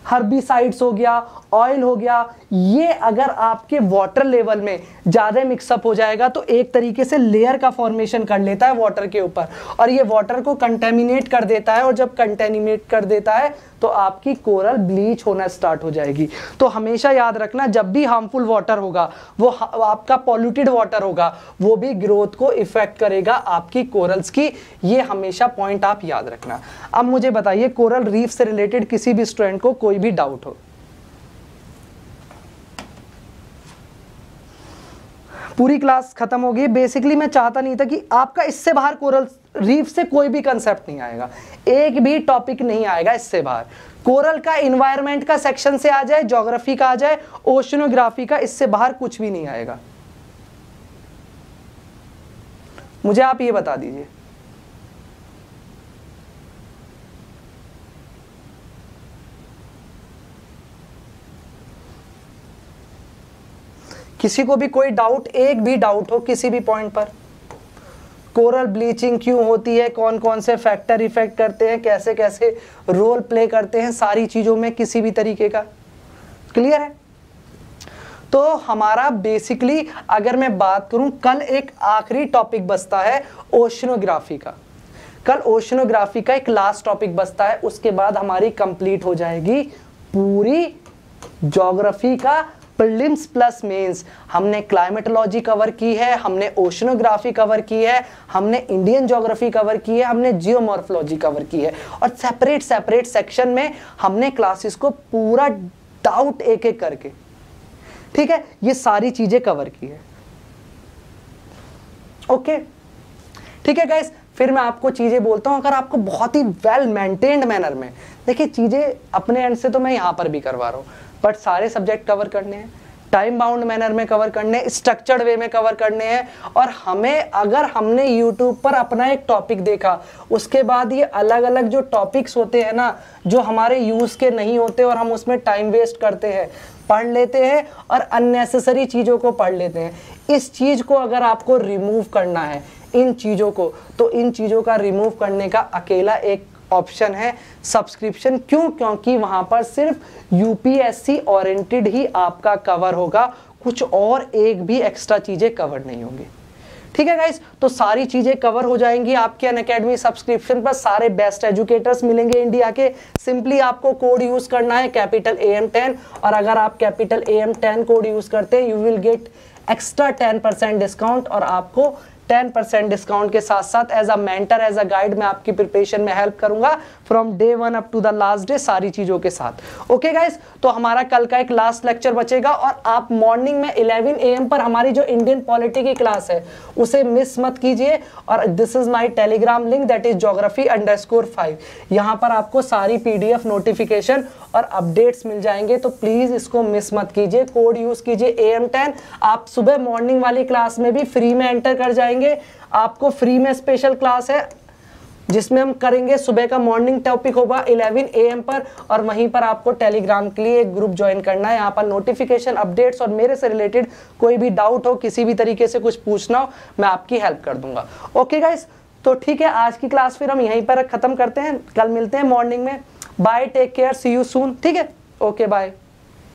हर्बिसाइड्स हो गया ऑयल हो गया ये अगर आपके वाटर लेवल में ज़्यादा मिक्सअप हो जाएगा तो एक तरीके से लेयर का फॉर्मेशन कर लेता है वाटर के ऊपर और ये वाटर को कंटेमिनेट कर देता है और जब कंटेमिनेट कर देता है तो आपकी कोरल ब्लीच होना स्टार्ट हो जाएगी तो हमेशा याद रखना जब भी हार्मफुल वाटर होगा वो आपका पॉल्यूटेड वाटर होगा वो भी ग्रोथ को इफेक्ट करेगा आपकी कोरल्स की ये हमेशा पॉइंट आप याद रखना अब मुझे बताइए कोरल रीफ से रिलेटेड किसी भी स्टूडेंट को कोई भी डाउट हो पूरी क्लास खत्म होगी बेसिकली मैं चाहता नहीं था कि आपका इससे बाहर कोरल रीफ से कोई भी कंसेप्ट नहीं आएगा एक भी टॉपिक नहीं आएगा इससे बाहर कोरल का इन्वायरमेंट का सेक्शन से आ जाए जोग्राफी का आ जाए ओशनोग्राफी का इससे बाहर कुछ भी नहीं आएगा मुझे आप ये बता दीजिए किसी को भी कोई डाउट एक भी डाउट हो किसी भी पॉइंट पर कोरल ब्लीचिंग क्यों होती है कौन कौन से फैक्टर इफेक्ट करते हैं कैसे कैसे रोल प्ले करते हैं सारी चीज़ों में किसी भी तरीके का क्लियर है तो हमारा बेसिकली अगर मैं बात करूं कल एक आखिरी टॉपिक बसता है ओशनोग्राफी का कल ओशनोग्राफी का एक लास्ट टॉपिक बसता है उसके बाद हमारी कंप्लीट हो जाएगी पूरी जोग्राफी का प्रिलिम्स प्लस मेंस हमने क्लाइमेटोलॉजी कवर की है हमने ओशनोग्राफी कवर की है हमने इंडियन ज्योग्राफी कवर की है हमने जियोमॉर्फोलॉजी कवर की है और सेपरेट सेपरेट सेक्शन में हमने क्लासेस को पूरा डाउट एक एक करके ठीक है ये सारी चीजें कवर की है ओके ठीक है गाइस फिर मैं आपको चीज़ें बोलता हूं अगर आपको बहुत ही वेल मेंटेन्ड मैनर में देखिए चीज़ें अपने एंड से तो मैं यहां पर भी करवा रहा हूं बट सारे सब्जेक्ट कवर करने हैं टाइम बाउंड मैनर में कवर करने हैं स्ट्रक्चर्ड वे में कवर करने हैं और हमें अगर हमने यूट्यूब पर अपना एक टॉपिक देखा उसके बाद ये अलग अलग जो टॉपिक्स होते हैं ना जो हमारे यूज़ के नहीं होते और हम उसमें टाइम वेस्ट करते हैं पढ़ लेते हैं और अननेसेसरी चीज़ों को पढ़ लेते हैं इस चीज़ को अगर आपको रिमूव करना है इन चीज़ों को तो इन चीज़ों का रिमूव करने का अकेला एक ऑप्शन है सब्सक्रिप्शन क्यों क्योंकि वहां पर सिर्फ यूपीएससी ओरिएंटेड ही आपका कवर होगा कुछ और एक भी एक्स्ट्रा चीज़ें कवर नहीं होंगी ठीक है गाइस तो सारी चीज़ें कवर हो जाएंगी आपके अन अकेडमी सब्सक्रिप्शन पर सारे बेस्ट एजुकेटर्स मिलेंगे इंडिया के सिंपली आपको कोड यूज़ करना है कैपिटल ए एम टेन और अगर आप capital A M ten code use करते हैं you will get extra ten percent discount और आपको 10 परसेंट डिस्काउंट के साथ साथ as a mentor as a guide मैं आपकी प्रिपरेशन में हेल्प करूंगा from day one up to the last day सारी चीज़ों के साथ ओके गाइज तो हमारा कल का एक लास्ट लेक्चर बचेगा और आप मॉर्निंग में इलेवन ए पर हमारी जो इंडियन पॉलिटी की क्लास है उसे मिस मत कीजिए और this is my Telegram link that is geography underscore five यहाँ पर आपको सारी पी डी एफ नोटिफिकेशन और अपडेट्स मिल जाएंगे तो प्लीज़ इसको मिस मत कीजिए कोड यूज़ कीजिए ए एम टेन आप सुबह मॉर्निंग वाली क्लास में भी फ्री में एंटर कर जाएंगे आपको फ्री में स्पेशल क्लास है जिसमें हम करेंगे सुबह का मॉर्निंग टॉपिक होगा 11 एम पर और वहीं पर आपको टेलीग्राम के लिए एक ग्रुप ज्वाइन करना है यहाँ पर नोटिफिकेशन अपडेट्स और मेरे से रिलेटेड कोई भी डाउट हो किसी भी तरीके से कुछ पूछना हो मैं आपकी हेल्प कर दूंगा ओके गाइज तो ठीक है आज की क्लास फिर हम यहीं पर ख़त्म करते हैं कल मिलते हैं मॉर्निंग में bye take care see you soon ठीक है ओके बाय